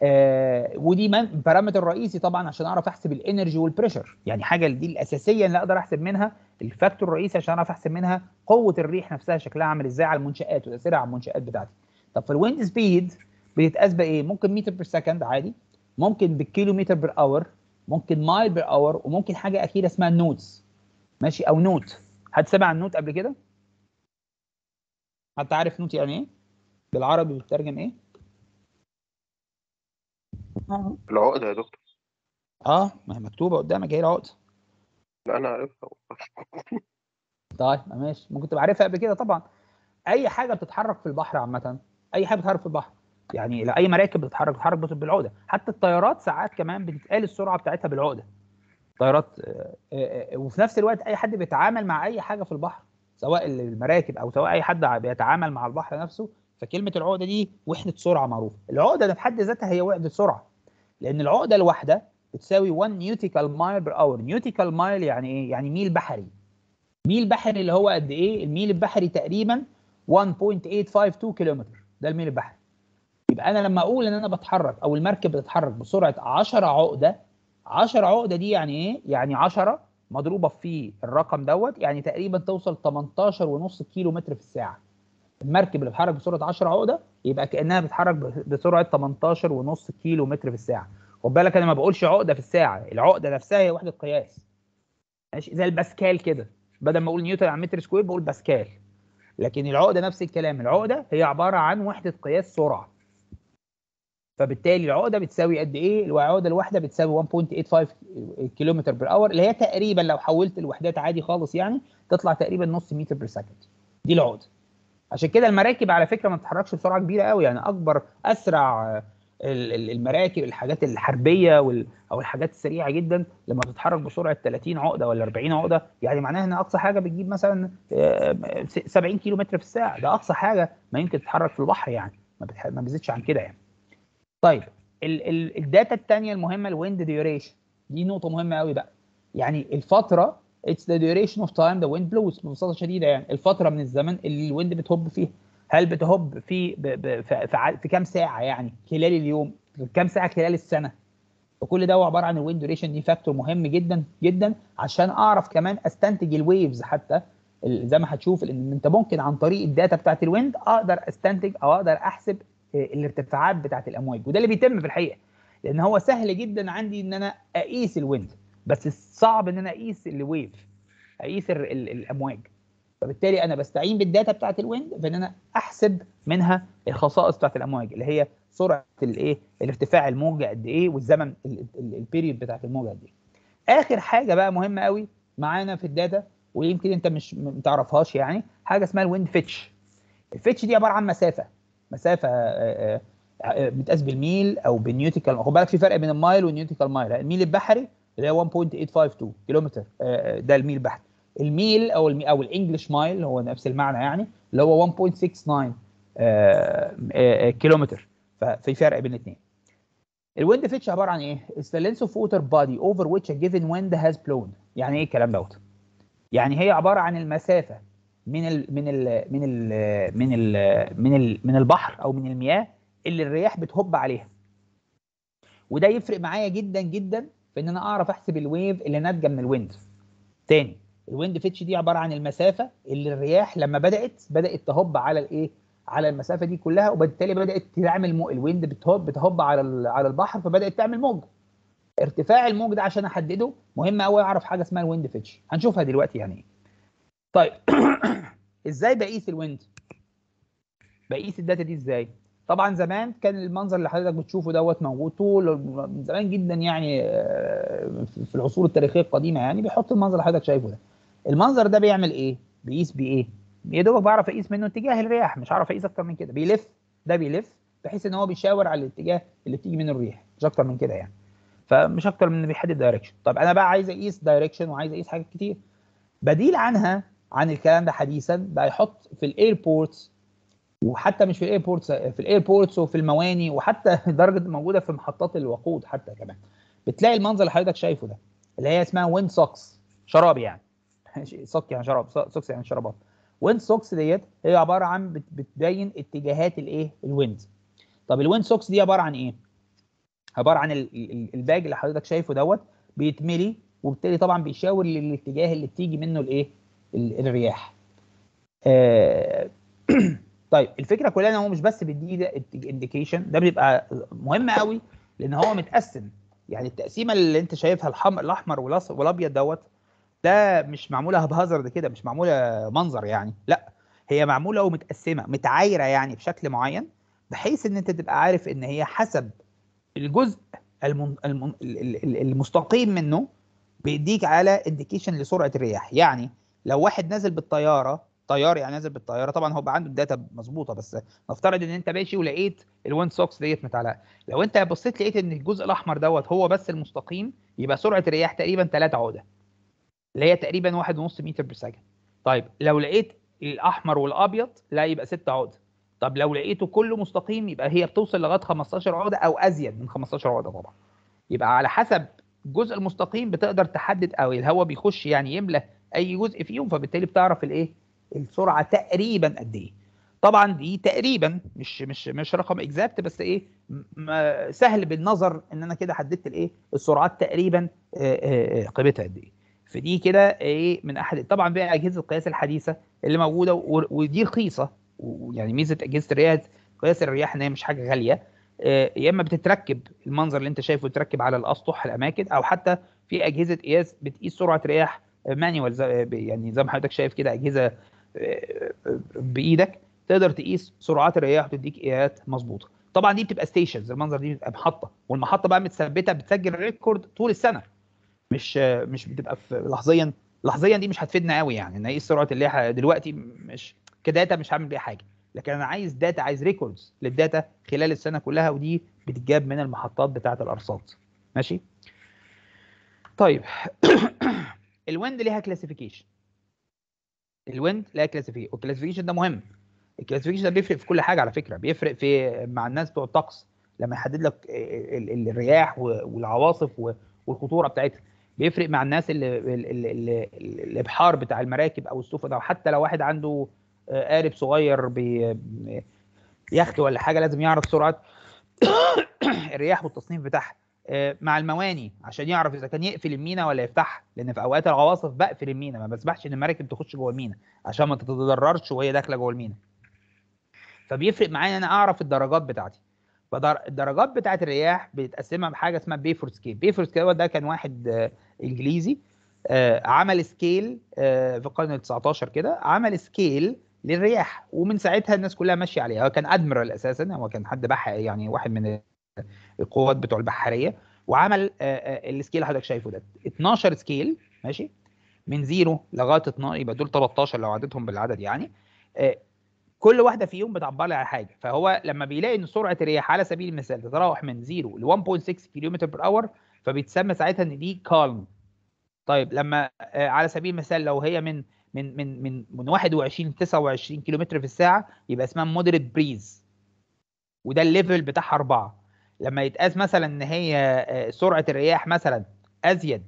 آه ودي بارامتر رئيسي طبعا عشان اعرف احسب الانرجي والبريشر يعني حاجه دي الاساسيه اللي اقدر احسب منها الفاكتور الرئيسي عشان اعرف احسب منها قوه الريح نفسها شكلها عامل ازاي على المنشات وتاثيرها على المنشات بتاعتي طب في الويند سبيد بتتقاس بايه ممكن متر بير سكند عادي ممكن بالكيلو متر بير اور ممكن مايل بير اور وممكن حاجه اخيره اسمها نوتس ماشي او نوت حد سمع عن نوت قبل كده حد عارف نوت يعني ايه بالعربي بيترجم ايه العقده يا دكتور اه ما هي مكتوبه قدامك هي العقده لا انا عارفها طيب ماشي ممكن تبقى عارفها قبل كده طبعا اي حاجه بتتحرك في البحر عامه اي حاجه بتتحرك في البحر يعني لا اي مراكب بتتحرك بتتحرك بالعقده حتى الطيارات ساعات كمان بتتقال السرعه بتاعتها بالعقده طيارات آه، آه، آه، وفي نفس الوقت اي حد بيتعامل مع اي حاجه في البحر سواء المراكب او سواء اي حد بيتعامل مع البحر نفسه فكلمه العقده دي وحده سرعه معروفه العقده ده في حد ذاتها هي وحده سرعه لان العقده الواحده بتساوي 1 نيوتيكال مايل بر اور نيوتيكال مايل يعني ايه يعني ميل بحري ميل بحري اللي هو قد ايه الميل البحري تقريبا 1.852 كيلومتر ده الميل البحري يبقى انا لما اقول ان انا بتحرك او المركب بتتحرك بسرعه 10 عقده 10 عقده دي يعني ايه؟ يعني 10 مضروبه في الرقم دوت يعني تقريبا توصل 18.5 كيلو متر في الساعه. المركب اللي بتتحرك بسرعه 10 عقده يبقى كانها بتتحرك بسرعه 18.5 كيلو متر في الساعه. خد بالك انا ما بقولش عقده في الساعه، العقده نفسها هي وحده قياس. ماشي زي الباسكال كده، بدل ما اقول نيوتن على متر سكوير بقول باسكال. لكن العقده نفس الكلام، العقده هي عباره عن وحده قياس سرعه. فبالتالي العقده بتساوي قد ايه؟ العقده الواحده بتساوي 1.85 كيلومتر بر اور اللي هي تقريبا لو حولت الوحدات عادي خالص يعني تطلع تقريبا نص متر بر سكند دي العقده عشان كده المراكب على فكره ما بتتحركش بسرعه كبيره قوي يعني اكبر اسرع المراكب الحاجات الحربيه وال... او الحاجات السريعه جدا لما بتتحرك بسرعه 30 عقده ولا 40 عقده يعني معناها ان اقصى حاجه بتجيب مثلا 70 آه، كيلو متر في الساعه ده اقصى حاجه ما يمكن تتحرك في البحر يعني ما, بتزيدش عن كده يعني طيب ال ال الداتا الثانيه المهمه الويند ديوريشن دي نقطه مهمه قوي بقى يعني الفتره اتس ذا ديوريشن اوف تايم ذا ويند بلوز ببساطه شديده يعني الفتره من الزمن اللي الويند بتهب فيها هل بتهب في ب ب في, ف في كام ساعه يعني خلال اليوم كام ساعه خلال السنه وكل ده هو عباره عن الويند ديوريشن دي فاكتور مهم جدا جدا عشان اعرف كمان استنتج الويفز حتى زي ما هتشوف انت ممكن عن طريق الداتا بتاعت الويند اقدر استنتج او اقدر احسب آه، الارتفاعات بتاعت الامواج وده اللي بيتم في الحقيقه لان هو سهل جدا عندي ان انا اقيس الويند بس صعب ان انا اقيس الويف اقيس الامواج فبالتالي انا بستعين بالداتا بتاعت الويند فان انا احسب منها الخصائص بتاعت الامواج اللي هي سرعه الايه الارتفاع الموجه قد ايه والزمن البيريود بتاعت الموجه قد ايه اخر حاجه بقى مهمه قوي معانا في الداتا ويمكن انت مش متعرفهاش يعني حاجه اسمها الويند فيتش الفيتش دي عباره عن مسافه مسافه آه، آه، آه، بتقاس بالميل او بالنيوتيكال خد بالك في فرق بين المايل والنيوتيكال مايل الميل البحري اللي هي 1.852 كيلومتر ده الميل البحري الميل او المي او الانجلش مايل هو نفس المعنى يعني اللي هو 1.69 كيلومتر ففي فرق بين الاثنين الويند فيتش عباره عن ايه؟ It's the length of water body over which a given wind has blown يعني ايه الكلام دوت؟ يعني هي عباره عن المسافه من الـ من الـ من الـ من الـ من الـ من البحر او من المياه اللي الرياح بتهب عليها وده يفرق معايا جدا جدا في ان انا اعرف احسب الويف اللي ناتجه من الويند تاني الويند فيتش دي عباره عن المسافه اللي الرياح لما بدات بدات تهب على الايه على المسافه دي كلها وبالتالي بدات تعمل مو... الويند بتهب بتهب على على البحر فبدات تعمل موج ارتفاع الموج ده عشان احدده مهم قوي اعرف حاجه اسمها الويند فيتش هنشوفها دلوقتي يعني ايه طيب ازاي بقيس الويند بقيس الداتا دي ازاي طبعا زمان كان المنظر اللي حضرتك بتشوفه دوت موجود طول من زمان جدا يعني آه، في العصور التاريخيه القديمه يعني بيحط المنظر اللي حضرتك شايفه ده المنظر ده بيعمل ايه بيقيس بايه يا دوبك بعرف اقيس منه اتجاه الرياح مش هعرف اقيس اكتر من كده بيلف ده بيلف بحيث ان هو بيشاور على الاتجاه اللي بتيجي منه الريح مش اكتر من كده يعني فمش اكتر من بيحدد دايركشن طب انا بقى عايز اقيس دايركشن وعايز اقيس حاجات كتير بديل عنها عن الكلام ده حديثا بقى يحط في الايربورتس وحتى مش في الايربورتس في الايربورتس وفي المواني وحتى درجه موجوده في محطات الوقود حتى كمان بتلاقي المنظر اللي حضرتك شايفه ده اللي هي اسمها وين سوكس شراب يعني سوك يعني شراب سوكس يعني شرابات ويند سوكس ديت هي عباره عن بتبين اتجاهات الايه الويند طب الويند سوكس دي عباره عن ايه عباره عن الباج اللي حضرتك شايفه دوت بيتملي وبالتالي طبعا بيشاور للاتجاه اللي بتيجي منه الايه الرياح آه، طيب الفكره كلها ان هو مش بس بيديني انديكيشن ده بيبقى مهم قوي لان هو متقسم يعني التقسيمه اللي انت شايفها الحمر الاحمر والابيض دوت ده مش معموله بهازارد كده مش معموله منظر يعني لا هي معموله ومتقسمه متعايره يعني بشكل معين بحيث ان انت تبقى عارف ان هي حسب الجزء المن... المن... المستقيم منه بيديك على انديكيشن لسرعه الرياح يعني لو واحد نازل بالطياره طيار يعني نازل بالطياره طبعا هو بقى عنده الداتا مظبوطه بس نفترض ان انت ماشي ولقيت الوين سوكس ديت متعلقه لو انت بصيت لقيت ان الجزء الاحمر دوت هو بس المستقيم يبقى سرعه الرياح تقريبا 3 عقده اللي هي تقريبا 1.5 متر بالسكند طيب لو لقيت الاحمر والابيض لا يبقى 6 عقده طب لو لقيته كله مستقيم يبقى هي بتوصل لغايه 15 عقده او ازيد من 15 عقده طبعا يبقى على حسب الجزء المستقيم بتقدر تحدد او الهواء بيخش يعني يملى اي جزء فيهم فبالتالي بتعرف الايه السرعه تقريبا قد ايه طبعا دي تقريبا مش مش مش رقم اكزاكت بس ايه سهل بالنظر ان انا كده حددت الايه السرعات تقريبا قيمتها قد ايه فدي كده ايه من احد طبعا بقى اجهزه القياس الحديثه اللي موجوده ودي رخيصه يعني ميزه اجهزه الرياض قياس الرياح ان هي مش حاجه غاليه يا اما بتتركب المنظر اللي انت شايفه يتركب على الاسطح الاماكن او حتى في اجهزه قياس بتقيس سرعه رياح مانيوال يعني زي ما حضرتك شايف كده اجهزه آه، بايدك تقدر تقيس سرعات الرياح وتديك قياسات مظبوطه طبعا دي بتبقى ستيشنز المنظر دي بتبقى محطه والمحطه بقى متثبته بتسجل ريكورد طول السنه مش مش بتبقى في لحظيا لحظيا دي مش هتفيدنا قوي يعني ان اقيس سرعه اللي دلوقتي مش كداتا مش هعمل بيها حاجه لكن انا عايز داتا عايز ريكوردز للداتا خلال السنه كلها ودي بتتجاب من المحطات بتاعه الارصاد ماشي طيب الويند ليها كلاسيفيكيشن الويند ليها كلاسيفيكيشن والكلاسيفيكيشن ده مهم الكلاسيفيكيشن ده بيفرق في كل حاجه على فكره بيفرق في مع الناس بتوع الطقس لما يحدد لك الرياح والعواصف والخطوره بتاعتها بيفرق مع الناس اللي, الابحار بتاع المراكب او السفن او حتى لو واحد عنده آه، قارب صغير بيخت ولا حاجه لازم يعرف سرعه الرياح والتصنيف بتاعها آه، مع المواني عشان يعرف اذا كان يقفل المينا ولا يفتحها لان في اوقات العواصف بقفل المينا ما بسمحش ان المراكب تخش جوه المينا عشان ما تتضررش وهي داخله جوه المينا فبيفرق معايا ان انا اعرف الدرجات بتاعتي الدرجات بتاعت الرياح بتتقسمها بحاجه اسمها بيفور سكيل بيفور سكيل ده كان واحد آه، انجليزي آه، عمل سكيل في القرن ال 19 كده عمل سكيل للرياح ومن ساعتها الناس كلها ماشيه عليها هو كان ادميرال اساسا هو كان حد بحق يعني واحد من القوات بتوع البحريه وعمل آه، آه، السكيل اللي حضرتك شايفه ده 12 سكيل ماشي من زيرو لغايه 12 يبقى دول 13 لو عدتهم بالعدد يعني آه، كل واحده فيهم بتعبر لي على حاجه فهو لما بيلاقي ان سرعه الرياح على سبيل المثال تتراوح من زيرو ل 1.6 كيلو متر بر اور فبيتسمى ساعتها ان دي كالم طيب لما على سبيل المثال لو هي من من من من من 21 ل 29 كيلو متر في الساعه يبقى اسمها مودريت بريز وده الليفل بتاعها اربعه لما يتقاس مثلا ان هي آه، سرعه الرياح مثلا ازيد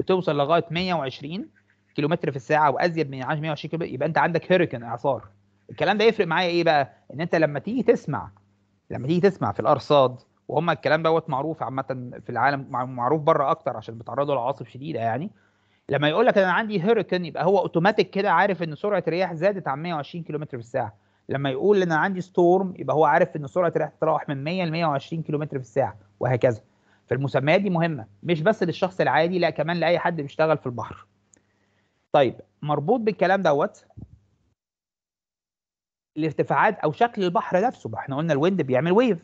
بتوصل لغايه 120 كيلومتر في الساعه وازيد من 120 كيلومتر يبقى انت عندك هيريكن اعصار الكلام ده يفرق معايا ايه بقى ان انت لما تيجي تسمع لما تيجي تسمع في الارصاد وهم الكلام دوت معروف عامه في العالم معروف بره اكتر عشان بيتعرضوا لعواصف شديده يعني لما يقول لك انا عندي هيريكن يبقى هو اوتوماتيك كده عارف ان سرعه الرياح زادت عن 120 كيلومتر في الساعه لما يقول انا عندي ستورم يبقى هو عارف ان سرعه الريح تتراوح من 100 ل 120 كم في الساعه وهكذا فالمسميات دي مهمه مش بس للشخص العادي لا كمان لاي حد بيشتغل في البحر طيب مربوط بالكلام دوت الارتفاعات او شكل البحر نفسه ما احنا قلنا الويند بيعمل ويف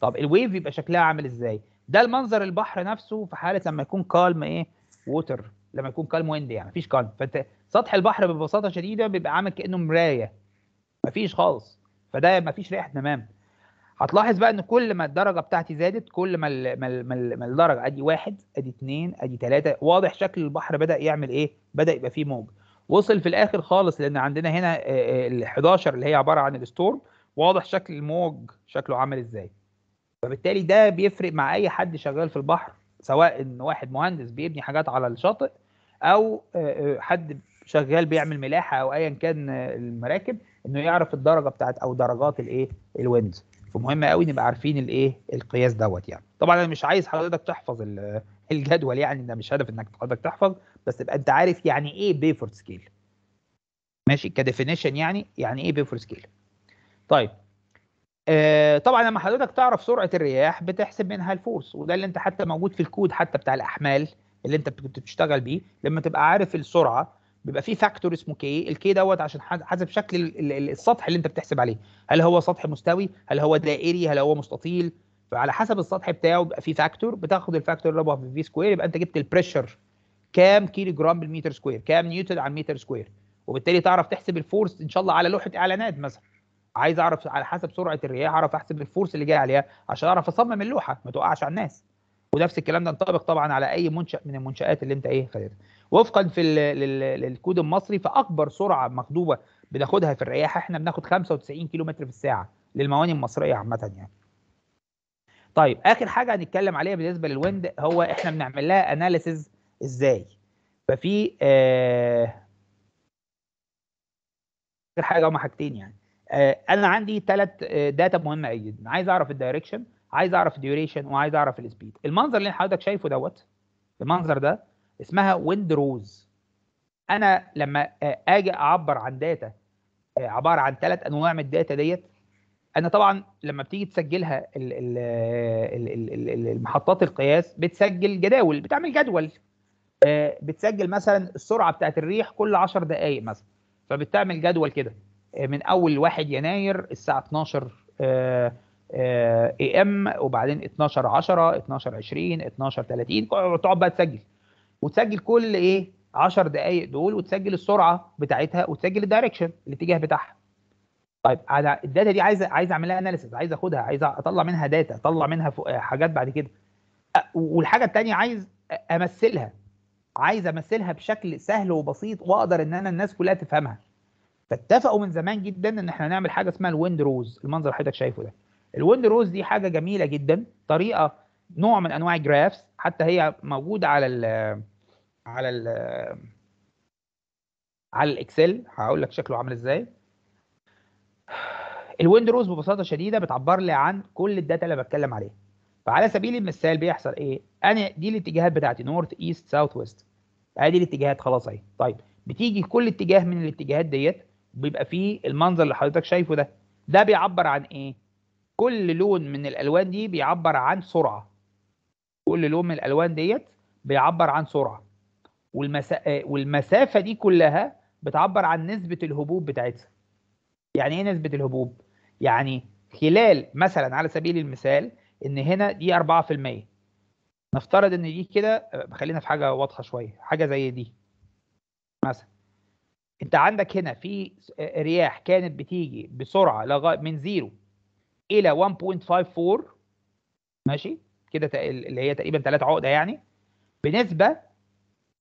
طب الويف يبقى شكلها عامل ازاي ده المنظر البحر نفسه في حاله لما يكون كالم ايه ووتر لما يكون كالم ويند يعني مفيش كالم فانت سطح البحر ببساطه شديده بيبقى عامل كانه مرايه مفيش خالص فده مفيش ريحه نمام هتلاحظ بقى ان كل ما الدرجه بتاعتي زادت كل ما الـ ما, الـ ما, الـ ما الدرجه ادي واحد ادي اثنين ادي ثلاثه واضح شكل البحر بدا يعمل ايه بدا يبقى فيه موج وصل في الاخر خالص لان عندنا هنا ال 11 اللي هي عباره عن الستورم واضح شكل الموج شكله عامل ازاي فبالتالي ده بيفرق مع اي حد شغال في البحر سواء ان واحد مهندس بيبني حاجات على الشاطئ او حد شغال بيعمل ملاحه او ايا كان المراكب انه يعرف الدرجه بتاعت او درجات الايه الويندز فمهم قوي نبقى عارفين الايه القياس دوت يعني طبعا انا مش عايز حضرتك تحفظ الجدول يعني ده مش هدف انك حضرتك تحفظ بس تبقى انت عارف يعني ايه بيفورد سكيل ماشي كديفينيشن يعني يعني ايه بيفورد سكيل طيب آه طبعا لما حضرتك تعرف سرعه الرياح بتحسب منها الفورس وده اللي انت حتى موجود في الكود حتى بتاع الاحمال اللي انت كنت بتشتغل بيه لما تبقى عارف السرعه بيبقى فيه فاكتور اسمه كي الكي دوت عشان حسب شكل السطح اللي انت بتحسب عليه هل هو سطح مستوي هل هو دائري هل هو مستطيل فعلى حسب السطح بتاعه بيبقى فيه فاكتور بتاخد الفاكتور ربع في في سكوير يبقى انت جبت البريشر كام كيلو جرام بالمتر سكوير كام نيوتن على المتر سكوير وبالتالي تعرف تحسب الفورس ان شاء الله على لوحه اعلانات مثلا عايز اعرف على حسب سرعه الرياح اعرف احسب الفورس اللي جاي عليها عشان اعرف اصمم اللوحه ما توقعش على الناس ونفس الكلام ده ينطبق طبعا على اي منشا من المنشات اللي انت ايه خدتها وفقا في الكود المصري فاكبر سرعه مخدومه بناخدها في الرياح احنا بناخد 95 كيلو في الساعه للمواني المصريه عامه يعني طيب اخر حاجه هنتكلم عليها بالنسبه للويند هو احنا بنعمل لها اناليسز ازاي ففي آه اخر حاجه هما حاجتين يعني آه انا عندي ثلاث آه داتا مهمه جدا عايز اعرف الدايركشن عايز اعرف الديوريشن وعايز اعرف السبيد المنظر اللي حضرتك شايفه دوت المنظر ده اسمها ويند روز انا لما آه، اجي اعبر عن داتا آه، عباره عن ثلاث انواع من الداتا ديت انا طبعا لما بتيجي تسجلها المحطات القياس بتسجل جداول بتعمل جدول آه، بتسجل مثلا السرعه بتاعت الريح كل 10 دقائق مثلا فبتعمل جدول كده من اول 1 يناير الساعه 12 اي ام وبعدين 12 10 12 20 12 30 تقعد بقى تسجل وتسجل كل ايه 10 دقائق دول وتسجل السرعه بتاعتها وتسجل الدايركشن الاتجاه بتاعها طيب على الداتا دي عايز عايز اعمل لها اناليسيس عايز اخدها عايز اطلع منها داتا اطلع منها آه، حاجات بعد كده والحاجه الثانيه عايز امثلها عايز امثلها بشكل سهل وبسيط واقدر ان انا الناس كلها تفهمها فاتفقوا من زمان جدا ان احنا نعمل حاجه اسمها الويند روز المنظر اللي حضرتك شايفه ده الويند روز دي حاجه جميله جدا طريقه نوع من انواع الجرافس حتى هي موجوده على على ال على الاكسل هقول لك شكله عامل ازاي الويندوز ببساطه شديده بتعبر لي عن كل الداتا اللي بتكلم عليها فعلى سبيل المثال بيحصل ايه انا دي الاتجاهات بتاعتي نورث ايست ساوث ويست ادي الاتجاهات خلاص اهي طيب بتيجي كل اتجاه من الاتجاهات ديت بيبقى فيه المنظر اللي حضرتك شايفه ده ده بيعبر عن ايه كل لون من الالوان دي بيعبر عن سرعه كل لون من الالوان ديت بيعبر عن سرعه والمسا... آه، والمسافه دي كلها بتعبر عن نسبه الهبوب بتاعتها يعني ايه نسبه الهبوب يعني خلال مثلا على سبيل المثال ان هنا دي 4% نفترض ان دي كده آه، خلينا في حاجه واضحه شويه حاجه زي دي مثلا انت عندك هنا في آه، رياح كانت بتيجي بسرعه لغا... من زيرو الى 1.54 ماشي كده اللي هي تقريبا 3 عقده يعني بنسبه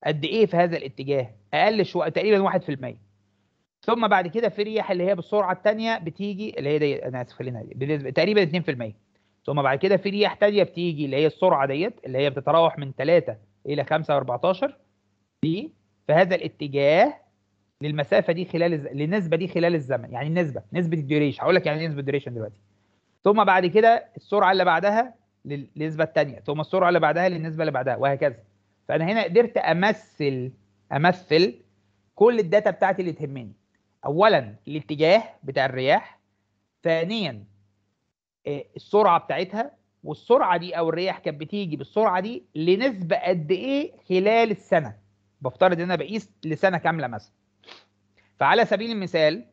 قد ايه في هذا الاتجاه اقل شويه تقريبا 1% ثم بعد كده في رياح اللي هي بالسرعه الثانيه بتيجي اللي هي دي انا اسف خلينا تقريبا 2% ثم بعد كده في رياح ثانيه بتيجي اللي هي السرعه ديت اللي هي بتتراوح من 3 الى 5 و14 دي في هذا الاتجاه للمسافه دي خلال الز... للنسبه دي خلال الزمن يعني النسبه نسبه الديوريشن هقول لك يعني ايه نسبه الديوريشن دلوقتي ثم بعد كده السرعه اللي بعدها للنسبه الثانيه ثم السرعه اللي بعدها للنسبه اللي بعدها وهكذا فانا هنا قدرت امثل امثل كل الداتا بتاعتي اللي تهمني اولا الاتجاه بتاع الرياح ثانيا آه، السرعه بتاعتها والسرعه دي او الرياح كانت بتيجي بالسرعه دي لنسبه قد ايه خلال السنه بفترض ان انا بقيس لسنه كامله مثلا فعلى سبيل المثال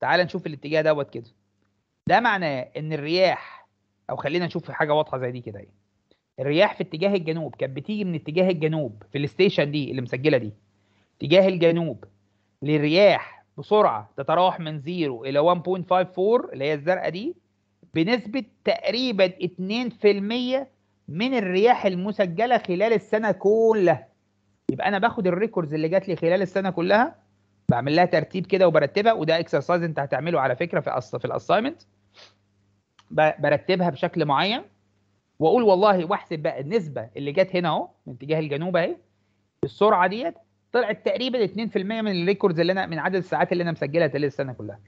تعال نشوف الاتجاه دوت كده ده معناه ان الرياح او خلينا نشوف حاجه واضحه زي دي كده يعني. الرياح في اتجاه الجنوب كانت بتيجي من اتجاه الجنوب في الستيشن دي اللي مسجله دي اتجاه الجنوب للرياح بسرعه تتراوح من 0 الى 1.54 اللي هي الزرقاء دي بنسبه تقريبا 2% من الرياح المسجله خلال السنه كلها يبقى انا باخد الريكوردز اللي جات لي خلال السنه كلها بعمل لها ترتيب كده وبرتبها وده اكسرسايز انت هتعمله على فكره في في الاساينمنت برتبها بشكل معين واقول والله واحسب بقى النسبه اللي جت هنا اهو من اتجاه الجنوب اهي السرعه ديت طلعت تقريبا 2% من الريكوردز اللي انا من عدد الساعات اللي انا مسجلها خلال السنه كلها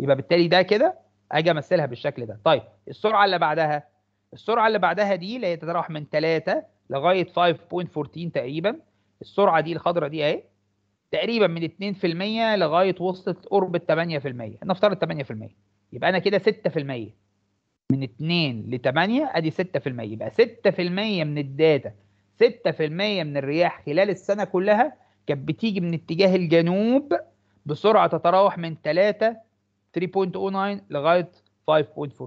يبقى بالتالي ده كده اجي امثلها بالشكل ده طيب السرعه اللي بعدها السرعه اللي بعدها دي اللي هي تتراوح من 3 لغايه 5.14 تقريبا السرعه دي الخضراء دي اهي تقريبا من 2% لغايه وصلت قرب 8% نفترض 8% يبقى انا كده 6% من 2 ل 8 ادي 6% يبقى 6% من الداتا 6% من الرياح خلال السنه كلها كانت بتيجي من اتجاه الجنوب بسرعه تتراوح من 3 3.09 لغايه 5.14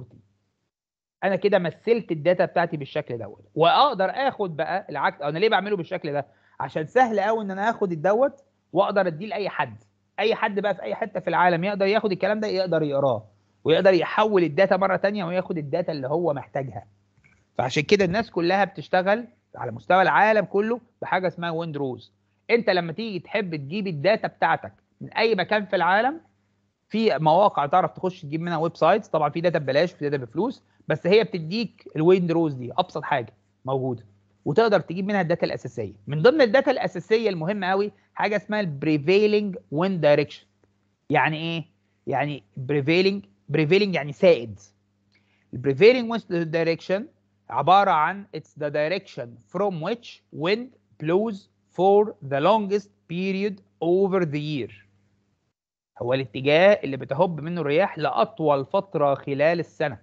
انا كده مثلت الداتا بتاعتي بالشكل دوت واقدر اخد بقى العكس انا ليه بعمله بالشكل ده عشان سهل قوي ان انا اخد الدوت واقدر اديه لاي حد اي حد بقى في اي حته في العالم يقدر ياخد الكلام ده يقدر يقراه ويقدر يحول الداتا مره تانية وياخد الداتا اللي هو محتاجها فعشان كده الناس كلها بتشتغل على مستوى العالم كله بحاجه اسمها ويندروز انت لما تيجي تحب تجيب الداتا بتاعتك من اي مكان في العالم في مواقع تعرف تخش تجيب منها ويب سايتس طبعا في داتا ببلاش وفي داتا بفلوس بس هي بتديك الويندروز دي ابسط حاجه موجوده وتقدر تجيب منها الداتا الاساسيه من ضمن الداتا الاساسيه المهمه قوي حاجه اسمها البريفيلنج وين دايركشن يعني ايه يعني بريفيلنج بريفيلينج يعني سائد البريفيلينج wind direction عبارة عن it's the direction from which wind blows for the longest period over the year هو الاتجاه اللي بتهب منه الرياح لأطول فترة خلال السنة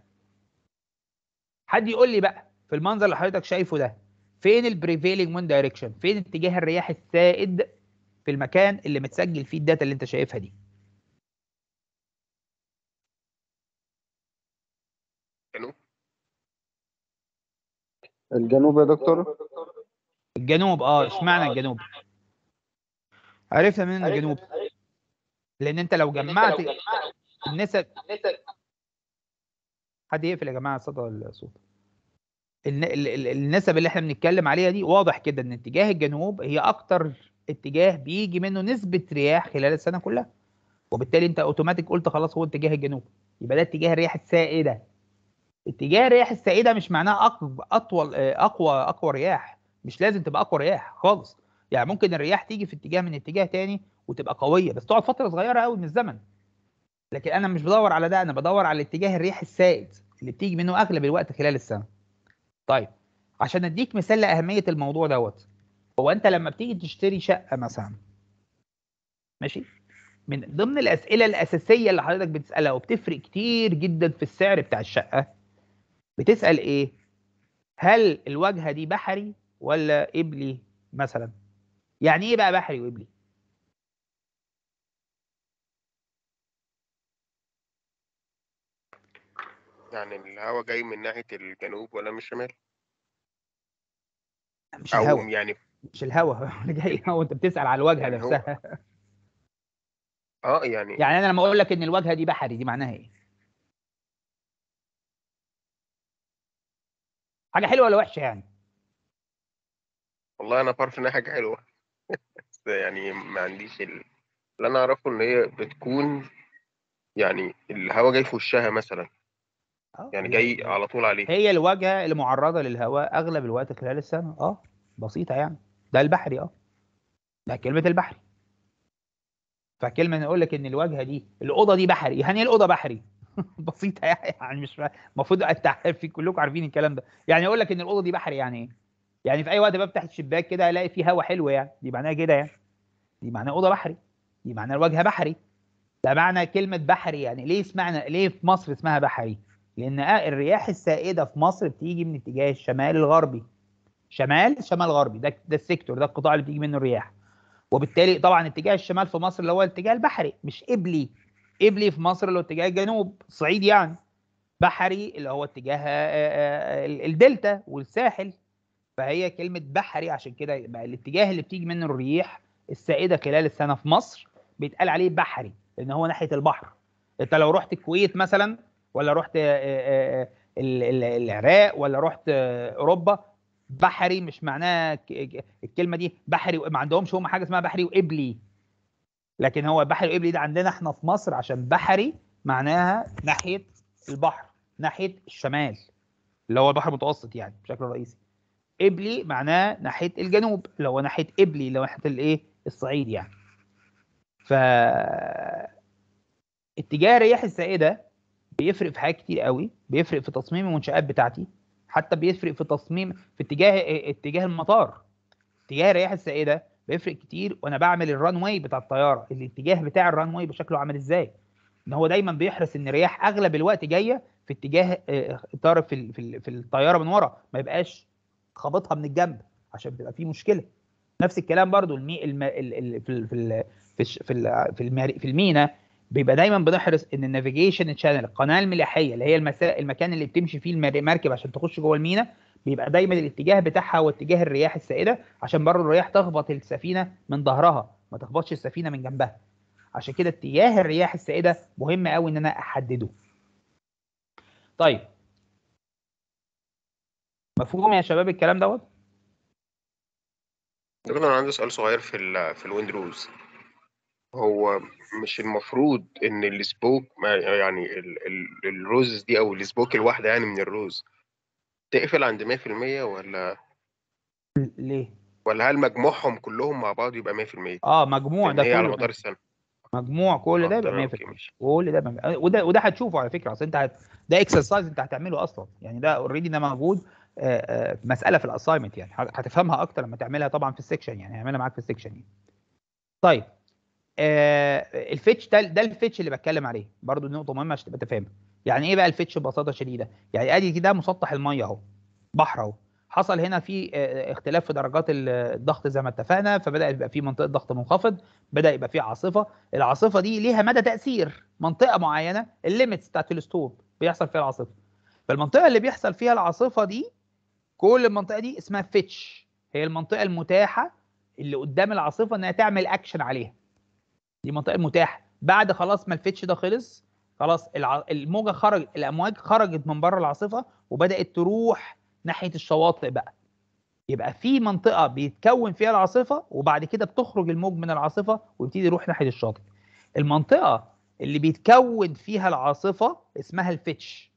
حد يقول لي بقى في المنظر اللي حضرتك شايفه ده فين ال prevailing wind direction فين اتجاه الرياح السائد في المكان اللي متسجل فيه الداتا اللي انت شايفها دي الجنوب يا دكتور الجنوب اه اشمعنى الجنوب عرفنا منين الجنوب لان انت لو جمعت النسب حد يقفل يا جماعه صدى الصوت النسب اللي احنا بنتكلم عليها دي واضح كده ان اتجاه الجنوب هي اكتر اتجاه بيجي منه نسبه رياح خلال السنه كلها وبالتالي انت اوتوماتيك قلت خلاص هو اتجاه الجنوب يبقى ده اتجاه الرياح السائده اتجاه الرياح السائده مش معناها اطول آه، اقوى اقوى رياح مش لازم تبقى اقوى رياح خالص يعني ممكن الرياح تيجي في اتجاه من اتجاه تاني وتبقى قويه بس تقعد فتره صغيره قوي من الزمن لكن انا مش بدور على ده انا بدور على اتجاه الرياح السائد اللي بتيجي منه اغلب الوقت خلال السنه طيب عشان اديك مثال لاهميه الموضوع دوت هو انت لما بتيجي تشتري شقه مثلا ماشي من ضمن الاسئله الاساسيه اللي حضرتك بتسالها وبتفرق كتير جدا في السعر بتاع الشقه بتسال ايه هل الواجهه دي بحري ولا ابلي مثلا يعني ايه بقى بحري وابلي يعني الهواء جاي من ناحيه الجنوب ولا من الشمال مش او الهواء يعني مش الهواء اللي جاي هو انت بتسال على الواجهه يعني نفسها يعني اه يعني يعني انا لما اقول لك ان الواجهه دي بحري دي معناها ايه حاجه حلوه ولا وحشه يعني والله انا بعرف انها حاجه حلوه بس يعني ما عنديش اللي انا اعرفه ان هي بتكون يعني الهواء جاي في وشها مثلا آه، يعني, يعني جاي على طول عليه هي الواجهه المعرضه للهواء اغلب الوقت خلال السنه اه بسيطه يعني ده البحري اه ده كلمه البحري فكلمه نقول لك ان الواجهه دي الاوضه دي بحري يعني ايه الاوضه بحري بسيطه يعني مش المفروض في كلكم عارفين الكلام ده يعني اقول لك ان الاوضه دي بحر يعني ايه يعني في اي وقت بفتح الشباك كده الاقي فيه هواء حلو يعني دي معناها كده يعني دي معناها اوضه بحري دي معناها الواجهه بحري ده معنى كلمه بحري يعني ليه اسمعنا ليه في مصر اسمها بحري لان الرياح السائده في مصر بتيجي من اتجاه الشمال الغربي شمال شمال غربي ده ده السيكتور ده القطاع اللي بتيجي منه الرياح وبالتالي طبعا اتجاه الشمال في مصر اللي هو الاتجاه البحري مش قبلي قبلي في مصر اللي هو اتجاه الجنوب صعيد يعني بحري اللي هو اتجاه آه، آه، الدلتا والساحل فهي كلمة بحري عشان كده يبقى الاتجاه اللي بتيجي منه الريح السائدة خلال السنة في مصر بيتقال عليه بحري لأن هو ناحية البحر أنت لو رحت الكويت مثلا ولا رحت آه، العراق ولا رحت أوروبا بحري مش معناه الكلمة دي بحري ما عندهمش هم حاجة اسمها بحري وإبلي لكن هو بحري وقبلي ده عندنا احنا في مصر عشان بحري معناها ناحيه البحر ناحيه الشمال اللي هو البحر المتوسط يعني بشكل رئيسي قبلي معناه ناحيه الجنوب اللي هو ناحيه قبلي اللي هو ناحيه الايه الصعيد يعني ف اتجاه الرياح السائده بيفرق في حاجات كتير قوي بيفرق في تصميم المنشات بتاعتي حتى بيفرق في تصميم في اتجاه اتجاه المطار اتجاه الرياح السائده بيفرق كتير وانا بعمل الران واي بتاع الطياره الاتجاه بتاع الران واي بشكله عامل ازاي ان هو دايما بيحرص ان الرياح اغلب الوقت جايه في اتجاه آه، طرف في, في, الطياره من ورا ما يبقاش خابطها من الجنب عشان بتبقى في مشكله نفس الكلام برضو المي الم... ال... ال... في في في في المار... في المينا بيبقى دايما بنحرص ان النافيجيشن تشانل القناه الملاحيه اللي هي المسا... المكان اللي بتمشي فيه المركب عشان تخش جوه المينا بيبقى دايما الاتجاه بتاعها هو اتجاه الرياح السائده عشان برضه الرياح تخبط السفينه من ظهرها ما تخبطش السفينه من جنبها عشان كده اتجاه الرياح السائده مهم قوي ان انا احدده طيب مفهوم يا شباب الكلام دوت انا عندي سؤال صغير في الـ في الويند رولز هو مش المفروض ان السبوك يعني الروز دي او السبوك الواحده يعني من الروز تقفل عند 100% ولا ليه؟ ولا هل مجموعهم كلهم مع بعض يبقى 100%؟ اه مجموع ده كله على مدار السنه مجموع كل ده آه، يبقى 100% كل ده بقى... وده وده هتشوفه على فكره اصل انت هت... ده اكسرسايز انت هتعمله اصلا يعني ده اوريدي ده موجود آه آه مساله في الاساينمنت يعني هتفهمها اكتر لما تعملها طبعا في السكشن يعني هعملها معاك في السكشن يعني. طيب آه الفيتش ده ده الفيتش اللي بتكلم عليه برضو نقطه مهمه عشان تبقى تفهمها يعني ايه بقى الفتش ببساطه شديده يعني ادي كده مسطح الميه اهو بحر اهو حصل هنا في آه، آه، اختلاف في درجات آه، الضغط زي ما اتفقنا فبدا يبقى في منطقه ضغط منخفض بدا يبقى في عاصفه العاصفه دي ليها مدى تاثير منطقه معينه الليميتس بتاعت الستوب بيحصل فيها العاصفه فالمنطقه اللي بيحصل فيها العاصفه دي كل المنطقه دي اسمها فيتش هي المنطقه المتاحه اللي قدام العاصفه انها تعمل اكشن عليها دي المنطقه المتاحه بعد خلاص ما الفيتش ده خلص خلاص الموجه خرجت الامواج خرجت من بره العاصفه وبدات تروح ناحيه الشواطئ بقى يبقى في منطقه بيتكون فيها العاصفه وبعد كده بتخرج الموج من العاصفه ويبتدي يروح ناحيه الشاطئ المنطقه اللي بيتكون فيها العاصفه اسمها الفتش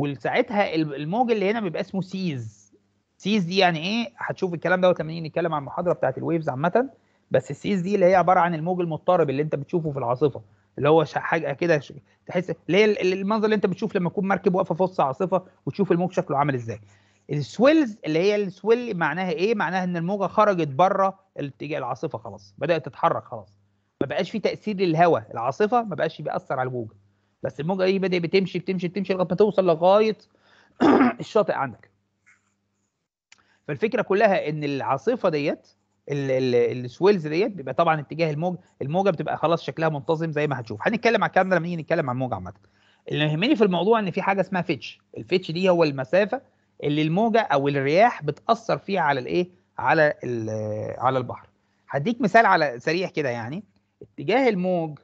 وساعتها الموج اللي هنا بيبقى اسمه سيز سيز دي يعني ايه هتشوف الكلام دوت لما نيجي نتكلم عن المحاضره بتاعت الويفز عامه بس السيز دي اللي هي عباره عن الموج المضطرب اللي انت بتشوفه في العاصفه اللي هو حاجه كده تحس اللي هي المنظر اللي انت بتشوف لما تكون مركب واقفه في وسط عاصفه وتشوف الموج شكله عامل ازاي السويلز اللي هي السويل معناها ايه معناها ان الموجه خرجت بره الاتجاه العاصفه خلاص بدات تتحرك خلاص ما بقاش في تاثير للهواء العاصفه ما بقاش بيأثر على الموجه بس الموجه دي ايه؟ بدات بتمشي بتمشي بتمشي لغايه ما توصل لغايه الشاطئ عندك فالفكره كلها ان العاصفه ديت السويلز ديت بيبقى طبعا اتجاه الموج الموجه بتبقى خلاص شكلها منتظم زي ما هتشوف هنتكلم على الكلام ده لما نيجي نتكلم عن الموجه عامه اللي يهمني في الموضوع ان في حاجه اسمها فيتش الفيتش دي هو المسافه اللي الموجه او الرياح بتاثر فيها على الايه على على البحر هديك مثال على سريع كده يعني اتجاه الموج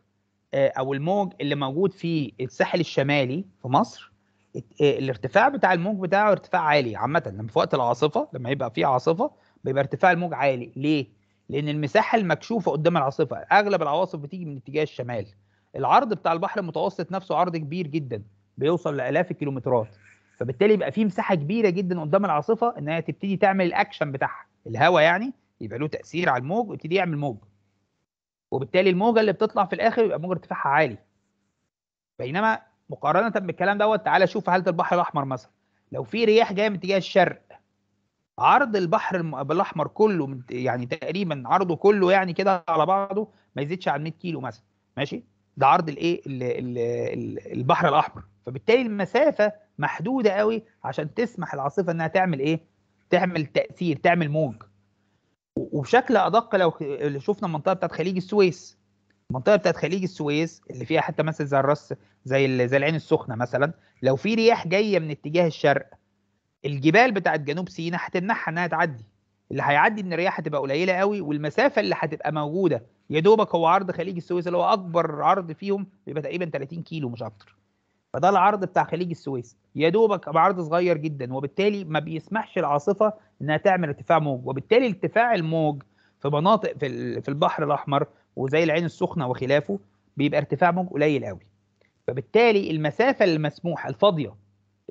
آه، او الموج اللي موجود في الساحل الشمالي في مصر آه، الارتفاع بتاع الموج بتاعه ارتفاع عالي عامه لما في وقت العاصفه لما يبقى في عاصفه بيبقى ارتفاع الموج عالي ليه؟ لان المساحه المكشوفه قدام العاصفه اغلب العواصف بتيجي من اتجاه الشمال العرض بتاع البحر المتوسط نفسه عرض كبير جدا بيوصل لالاف الكيلومترات فبالتالي يبقى في مساحه كبيره جدا قدام العاصفه انها تبتدي تعمل الاكشن بتاعها الهواء يعني يبقى له تاثير على الموج ويبتدي يعمل موج وبالتالي الموجه اللي بتطلع في الاخر يبقى موج ارتفاعها عالي بينما مقارنه بالكلام دوت تعالى شوف حاله البحر الاحمر مثلا لو في رياح جايه من اتجاه الشرق عرض البحر الاحمر كله يعني تقريبا عرضه كله يعني كده على بعضه ما يزيدش عن 100 كيلو مثلا ماشي ده عرض الايه البحر الاحمر فبالتالي المسافه محدوده قوي عشان تسمح العاصفه انها تعمل ايه تعمل تاثير تعمل موج وبشكل ادق لو شفنا المنطقه بتاعت خليج السويس المنطقه بتاعت خليج السويس اللي فيها حتى مثلا زي الراس زي زي العين السخنه مثلا لو في رياح جايه من اتجاه الشرق الجبال بتاعت جنوب سيناء هتمنعها انها تعدي اللي هيعدي من الرياح هتبقى قليله قوي والمسافه اللي هتبقى موجوده يا دوبك هو عرض خليج السويس اللي هو اكبر عرض فيهم بيبقى تقريبا 30 كيلو مش اكتر فده العرض بتاع خليج السويس يا دوبك عرض صغير جدا وبالتالي ما بيسمحش العاصفه انها تعمل ارتفاع موج وبالتالي ارتفاع الموج في مناطق في في البحر الاحمر وزي العين السخنه وخلافه بيبقى ارتفاع موج قليل قوي فبالتالي المسافه المسموحه الفاضيه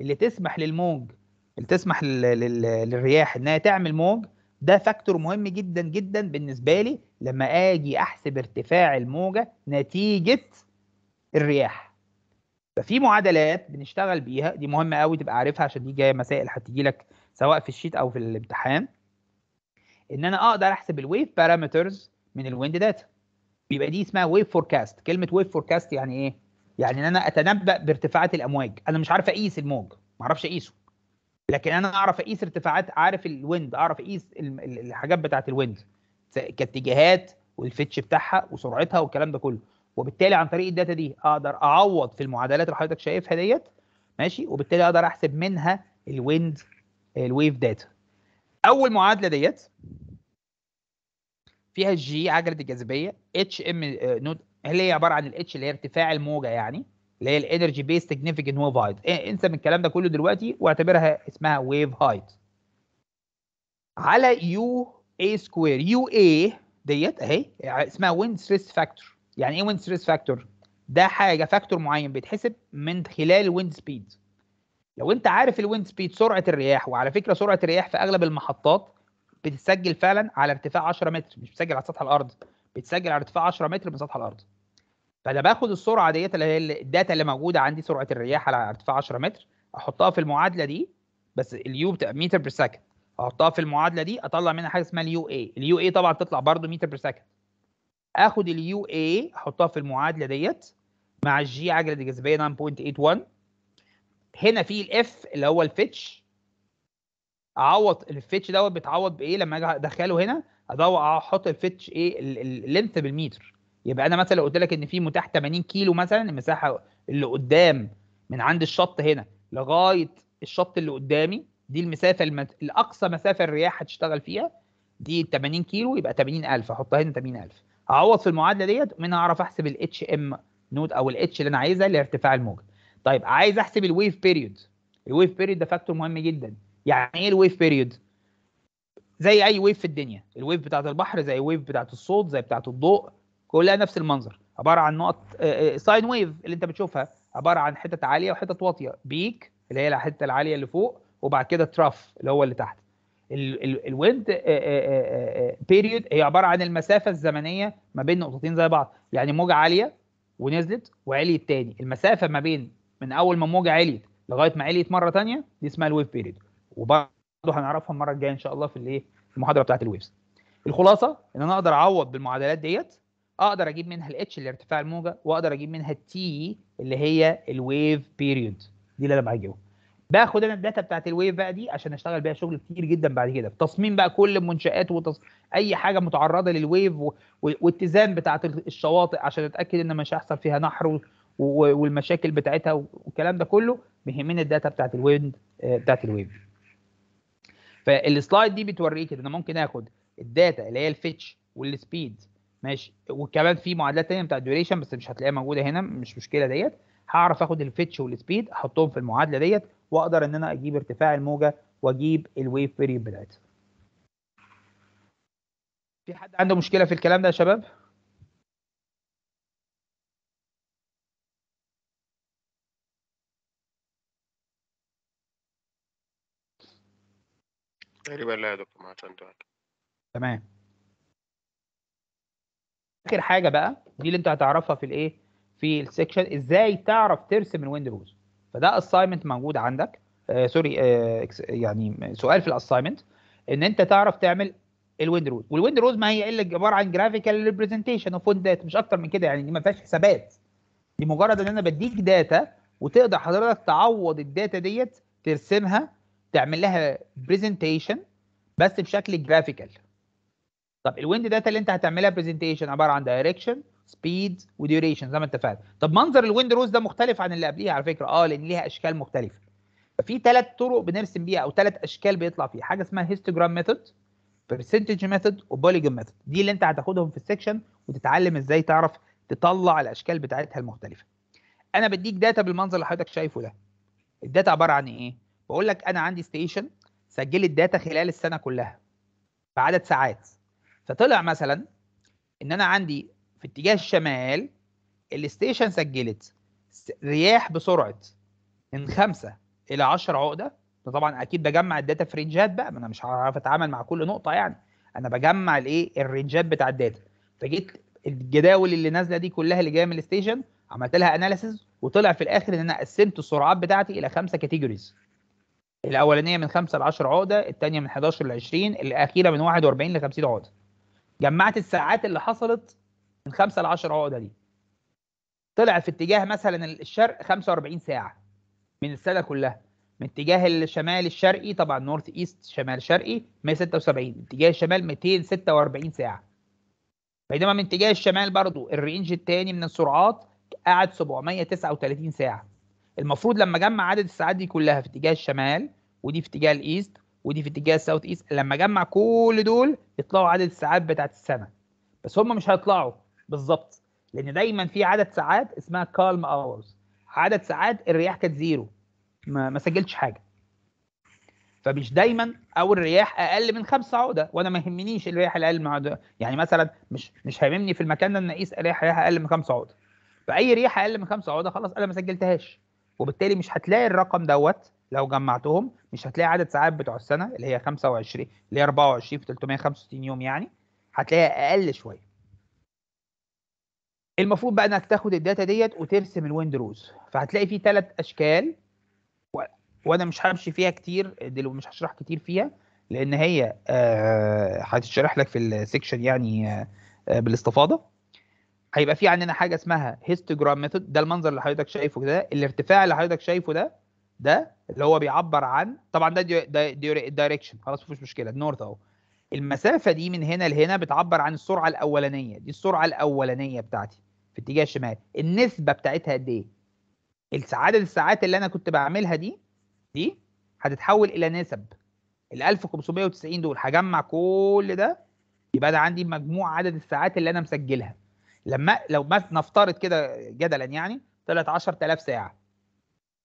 اللي تسمح للموج اللي تسمح للرياح انها تعمل موج ده فاكتور مهم جدا جدا بالنسبه لي لما اجي احسب ارتفاع الموجه نتيجه الرياح ففي معادلات بنشتغل بيها دي مهمه قوي تبقى عارفها عشان دي جايه مسائل هتيجي لك سواء في الشيت او في الامتحان ان انا اقدر احسب الويف بارامترز من الويند داتا بيبقى دي اسمها ويف فوركاست كلمه ويف فوركاست يعني ايه يعني ان انا اتنبا بارتفاعات الامواج انا مش عارف اقيس الموج ما اعرفش اقيسه لكن انا اعرف اقيس ارتفاعات عارف الويند اعرف اقيس الحاجات بتاعه الويند كاتجاهات والفيتش بتاعها وسرعتها والكلام ده كله وبالتالي عن طريق الداتا دي اقدر اعوض في المعادلات اللي حضرتك شايفها ديت ماشي وبالتالي اقدر احسب منها الويند الويف داتا اول معادله ديت فيها جي عجله الجاذبيه اتش ام آه، نود اللي هي عباره عن الاتش اللي هي ارتفاع الموجه يعني اللي هي الانرجي بيس سيجنيفيكنت ويف هايت انسى من الكلام ده كله دلوقتي واعتبرها اسمها ويف هايت على يو اي سكوير يو اي ديت اهي اسمها ويند ستريس فاكتور يعني ايه ويند ستريس فاكتور ده حاجه فاكتور معين بيتحسب من خلال الويند سبيد لو انت عارف الويند سبيد سرعه الرياح وعلى فكره سرعه الرياح في اغلب المحطات بتتسجل فعلا على ارتفاع 10 متر مش بتسجل على سطح الارض بتسجل على ارتفاع 10 متر من سطح الارض فانا باخد السرعه ديت اللي هي الداتا اللي موجوده عندي سرعه الرياح على ارتفاع 10 متر احطها في المعادله دي بس اليو بتبقى متر بير سكند احطها في المعادله دي اطلع منها حاجه اسمها اليو اي اليو اي طبعا تطلع برضه متر بير سكند اخد اليو اي احطها في المعادله ديت مع الجي عجله الجاذبيه 9.81 هنا في الاف اللي هو الفيتش اعوض الفيتش دوت بيتعوض بايه لما اجي ادخله هنا ادور احط الفيتش ايه اللينث بالمتر يبقى انا مثلا لو قلت لك ان في متاح 80 كيلو مثلا المساحه اللي قدام من عند الشط هنا لغايه الشط اللي قدامي دي المسافه المت... الاقصى مسافه الرياح هتشتغل فيها دي 80 كيلو يبقى 80000 احطها هنا 80000 هعوض في المعادله ديت ومن اعرف احسب الاتش ام نود او الاتش اللي انا عايزها لارتفاع الموجه طيب عايز احسب الويف بيريود الويف بيريود ده فاكتور مهم جدا يعني ايه الويف بيريود زي اي ويف في الدنيا الويف بتاعت البحر زي ويف بتاعت الصوت زي بتاعت الضوء كلها نفس المنظر عباره عن نقط ساين آه، ويف آه، اللي انت بتشوفها عباره عن حتت عاليه وحتت واطيه بيك اللي هي الحته العاليه اللي فوق وبعد كده تراف اللي هو اللي تحت الويند بيريود آه، هي عباره عن المسافه الزمنيه ما بين نقطتين زي بعض يعني موجه عاليه ونزلت وعليت تاني المسافه ما بين من اول ما موجه عليت لغايه ما عليت مره تانية دي اسمها الويف بيريود وبرضه هنعرفها المره الجايه ان شاء الله في الايه المحاضره بتاعت الويفز الخلاصه ان انا اقدر اعوض بالمعادلات ديت اقدر اجيب منها الاتش اللي ارتفاع الموجه واقدر اجيب منها التي اللي هي الويف بيريود دي اللي انا بجيبها باخد انا الداتا بتاعت الويف بقى دي عشان اشتغل بيها شغل كتير جدا بعد كده تصميم بقى كل المنشات وتص... اي حاجه متعرضه للويف و... واتزان بتاعت الشواطئ عشان اتاكد ان مش هيحصل فيها نحر و... و... والمشاكل بتاعتها والكلام ده كله بيهمني الداتا بتاعت الويند آه، بتاعت الويف فالسلايد دي بتوريك ان انا ممكن اخد الداتا اللي هي الفيتش والسبيد ماشي وكمان في معادلات تانية بتاع الديوريشن بس مش هتلاقيها موجوده هنا مش مشكله ديت هعرف اخد الفيتش والسبيد احطهم في المعادله ديت واقدر ان انا اجيب ارتفاع الموجه واجيب الويف بيريود بتاعتها في حد عنده مشكله في الكلام ده يا شباب تقريبا لا يا دكتور ما عشان تمام اخر حاجه بقى دي اللي انت هتعرفها في الايه في السكشن ازاي تعرف ترسم الويندوز فده اساينمنت موجود عندك آه سوري آه يعني سؤال في الاساينمنت ان انت تعرف تعمل الويند روز والويند روز ما هي الا عباره عن جرافيكال ريبريزنتيشن اوف داتا مش اكتر من كده يعني دي ما فيهاش حسابات دي مجرد ان انا بديك داتا وتقدر حضرتك تعوض الداتا ديت ترسمها تعمل لها برزنتيشن بس بشكل جرافيكال طب الويند داتا اللي انت هتعملها برزنتيشن عباره عن دايركشن سبيد وديوريشن زي ما انت فاهم طب منظر الويند روز ده مختلف عن اللي قبليه على فكره اه لان ليها اشكال مختلفه ففي ثلاث طرق بنرسم بيها او ثلاث اشكال بيطلع فيها حاجه اسمها هيستوجرام ميثود برسنتج ميثود وبوليجون ميثود دي اللي انت هتاخدهم في السكشن وتتعلم ازاي تعرف تطلع الاشكال بتاعتها المختلفه انا بديك داتا بالمنظر اللي حضرتك شايفه ده الداتا عباره عن ايه بقول لك انا عندي ستيشن سجلت داتا خلال السنه كلها بعدد ساعات فطلع مثلا ان انا عندي في اتجاه الشمال الاستيشن سجلت رياح بسرعه من خمسة الى 10 عقده ده طبعا اكيد بجمع الداتا في رينجات بقى ما انا مش هعرف اتعامل مع كل نقطه يعني انا بجمع الايه الرينجات بتاع الداتا فجيت الجداول اللي نازله دي كلها اللي جايه من الاستيشن عملت لها اناليسيز وطلع في الاخر ان انا قسمت السرعات بتاعتي الى خمسه كاتيجوريز الاولانيه من خمسه ل 10 عقده الثانيه من 11 ل 20 الاخيره من 41 ل 50 عقده جمعت الساعات اللي حصلت من 5 ل 10 عقده دي طلع في اتجاه مثلا الشرق 45 ساعه من السنه كلها من اتجاه الشمال الشرقي طبعا نورث ايست شمال شرقي 176 اتجاه الشمال 246 ساعه بينما من اتجاه الشمال برضو الرينج الثاني من السرعات قعد 739 ساعه المفروض لما جمع عدد الساعات دي كلها في اتجاه الشمال ودي في اتجاه الايست ودي في اتجاه الساوث ايست لما اجمع كل دول يطلعوا عدد الساعات بتاعت السنه بس هم مش هيطلعوا بالظبط لان دايما في عدد ساعات اسمها كالم اورز عدد ساعات الرياح كانت زيرو ما, ما سجلتش حاجه فمش دايما او الرياح اقل من خمسة عقده وانا ما يهمنيش الرياح الاقل من عودة يعني مثلا مش مش هيهمني في المكان ده ان اقيس رياح رياح اقل من خمسة عقده فاي رياح اقل من خمسة عقده خلاص انا ما سجلتهاش وبالتالي مش هتلاقي الرقم دوت لو جمعتهم مش هتلاقي عدد ساعات بتوع السنه اللي هي 25 اللي هي 24 في 365 يوم يعني هتلاقيها اقل شويه المفروض بقى انك تاخد الداتا ديت وترسم الويند روز فهتلاقي فيه ثلاث اشكال و... وانا مش همشي فيها كتير دلو مش هشرح كتير فيها لان هي آه هتشرح لك في السكشن يعني آه بالاستفاضه هيبقى في عندنا حاجه اسمها هيستوجرام ميثود ده المنظر اللي حضرتك شايفه ده الارتفاع اللي حضرتك شايفه ده ده اللي هو بيعبر عن طبعا ده دايركشن خلاص مفيش مشكله النورث اهو المسافه دي من هنا لهنا بتعبر عن السرعه الاولانيه دي السرعه الاولانيه بتاعتي في اتجاه الشمال النسبه بتاعتها قد ايه السعادة الساعات اللي انا كنت بعملها دي دي هتتحول الى نسب ال 1590 دول هجمع كل ده يبقى انا عندي مجموع عدد الساعات اللي انا مسجلها لما لو نفترض كده جدلا يعني طلعت 10000 ساعه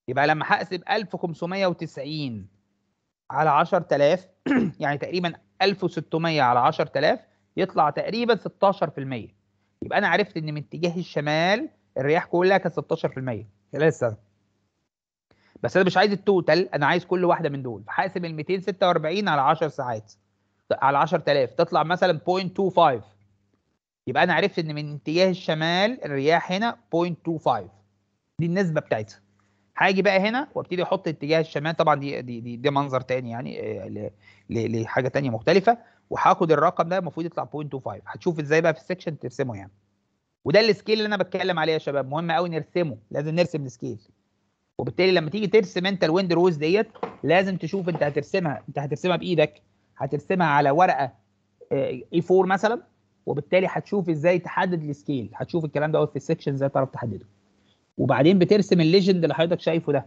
يبقى لما هحسب 1590 على 10000 يعني تقريبا 1600 على 10000 يطلع تقريبا 16% يبقى انا عرفت ان من اتجاه الشمال الرياح كلها كانت 16% خلال السنه بس انا مش عايز التوتال انا عايز كل واحده من دول هقسم ال 246 على 10 ساعات على 10000 تطلع مثلا 0.25 يبقى انا عرفت ان من اتجاه الشمال الرياح هنا 0.25 دي النسبه بتاعتها هاجي بقى هنا وابتدي احط اتجاه الشمال طبعا دي دي دي, دي منظر تاني يعني آه، لحاجه تانيه مختلفه وهاخد الرقم ده المفروض يطلع 0.25 هتشوف ازاي بقى في السكشن ترسمه يعني وده السكيل اللي انا بتكلم عليه يا شباب مهم قوي نرسمه لازم نرسم السكيل وبالتالي لما تيجي ترسم انت الويند روز ديت لازم تشوف انت هترسمها انت هترسمها بايدك هترسمها على ورقه اي آه، 4 مثلا وبالتالي هتشوف ازاي تحدد السكيل هتشوف الكلام ده في السكشن ازاي تعرف تحدده وبعدين بترسم الليجند اللي حضرتك شايفه ده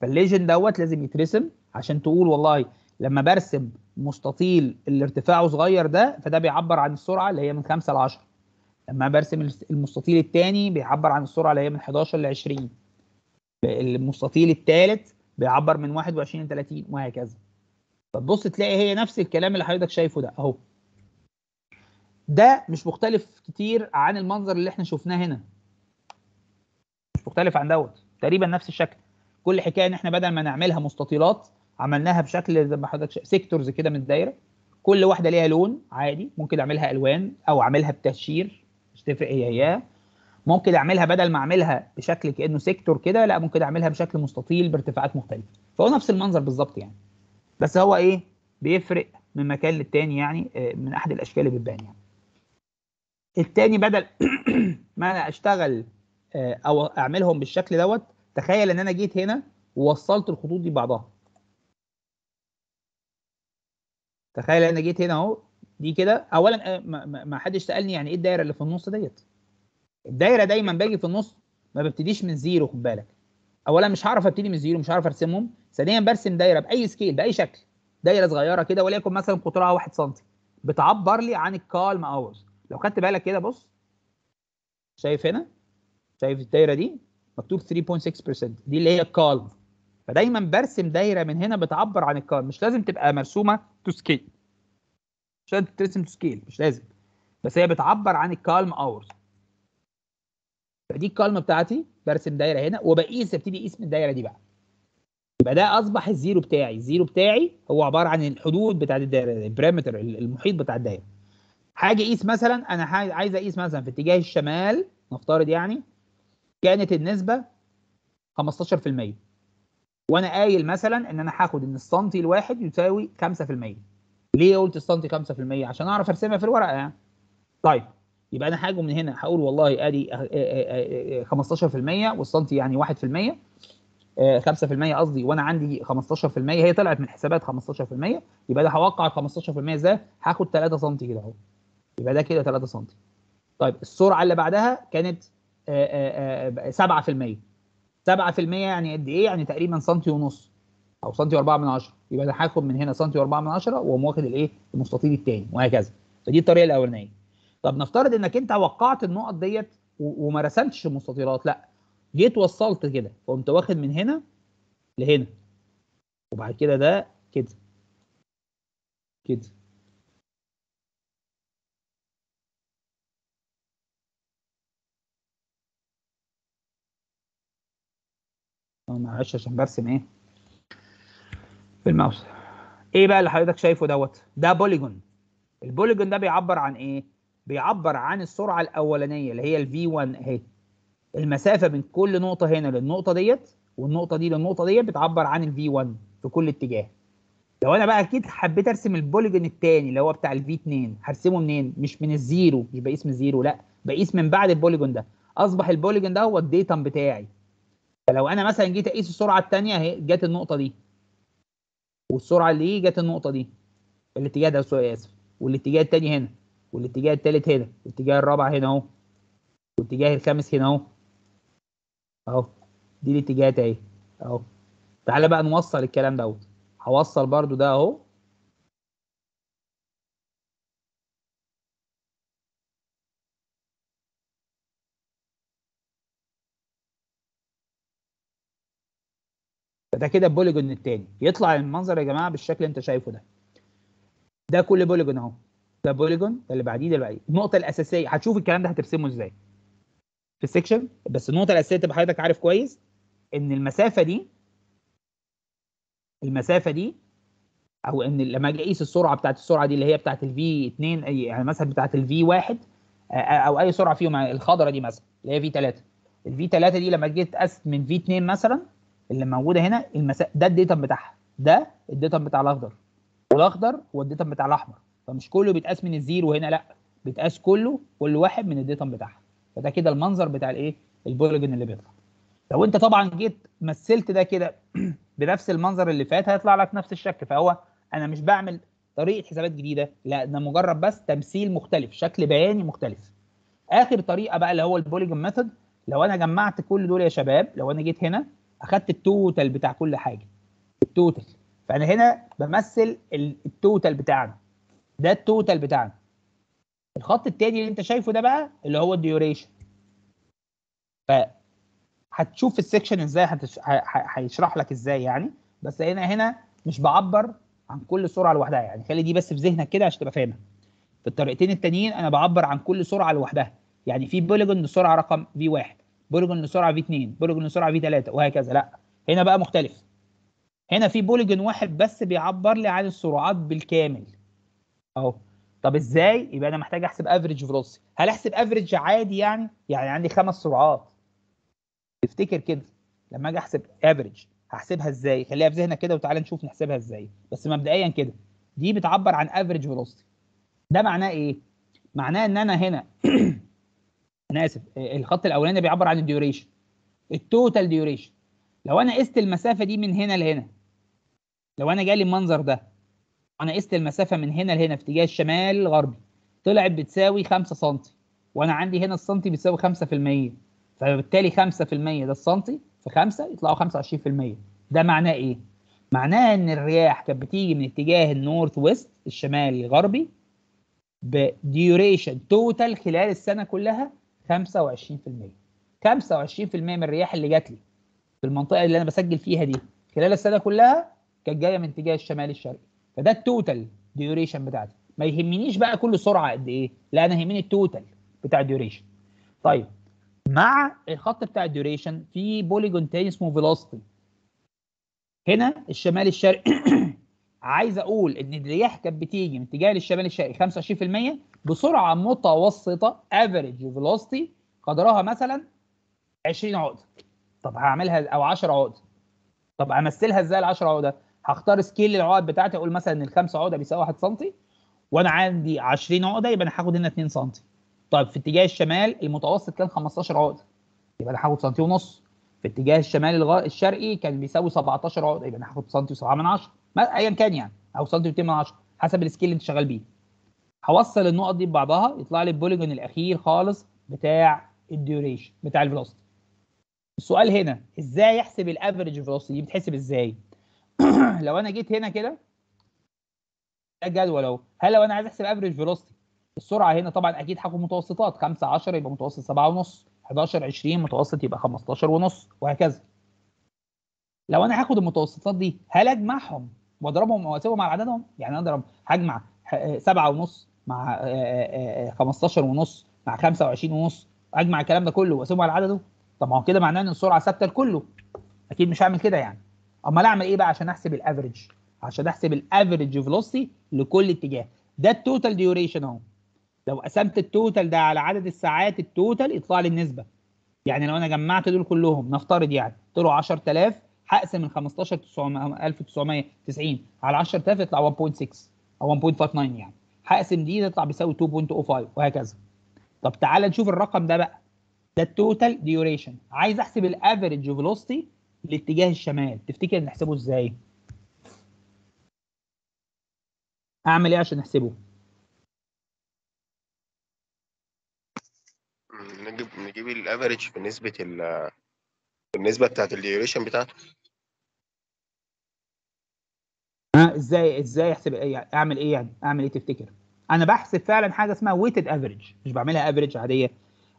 فالليجند دوت لازم يترسم عشان تقول والله لما برسم مستطيل اللي ارتفاعه صغير ده فده بيعبر عن السرعه اللي هي من 5 ل 10 لما برسم المستطيل الثاني بيعبر عن السرعه اللي هي من 11 ل 20 المستطيل الثالث بيعبر من 21 ل 30 وهكذا فتبص تلاقي هي نفس الكلام اللي حضرتك شايفه ده اهو ده مش مختلف كتير عن المنظر اللي احنا شفناه هنا مختلف عن دوت تقريبا نفس الشكل كل حكايه ان احنا بدل ما نعملها مستطيلات عملناها بشكل زي ما حضرتك سيكتورز كده من الدايره كل واحده ليها لون عادي ممكن اعملها الوان او اعملها بتشير مش تفرق هي هي ممكن اعملها بدل ما اعملها بشكل كانه سيكتور كده لا ممكن اعملها بشكل مستطيل بارتفاعات مختلفه فهو نفس المنظر بالظبط يعني بس هو ايه بيفرق من مكان للتاني يعني آه، من احد الاشكال اللي بتبان يعني التاني بدل ما انا اشتغل آه، او اعملهم بالشكل دوت تخيل ان انا جيت هنا ووصلت الخطوط دي ببعضها تخيل انا جيت هنا اهو دي كده اولا آه، ما حدش سالني يعني ايه الدايره اللي في النص ديت الدايره دايما باجي في النص ما ببتديش من زيرو خد بالك اولا مش هعرف ابتدي من زيرو مش هعرف ارسمهم ثانيا برسم دايره باي سكيل باي شكل دايره صغيره كده وليكن مثلا قطرها 1 سم بتعبر لي عن الكالم اورز لو خدت بالك كده بص شايف هنا شايف الدايره دي مكتوب 3.6% دي اللي هي الكالم فدايما برسم دايره من هنا بتعبر عن الكالم مش لازم تبقى مرسومه تو سكيل مش لازم ترسم تو سكيل مش لازم بس هي بتعبر عن الكالم اورز فدي الكالم بتاعتي برسم دايره هنا وبقيس ابتدي اقيس من الدايره دي بقى يبقى ده اصبح الزيرو بتاعي الزيرو بتاعي هو عباره عن الحدود بتاعت الدايره البريمتر المحيط بتاع الدايره حاجه اقيس مثلا انا عايز اقيس مثلا في اتجاه الشمال نفترض يعني كانت النسبه 15% وانا قايل مثلا ان انا هاخد ان السنتي الواحد يساوي 5% ليه قلت السنتي 5% عشان اعرف ارسمها في الورقه يعني طيب يبقى انا هاجي من هنا هقول والله ادي 15% آه، آه، آه، والسنتي يعني 1% 5% قصدي وانا عندي 15% هي طلعت من حسابات 15% يبقى انا هوقع ال 15% ازاي؟ هاخد 3 سم كده اهو يبقى ده كده 3 سم طيب السرعه اللي بعدها كانت 7% آه، 7% آه، آه، يعني قد ايه؟ يعني تقريبا سنتي ونص او سنتي و4 من 10 يبقى انا هاخد من هنا سنتي و4 من 10 واقوم واخد الايه؟ المستطيل الثاني وهكذا فدي الطريقه الاولانيه. طب نفترض انك انت وقعت النقط ديت وما رسمتش المستطيلات لا جيت وصلت كده فقمت واخد من هنا لهنا وبعد كده ده كده كده آه، معلش عشان برسم ايه بالماوس ايه بقى اللي حضرتك شايفه دوت ده بوليجون البوليجون ده بيعبر عن ايه بيعبر عن السرعه الاولانيه اللي هي الفي 1 اهي المسافه بين كل نقطه هنا للنقطه ديت والنقطه دي للنقطه ديت بتعبر عن الفي 1 في كل اتجاه لو انا بقى اكيد حبيت ارسم البوليجون الثاني اللي هو بتاع الفي 2 هرسمه منين مش من الزيرو مش بقيس من الزيرو لا بقيس من بعد البوليجون ده اصبح البوليجون ده هو الديتم بتاعي فلو انا مثلا جيت اقيس السرعه الثانيه هي جت النقطه دي والسرعه اللي هي جت النقطه دي الاتجاه ده اسف والاتجاه الثاني هنا والاتجاه الثالث هنا والاتجاه الرابع هنا اهو والاتجاه الخامس هنا اهو اهو دي الاتجاهات اهي اهو تعالى بقى نوصل الكلام دوت هوصل برده ده اهو ده كده البوليجون الثاني يطلع المنظر يا جماعه بالشكل اللي انت شايفه ده ده كل بوليجون اهو ده بوليجون ده اللي بعديه ده اللي بعديه النقطه الاساسيه هتشوف الكلام ده هترسمه ازاي في السكشن بس النقطه الاساسيه تبقى حضرتك عارف كويس ان المسافه دي المسافه دي او ان لما اجي اقيس السرعه بتاعت السرعه دي اللي هي بتاعت الفي 2 اي يعني مثلا بتاعت الفي 1 آه، آه، او اي سرعه فيهم الخضره دي مثلا اللي هي في 3 الفي 3 دي لما جيت قست من في 2 مثلا اللي موجوده هنا المسا... ده الديتا بتاعها ده الديتا بتاع الاخضر والاخضر هو الديتا بتاع الاحمر فمش كله بيتقاس من الزيرو هنا لا بيتقاس كله كل واحد من الديتا بتاعها فده كده المنظر بتاع الايه البوليجون اللي بيطلع لو انت طبعا جيت مثلت ده كده بنفس المنظر اللي فات هيطلع لك نفس الشكل فهو انا مش بعمل طريقه حسابات جديده لا ده مجرد بس تمثيل مختلف شكل بياني مختلف اخر طريقه بقى اللي هو البوليجون ميثود لو انا جمعت كل دول يا شباب لو انا جيت هنا اخدت التوتال بتاع كل حاجه التوتال فانا هنا بمثل التوتال بتاعنا ده التوتال بتاعنا الخط التاني اللي انت شايفه ده بقى اللي هو الديوريشن ف هتشوف السكشن ازاي هيشرح لك ازاي يعني بس هنا هنا مش بعبر عن كل سرعه لوحدها يعني خلي دي بس في ذهنك كده عشان تبقى فاهمها في الطريقتين التانيين انا بعبر عن كل سرعه لوحدها يعني في بوليجون بسرعه رقم في 1 بوليجون لسرعه في 2 بوليجون لسرعه في 3 وهكذا لا هنا بقى مختلف هنا في بوليجون واحد بس بيعبر لي عن السرعات بالكامل اهو طب ازاي يبقى انا محتاج احسب افريج فيلوسيتي هل احسب افريج عادي يعني يعني عندي خمس سرعات تفتكر كده لما اجي احسب افريج هحسبها ازاي خليها في ذهنك كده وتعالى نشوف نحسبها ازاي بس مبدئيا كده دي بتعبر عن افريج فيلوسيتي ده معناه ايه معناه ان انا هنا انا اسف الخط الاولاني بيعبر عن الديوريشن التوتال ديوريشن لو انا قست المسافه دي من هنا لهنا لو انا جالي المنظر ده انا قست المسافه من هنا لهنا في اتجاه الشمال الغربي طلعت بتساوي 5 سم وانا عندي هنا السنتي بتساوي 5% فبالتالي 5% ده السنتي في 5 يطلعوا 25% ده معناه ايه؟ معناه ان الرياح كانت بتيجي من اتجاه النورث ويست الشمال الغربي بديوريشن توتال خلال السنه كلها 25% 25% من الرياح اللي جات لي في المنطقه اللي انا بسجل فيها دي خلال السنه كلها كانت جايه من اتجاه الشمال الشرقي فده التوتال ديوريشن بتاعتي ما يهمنيش بقى كل سرعه قد ايه لا انا يهمني التوتال بتاع الديوريشن طيب مع الخط بتاع الديوريشن في بوليجون تاني اسمه فيلوستي هنا الشمال الشرقي عايز اقول ان الرياح كانت بتيجي من اتجاه الشمال الشرقي 25% بسرعه متوسطه افريج فيلوستي قدرها مثلا 20 عقده طب هعملها او 10 عقده طب امثلها ازاي ال 10 عقده هختار سكيل العقد بتاعتي اقول مثلا ان الخمسه عقده بيساوي 1 سم وانا عندي 20 عقده يبقى انا هاخد هنا 2 سم طيب في اتجاه الشمال المتوسط كان 15 عقده يبقى انا هاخد سم ونص في اتجاه الشمال الشرقي كان بيساوي 17 عقده يبقى انا هاخد سم و7 من 10 ايا كان يعني او 200 من 10 حسب السكيل اللي انت شغال بيه هوصل النقط دي ببعضها يطلع لي البوليجون الاخير خالص بتاع الديوريشن بتاع الفيلوسيتي السؤال هنا ازاي احسب الافريج فيلوسيتي دي بتحسب ازاي لو انا جيت هنا كده ده جدول اهو هل لو انا عايز احسب افريج فيلوسيتي السرعه هنا طبعا اكيد هاخد متوسطات 5 10 يبقى متوسط 7 ونص 11 20 متوسط يبقى 15 ونص وهكذا لو انا هاخد المتوسطات دي هل اجمعهم واضربهم واسيبهم على عددهم يعني اضرب هجمع آه، سبعة ونص مع 15 آه، آه، ونص مع 25 ونص اجمع الكلام ده كله واسيبه على عدده طب ما هو كده معناه ان السرعه ثابته لكله اكيد مش هعمل كده يعني امال اعمل ايه بقى عشان احسب الافريج عشان احسب الافريج فيلوسيتي لكل اتجاه ده التوتال ديوريشن اهو لو قسمت التوتال ده على عدد الساعات التوتال يطلع لي النسبه يعني لو انا جمعت دول كلهم نفترض يعني طلعوا 10000 هقسم من 15 1990 على 10000 يطلع 1.6 او 1.59 يعني هقسم دي تطلع بيساوي 2.05 وهكذا طب تعالى نشوف الرقم ده بقى ده التوتال ديوريشن عايز احسب الافريج فيلوسيتي لاتجاه الشمال تفتكر نحسبه ازاي اعمل ايه عشان احسبه نجيب نجيب الافريج بنسبه ال النسبه بتاعت الديوريشن بتاعته ها ازاي ازاي احسب ايه يعني اعمل ايه يعني اعمل ايه تفتكر انا بحسب فعلا حاجه اسمها ويتد افريج مش بعملها افريج عاديه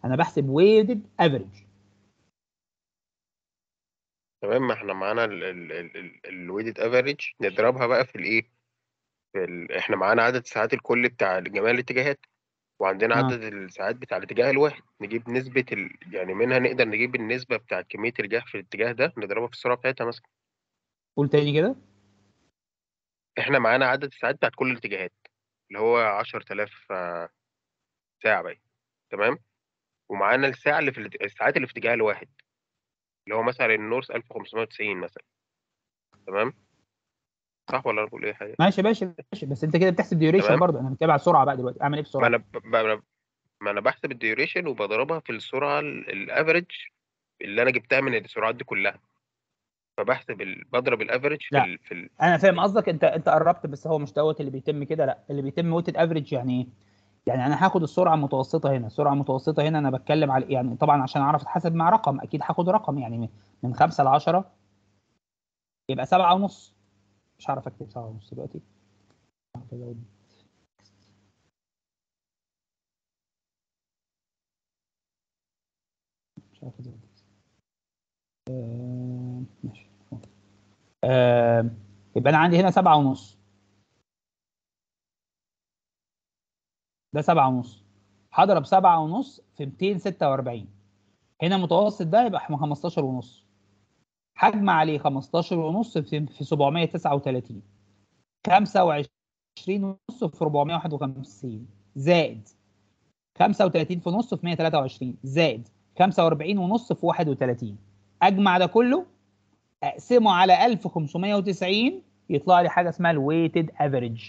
انا بحسب ويتد افريج تمام ما احنا معانا الويتد افريج نضربها بقى في الايه احنا معانا عدد ساعات الكل بتاع جميع الاتجاهات وعندنا نعم. عدد الساعات بتاع الاتجاه الواحد نجيب نسبة ال... يعني منها نقدر نجيب النسبة بتاعت كمية الجهة في الاتجاه ده نضربها في السرعة بتاعتها مثلا قول تاني كده احنا معانا عدد الساعات بتاعت كل الاتجاهات اللي هو عشر تلاف آه، ساعة بقى تمام ومعانا الساعة اللي في الساعات اللي في اتجاه الواحد اللي هو مثلا النورس 1590 مثلا تمام صح ولا بقول ايه حاجه ماشي ماشي ماشي بس انت كده بتحسب ديوريشن برضه انا متابع السرعه بقى دلوقتي اعمل ايه بسرعه؟ ما انا ب... ما انا ما انا بحسب الديوريشن وبضربها في السرعه الافريج اللي انا جبتها من السرعات دي كلها فبحسب ال... بضرب الافريج في, ال... في ال... انا فاهم قصدك انت انت قربت بس هو مش دوت اللي بيتم كده لا اللي بيتم ويتد افريج يعني ايه؟ يعني انا هاخد السرعه المتوسطه هنا السرعه المتوسطه هنا انا بتكلم على يعني طبعا عشان اعرف اتحاسب مع رقم اكيد هاخد رقم يعني من 5 ل 10 يبقى 7 ونص مش عارف اكتب ساعه ونص دلوقتي مش عارف ازود آه، ماشي آه، يبقى انا عندي هنا سبعة ونص ده سبعة ونص هضرب سبعة ونص في 246 هنا متوسط ده يبقى 15 ونص حجم عليه 15 ونص في 739 25 ونص في 451 زائد 35 في نص في 123 زائد 45 ونص في 31 اجمع ده كله اقسمه على 1590 يطلع لي حاجه اسمها الويتد افريج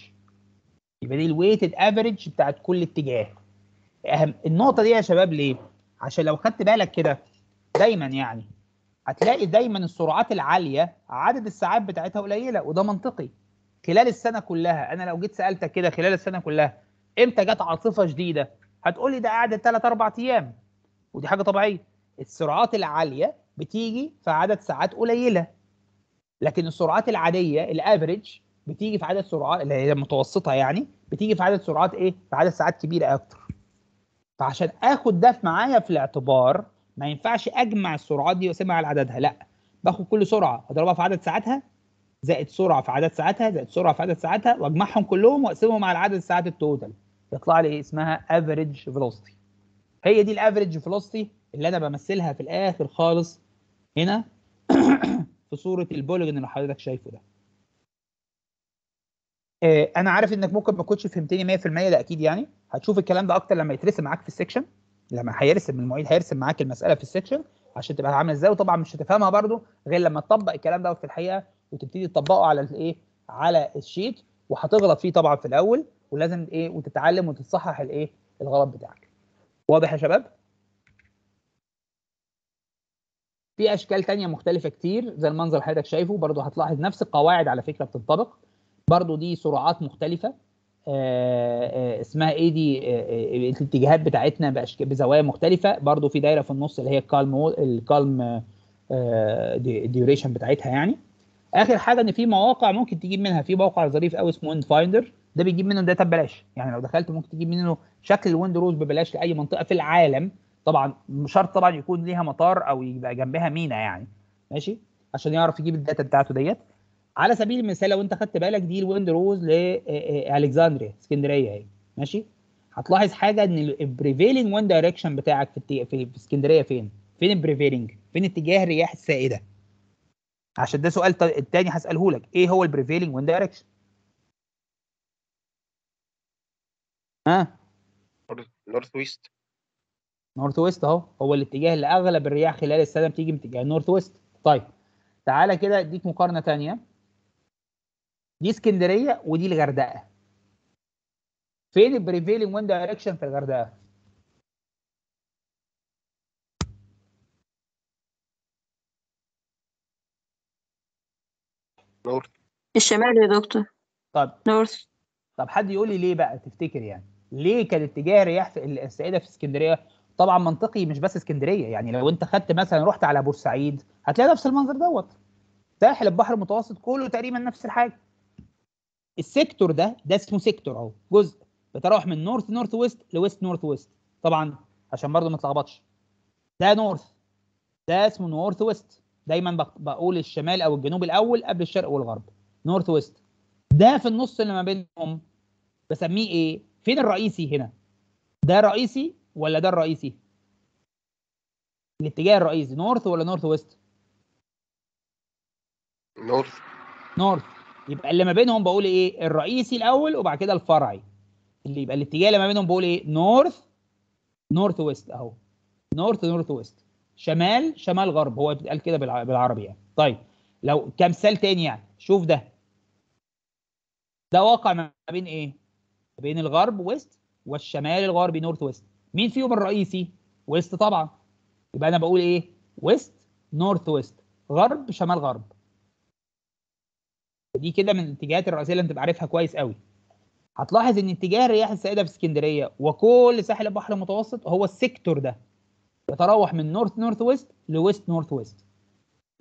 يبقى دي الويتد افريج بتاعت كل اتجاه اهم النقطه دي يا شباب ليه عشان لو خدت بالك كده دايما يعني هتلاقي دايما السرعات العاليه عدد الساعات بتاعتها قليله وده منطقي خلال السنه كلها انا لو جيت سالتك كده خلال السنه كلها امتى جت عاصفه شديده هتقولي ده قعدت 3 أربع ايام ودي حاجه طبيعيه السرعات العاليه بتيجي في عدد ساعات قليله لكن السرعات العاديه الافريج بتيجي في عدد سرعات اللي هي المتوسطه يعني بتيجي في عدد سرعات ايه في عدد ساعات كبيره اكتر فعشان اخد ده معايا في الاعتبار ما ينفعش اجمع السرعات دي واسيبها على عددها لا باخد كل سرعه اضربها في عدد ساعاتها زائد سرعه في عدد ساعاتها زائد سرعه في عدد ساعاتها واجمعهم كلهم واقسمهم على عدد ساعات التوتال يطلع لي إيه؟ اسمها افريج فيلوسيتي هي دي الافريج فيلوسيتي اللي انا بمثلها في الاخر خالص هنا في صوره البوليجون اللي حضرتك شايفه ده آه، انا عارف انك ممكن ما كنتش فهمتني 100% ده اكيد يعني هتشوف الكلام ده اكتر لما يترسم معاك في السكشن لما هيرسم المعيد هيرسم معاك المساله في السكشن عشان تبقى عامله ازاي وطبعا مش هتفهمها برده غير لما تطبق الكلام دوت في الحقيقه وتبتدي تطبقه على الايه على الشيت وهتغلط فيه طبعا في الاول ولازم ايه وتتعلم وتتصحح الايه الغلط بتاعك واضح يا شباب في اشكال ثانيه مختلفه كتير زي المنظر اللي حضرتك شايفه برده هتلاحظ نفس القواعد على فكره بتنطبق برده دي سرعات مختلفه آه، آه، اسمها ايه دي آه، الاتجاهات بتاعتنا بزوايا مختلفه برضو في دايره في النص اللي هي الكالم الكالم ديوريشن بتاعتها يعني اخر حاجه ان في مواقع ممكن تجيب منها في موقع ظريف قوي اسمه اند فايندر ده بيجيب منه داتا ببلاش يعني لو دخلت ممكن تجيب منه شكل الويند رولز ببلاش لاي منطقه في العالم طبعا شرط طبعا يكون ليها مطار او يبقى جنبها مينا يعني ماشي عشان يعرف يجيب الداتا بتاعته ديت على سبيل المثال لو انت خدت بالك دي الويند روز لالكسندريا آه، آه، اسكندريه اهي يعني. ماشي هتلاحظ حاجه ان البريفيلنج وان دايركشن بتاعك في التي... في اسكندريه فين؟ فين البريفيلنج؟ فين اتجاه الرياح السائده؟ عشان ده سؤال الثاني التاني هساله لك ايه هو البريفيلنج وان دايركشن؟ ها؟ نورث ويست نورث ويست اهو هو الاتجاه اللي اغلب الرياح خلال السنه بتيجي من اتجاه نورث ويست طيب تعالى كده اديك مقارنه ثانيه دي اسكندريه ودي الغردقه فين البريفيلنج ويند دايركشن في الغردقه نورث الشمال يا دكتور طب نورث طب حد يقول لي ليه بقى تفتكر يعني ليه كان اتجاه رياح السائده في اسكندريه طبعا منطقي مش بس اسكندريه يعني لو انت خدت مثلا رحت على بورسعيد هتلاقي نفس المنظر دوت ساحل البحر المتوسط كله تقريبا نفس الحاجه السيكتور ده ده اسمه سيكتور اهو جزء بتروح من نورث نورث ويست لويست نورث ويست طبعا عشان برضه ما تلخبطش ده نورث ده اسمه نورث ويست دايما بقول الشمال او الجنوب الاول قبل الشرق والغرب نورث ويست ده في النص اللي ما بينهم بسميه ايه فين الرئيسي هنا ده رئيسي ولا ده الرئيسي الاتجاه الرئيسي نورث ولا نورث ويست نورث نورث يبقى اللي ما بينهم بقول ايه الرئيسي الاول وبعد كده الفرعي اللي يبقى الاتجاه اللي ما بينهم بقول ايه نورث نورث ويست اهو نورث نورث ويست شمال شمال غرب هو بيتقال كده بالعربي يعني طيب لو كمثال تاني يعني شوف ده ده واقع ما بين ايه ما بين الغرب ويست والشمال الغربي نورث ويست مين فيهم الرئيسي ويست طبعا يبقى انا بقول ايه ويست نورث ويست غرب شمال غرب دي كده من الاتجاهات الرئيسيه اللي انت عارفها كويس قوي هتلاحظ ان اتجاه الرياح السائده في اسكندريه وكل ساحل البحر المتوسط هو السيكتور ده يتراوح من نورث نورث ويست لويست نورث ويست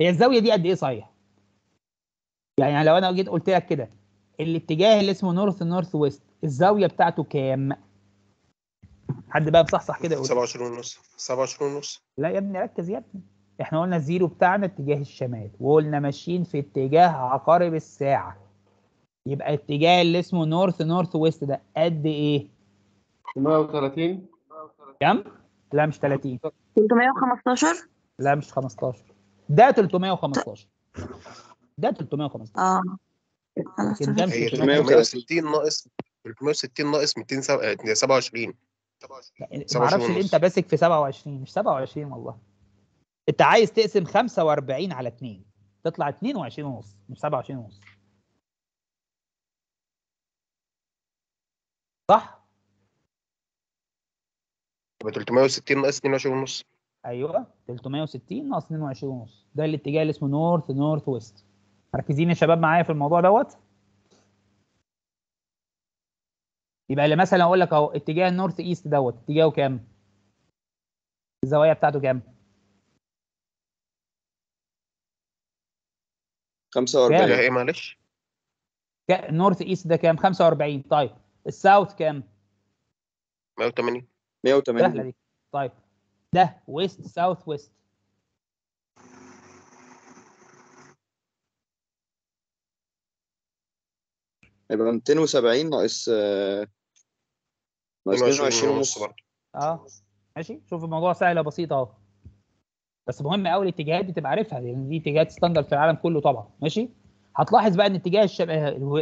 هي الزاويه دي قد ايه صحيح يعني لو انا جيت قلت لك كده الاتجاه اللي اسمه نورث نورث ويست الزاويه بتاعته كام حد بقى بصحصح كده يقول 27 ونص 27 ونص لا يا ابني ركز يا ابني احنا قلنا الزيرو بتاعنا اتجاه الشمال وقلنا ماشيين في اتجاه عقارب الساعة يبقى الاتجاه اللي اسمه نورث نورث ويست ده قد ايه؟ 130 كم؟ لا مش 30 315 لا مش 15 ده 315 ده 315 اه 360 ناقص 360 ناقص 227 ما اعرفش ليه انت ماسك في 27 مش 27 والله انت عايز تقسم 45 على 2 تطلع 22 ونص مش 27 ونص صح؟ يبقى 360 ناقص 22 ونص ايوه 360 ناقص 22 ونص ده الاتجاه اللي اسمه نورث نورث ويست مركزين يا شباب معايا في الموضوع دوت يبقى اللي مثلا اقول لك اهو اتجاه النورث ايست دوت اتجاهه كام؟ الزوايا بتاعته كام؟ 45 ايه معلش نورث ايست ده كام 45 طيب الساوث كام 180 180 سهله دي طيب ده ويست ساوث ويست يبقى 270 ناقص آه، ناقص 22 ونص برضه اه ماشي شوف الموضوع سهل بسيط اهو بس مهم قوي الاتجاهات دي تبقى عارفها لان دي اتجاهات ستاندرد في العالم كله طبعا ماشي هتلاحظ بقى ان اتجاه الشب...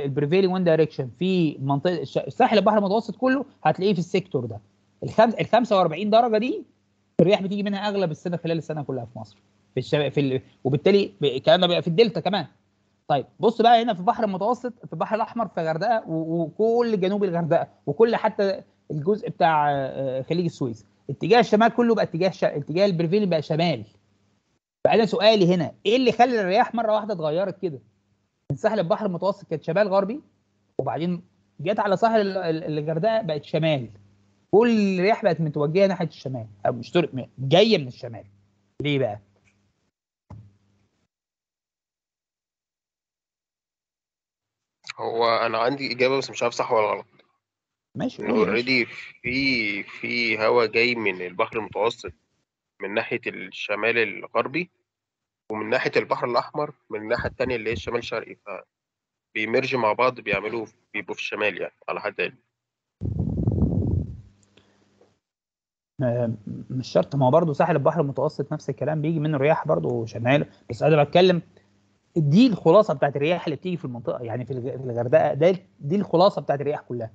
البريفيلينج وان دايركشن في منطقه ساحل البحر المتوسط كله هتلاقيه في السيكتور ده الخم... ال 45 درجه دي الرياح بتيجي منها اغلب السنه خلال السنه كلها في مصر في الشب... في ال... وبالتالي الكلام ده بيبقى في الدلتا كمان طيب بص بقى هنا في البحر المتوسط في البحر الاحمر في الغردقه و... وكل جنوب الغردقه وكل حتى الجزء بتاع آه، خليج السويس اتجاه الشمال كله بقى اتجاه ش... اتجاه البريفيلينج بقى شمال فانا سؤالي هنا ايه اللي خلى الرياح مره واحده اتغيرت كده من ساحل البحر المتوسط كانت شمال غربي وبعدين جت على ساحل الغردقه بقت شمال كل الرياح بقت متوجهه ناحيه الشمال او مش طرق جايه من الشمال ليه بقى هو انا عندي اجابه بس مش عارف صح ولا غلط ماشي اوريدي في في هواء جاي من البحر المتوسط من ناحية الشمال الغربي ومن ناحية البحر الأحمر من الناحية التانية اللي هي الشمال الشرقي فبيمرج مع بعض بيعملوا بيبقوا في الشمال يعني على حد علمي آه، مش شرط ما هو برضه ساحل البحر المتوسط نفس الكلام بيجي منه رياح برضه شمال بس انا بتكلم دي الخلاصه بتاعت الرياح اللي بتيجي في المنطقه يعني في الغردقه ده دي الخلاصه بتاعت الرياح كلها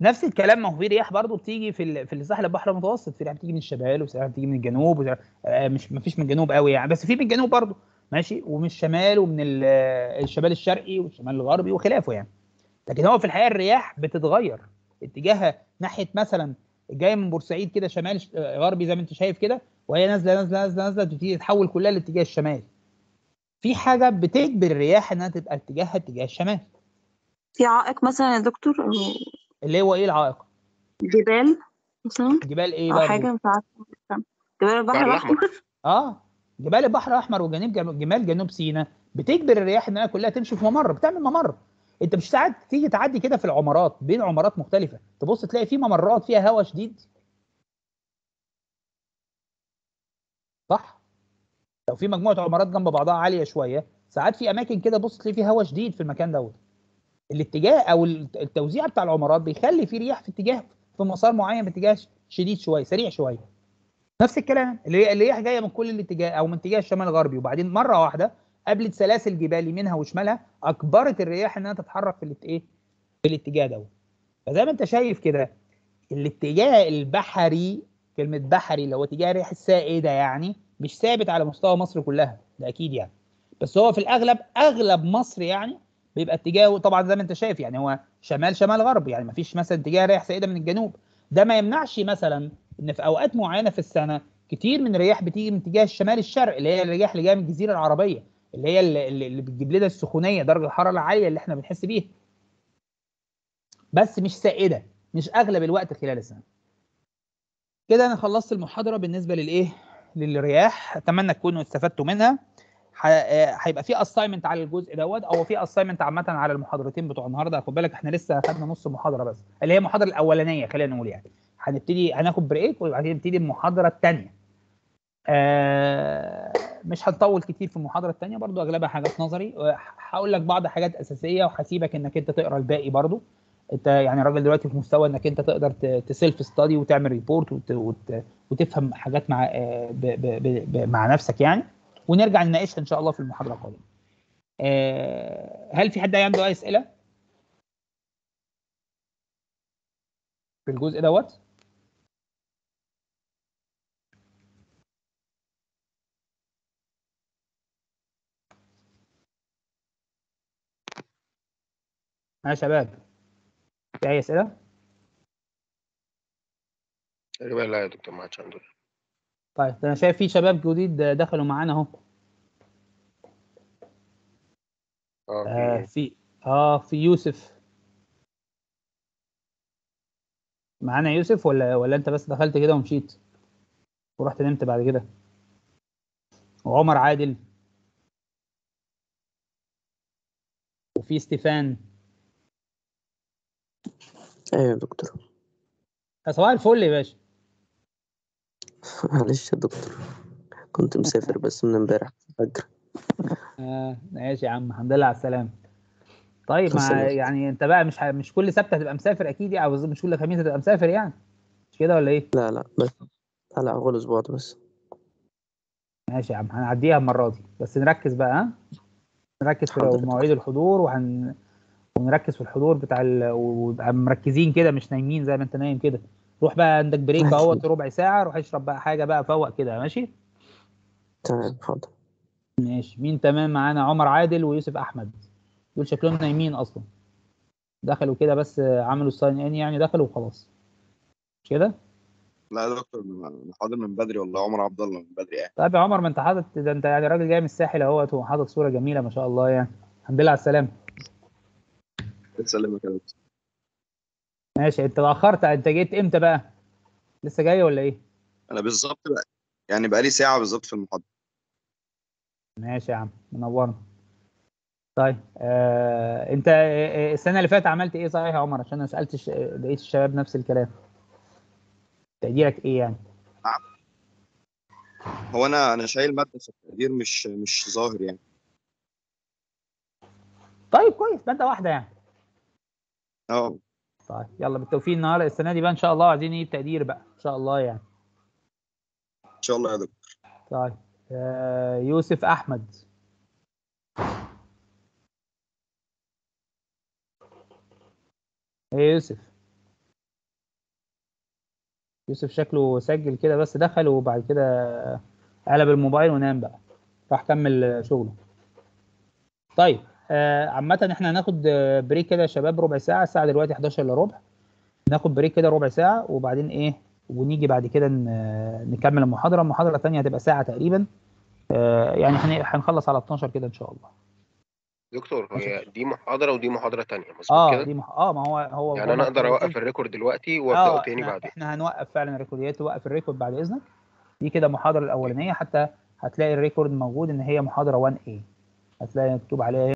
نفس الكلام ما هو في رياح برضه بتيجي في في ساحل البحر المتوسط في رياح بتيجي من الشمال وفي رياح بتيجي من الجنوب وزي... آه، مش ما فيش من الجنوب قوي يعني بس في من الجنوب برضه ماشي ومن الشمال ومن آه، الشمال الشرقي والشمال الغربي وخلافه يعني لكن هو في الحقيقه الرياح بتتغير اتجاهها ناحيه مثلا جايه من بورسعيد كده شمال آه، غربي زي ما انت شايف كده وهي نازله نازله نازله نازله تبتدي تتحول كلها لاتجاه الشمال في حاجه بتجبر الرياح انها تبقى اتجاهها اتجاه الشمال في عائق مثلا يا دكتور اللي هو ايه العائق؟ جبال مثلا جبال ايه بقى؟ حاجه مش عارفه جبال البحر الاحمر اه جبال البحر الاحمر وجنوب جمال جنوب سيناء بتجبر الرياح انها كلها تمشي في ممر بتعمل ممر انت مش ساعات تيجي تعدي كده في العمارات بين عمارات مختلفه تبص تلاقي في ممرات فيها هواء شديد صح لو في مجموعه عمارات جنب بعضها عاليه شويه ساعات في اماكن كده بص تلاقي في هواء شديد في المكان دوت الاتجاه او التوزيع بتاع العمارات بيخلي في رياح في اتجاه في مسار معين باتجاه شديد شويه سريع شويه نفس الكلام الرياح جايه من كل الاتجاه او من اتجاه الشمال الغربي وبعدين مره واحده قابلت سلاسل جبال يمينها وشمالها اجبرت الرياح انها تتحرك في الايه في الاتجاه دوت فزي ما انت شايف كده الاتجاه البحري كلمه بحري اللي هو اتجاه الرياح السائده يعني مش ثابت على مستوى مصر كلها ده اكيد يعني بس هو في الاغلب اغلب مصر يعني بيبقى اتجاهه طبعا زي ما انت شايف يعني هو شمال شمال غرب يعني ما فيش مثلا اتجاه رايح سائده من الجنوب ده ما يمنعش مثلا ان في اوقات معينه في السنه كتير من الرياح بتيجي من اتجاه الشمال الشرق اللي هي الرياح اللي جايه من الجزيره العربيه اللي هي اللي بتجيب لنا السخونيه درجه الحراره العاليه اللي احنا بنحس بيها بس مش سائده مش اغلب الوقت خلال السنه كده انا خلصت المحاضره بالنسبه للايه للرياح اتمنى تكونوا استفدتوا منها آه، هيبقى في اساينمنت على الجزء دوت او في اساينمنت عامه على المحاضرتين بتوع النهارده خد بالك احنا لسه خدنا نص محاضره بس اللي هي المحاضره الاولانيه خلينا نقول يعني هنبتدي هناخد بريك وبعدين نبتدي المحاضره الثانيه آه مش هنطول كتير في المحاضره الثانيه برضو اغلبها حاجات نظري هقول لك بعض حاجات اساسيه وهسيبك انك انت تقرا الباقي برضو انت يعني راجل دلوقتي في مستوى انك انت تقدر تسيلف ستادي وتعمل ريبورت وتفهم حاجات مع آه، مع نفسك يعني ونرجع نناقشها ان شاء الله في المحاضره القادمه آه، هل في حد عنده اي اسئله في الجزء دوت يا شباب في اي اسئله؟ تقريبا لا يا دكتور ما عادش عندنا طيب انا شايف في شباب جديد دخلوا معانا اهو آه, آه، إيه؟ في اه في يوسف معانا يوسف ولا ولا انت بس دخلت كده ومشيت ورحت نمت بعد كده وعمر عادل وفي ستيفان ايوه يا دكتور صباح الفل يا باشا معلش يا دكتور كنت مسافر بس من امبارح فجر آه ماشي يا عم الحمد لله على السلامة طيب يعني انت بقى مش ح... مش كل سبت هتبقى مسافر اكيد يعني او مش كل خميس هتبقى مسافر يعني مش كده ولا ايه؟ لا لا بس لا لا اول اسبوع بس ماشي يا عم هنعديها المرة دي بس نركز بقى ها نركز في مواعيد الحضور وهن ونركز في الحضور بتاع ال... ويبقى مركزين كده مش نايمين زي ما انت نايم كده روح بقى عندك بريك اهوت ربع ساعه روح اشرب بقى حاجه بقى فوق كده ماشي تمام اتفضل ماشي مين تمام معانا عمر عادل ويوسف احمد دول شكلهم نايمين اصلا دخلوا كده بس عملوا الساين ان يعني دخلوا وخلاص مش كده لا يا دكتور انا حاضر من بدري والله عمر عبد الله من بدري يعني طيب يا عمر ما انت حاطط ده انت يعني راجل جاي من الساحل اهوت وحاطط صوره جميله ما شاء الله يعني الحمد لله على السلامه تسلمك يا دكتور ماشي انت اتاخرت انت جيت امتى بقى؟ لسه جاي ولا ايه؟ انا بالظبط بقى يعني بقى لي ساعه بالظبط في المحاضره ماشي يا عم منورنا طيب آه، انت آه، آه، السنه اللي فاتت عملت ايه صحيح يا عمر عشان انا سالت ش... بقيت آه، الشباب نفس الكلام تقديرك ايه يعني نعم. هو انا انا شايل ماده في التقدير مش مش ظاهر يعني طيب كويس ماده واحده يعني اه طيب يلا بالتوفيق النهارده السنه دي بقى ان شاء الله عايزين ايه التقدير بقى ان شاء الله يعني ان شاء الله يا دكتور طيب آه، يوسف احمد ايه يوسف يوسف شكله سجل كده بس دخل وبعد كده قلب الموبايل ونام بقى راح كمل شغله طيب آه، عامة احنا هناخد بريك كده يا شباب ربع ساعة الساعة دلوقتي 11 الا ربع ناخد بريك كده ربع ساعة وبعدين ايه ونيجي بعد كده نكمل المحاضرة المحاضرة الثانية هتبقى ساعة تقريبا آه، يعني هنخلص على 12 كده ان شاء الله دكتور هي دي محاضرة ودي محاضرة تانية مظبوط اه كده؟ دي مح... اه ما هو هو يعني انا اقدر اوقف الريكورد دلوقتي آه، وابداه آه تاني بعدين احنا هنوقف فعلا الريكورديات وقف الريكورد بعد اذنك دي كده المحاضرة الاولانية حتى هتلاقي الريكورد موجود ان هي محاضرة 1A هتلاقي مكتوب عليها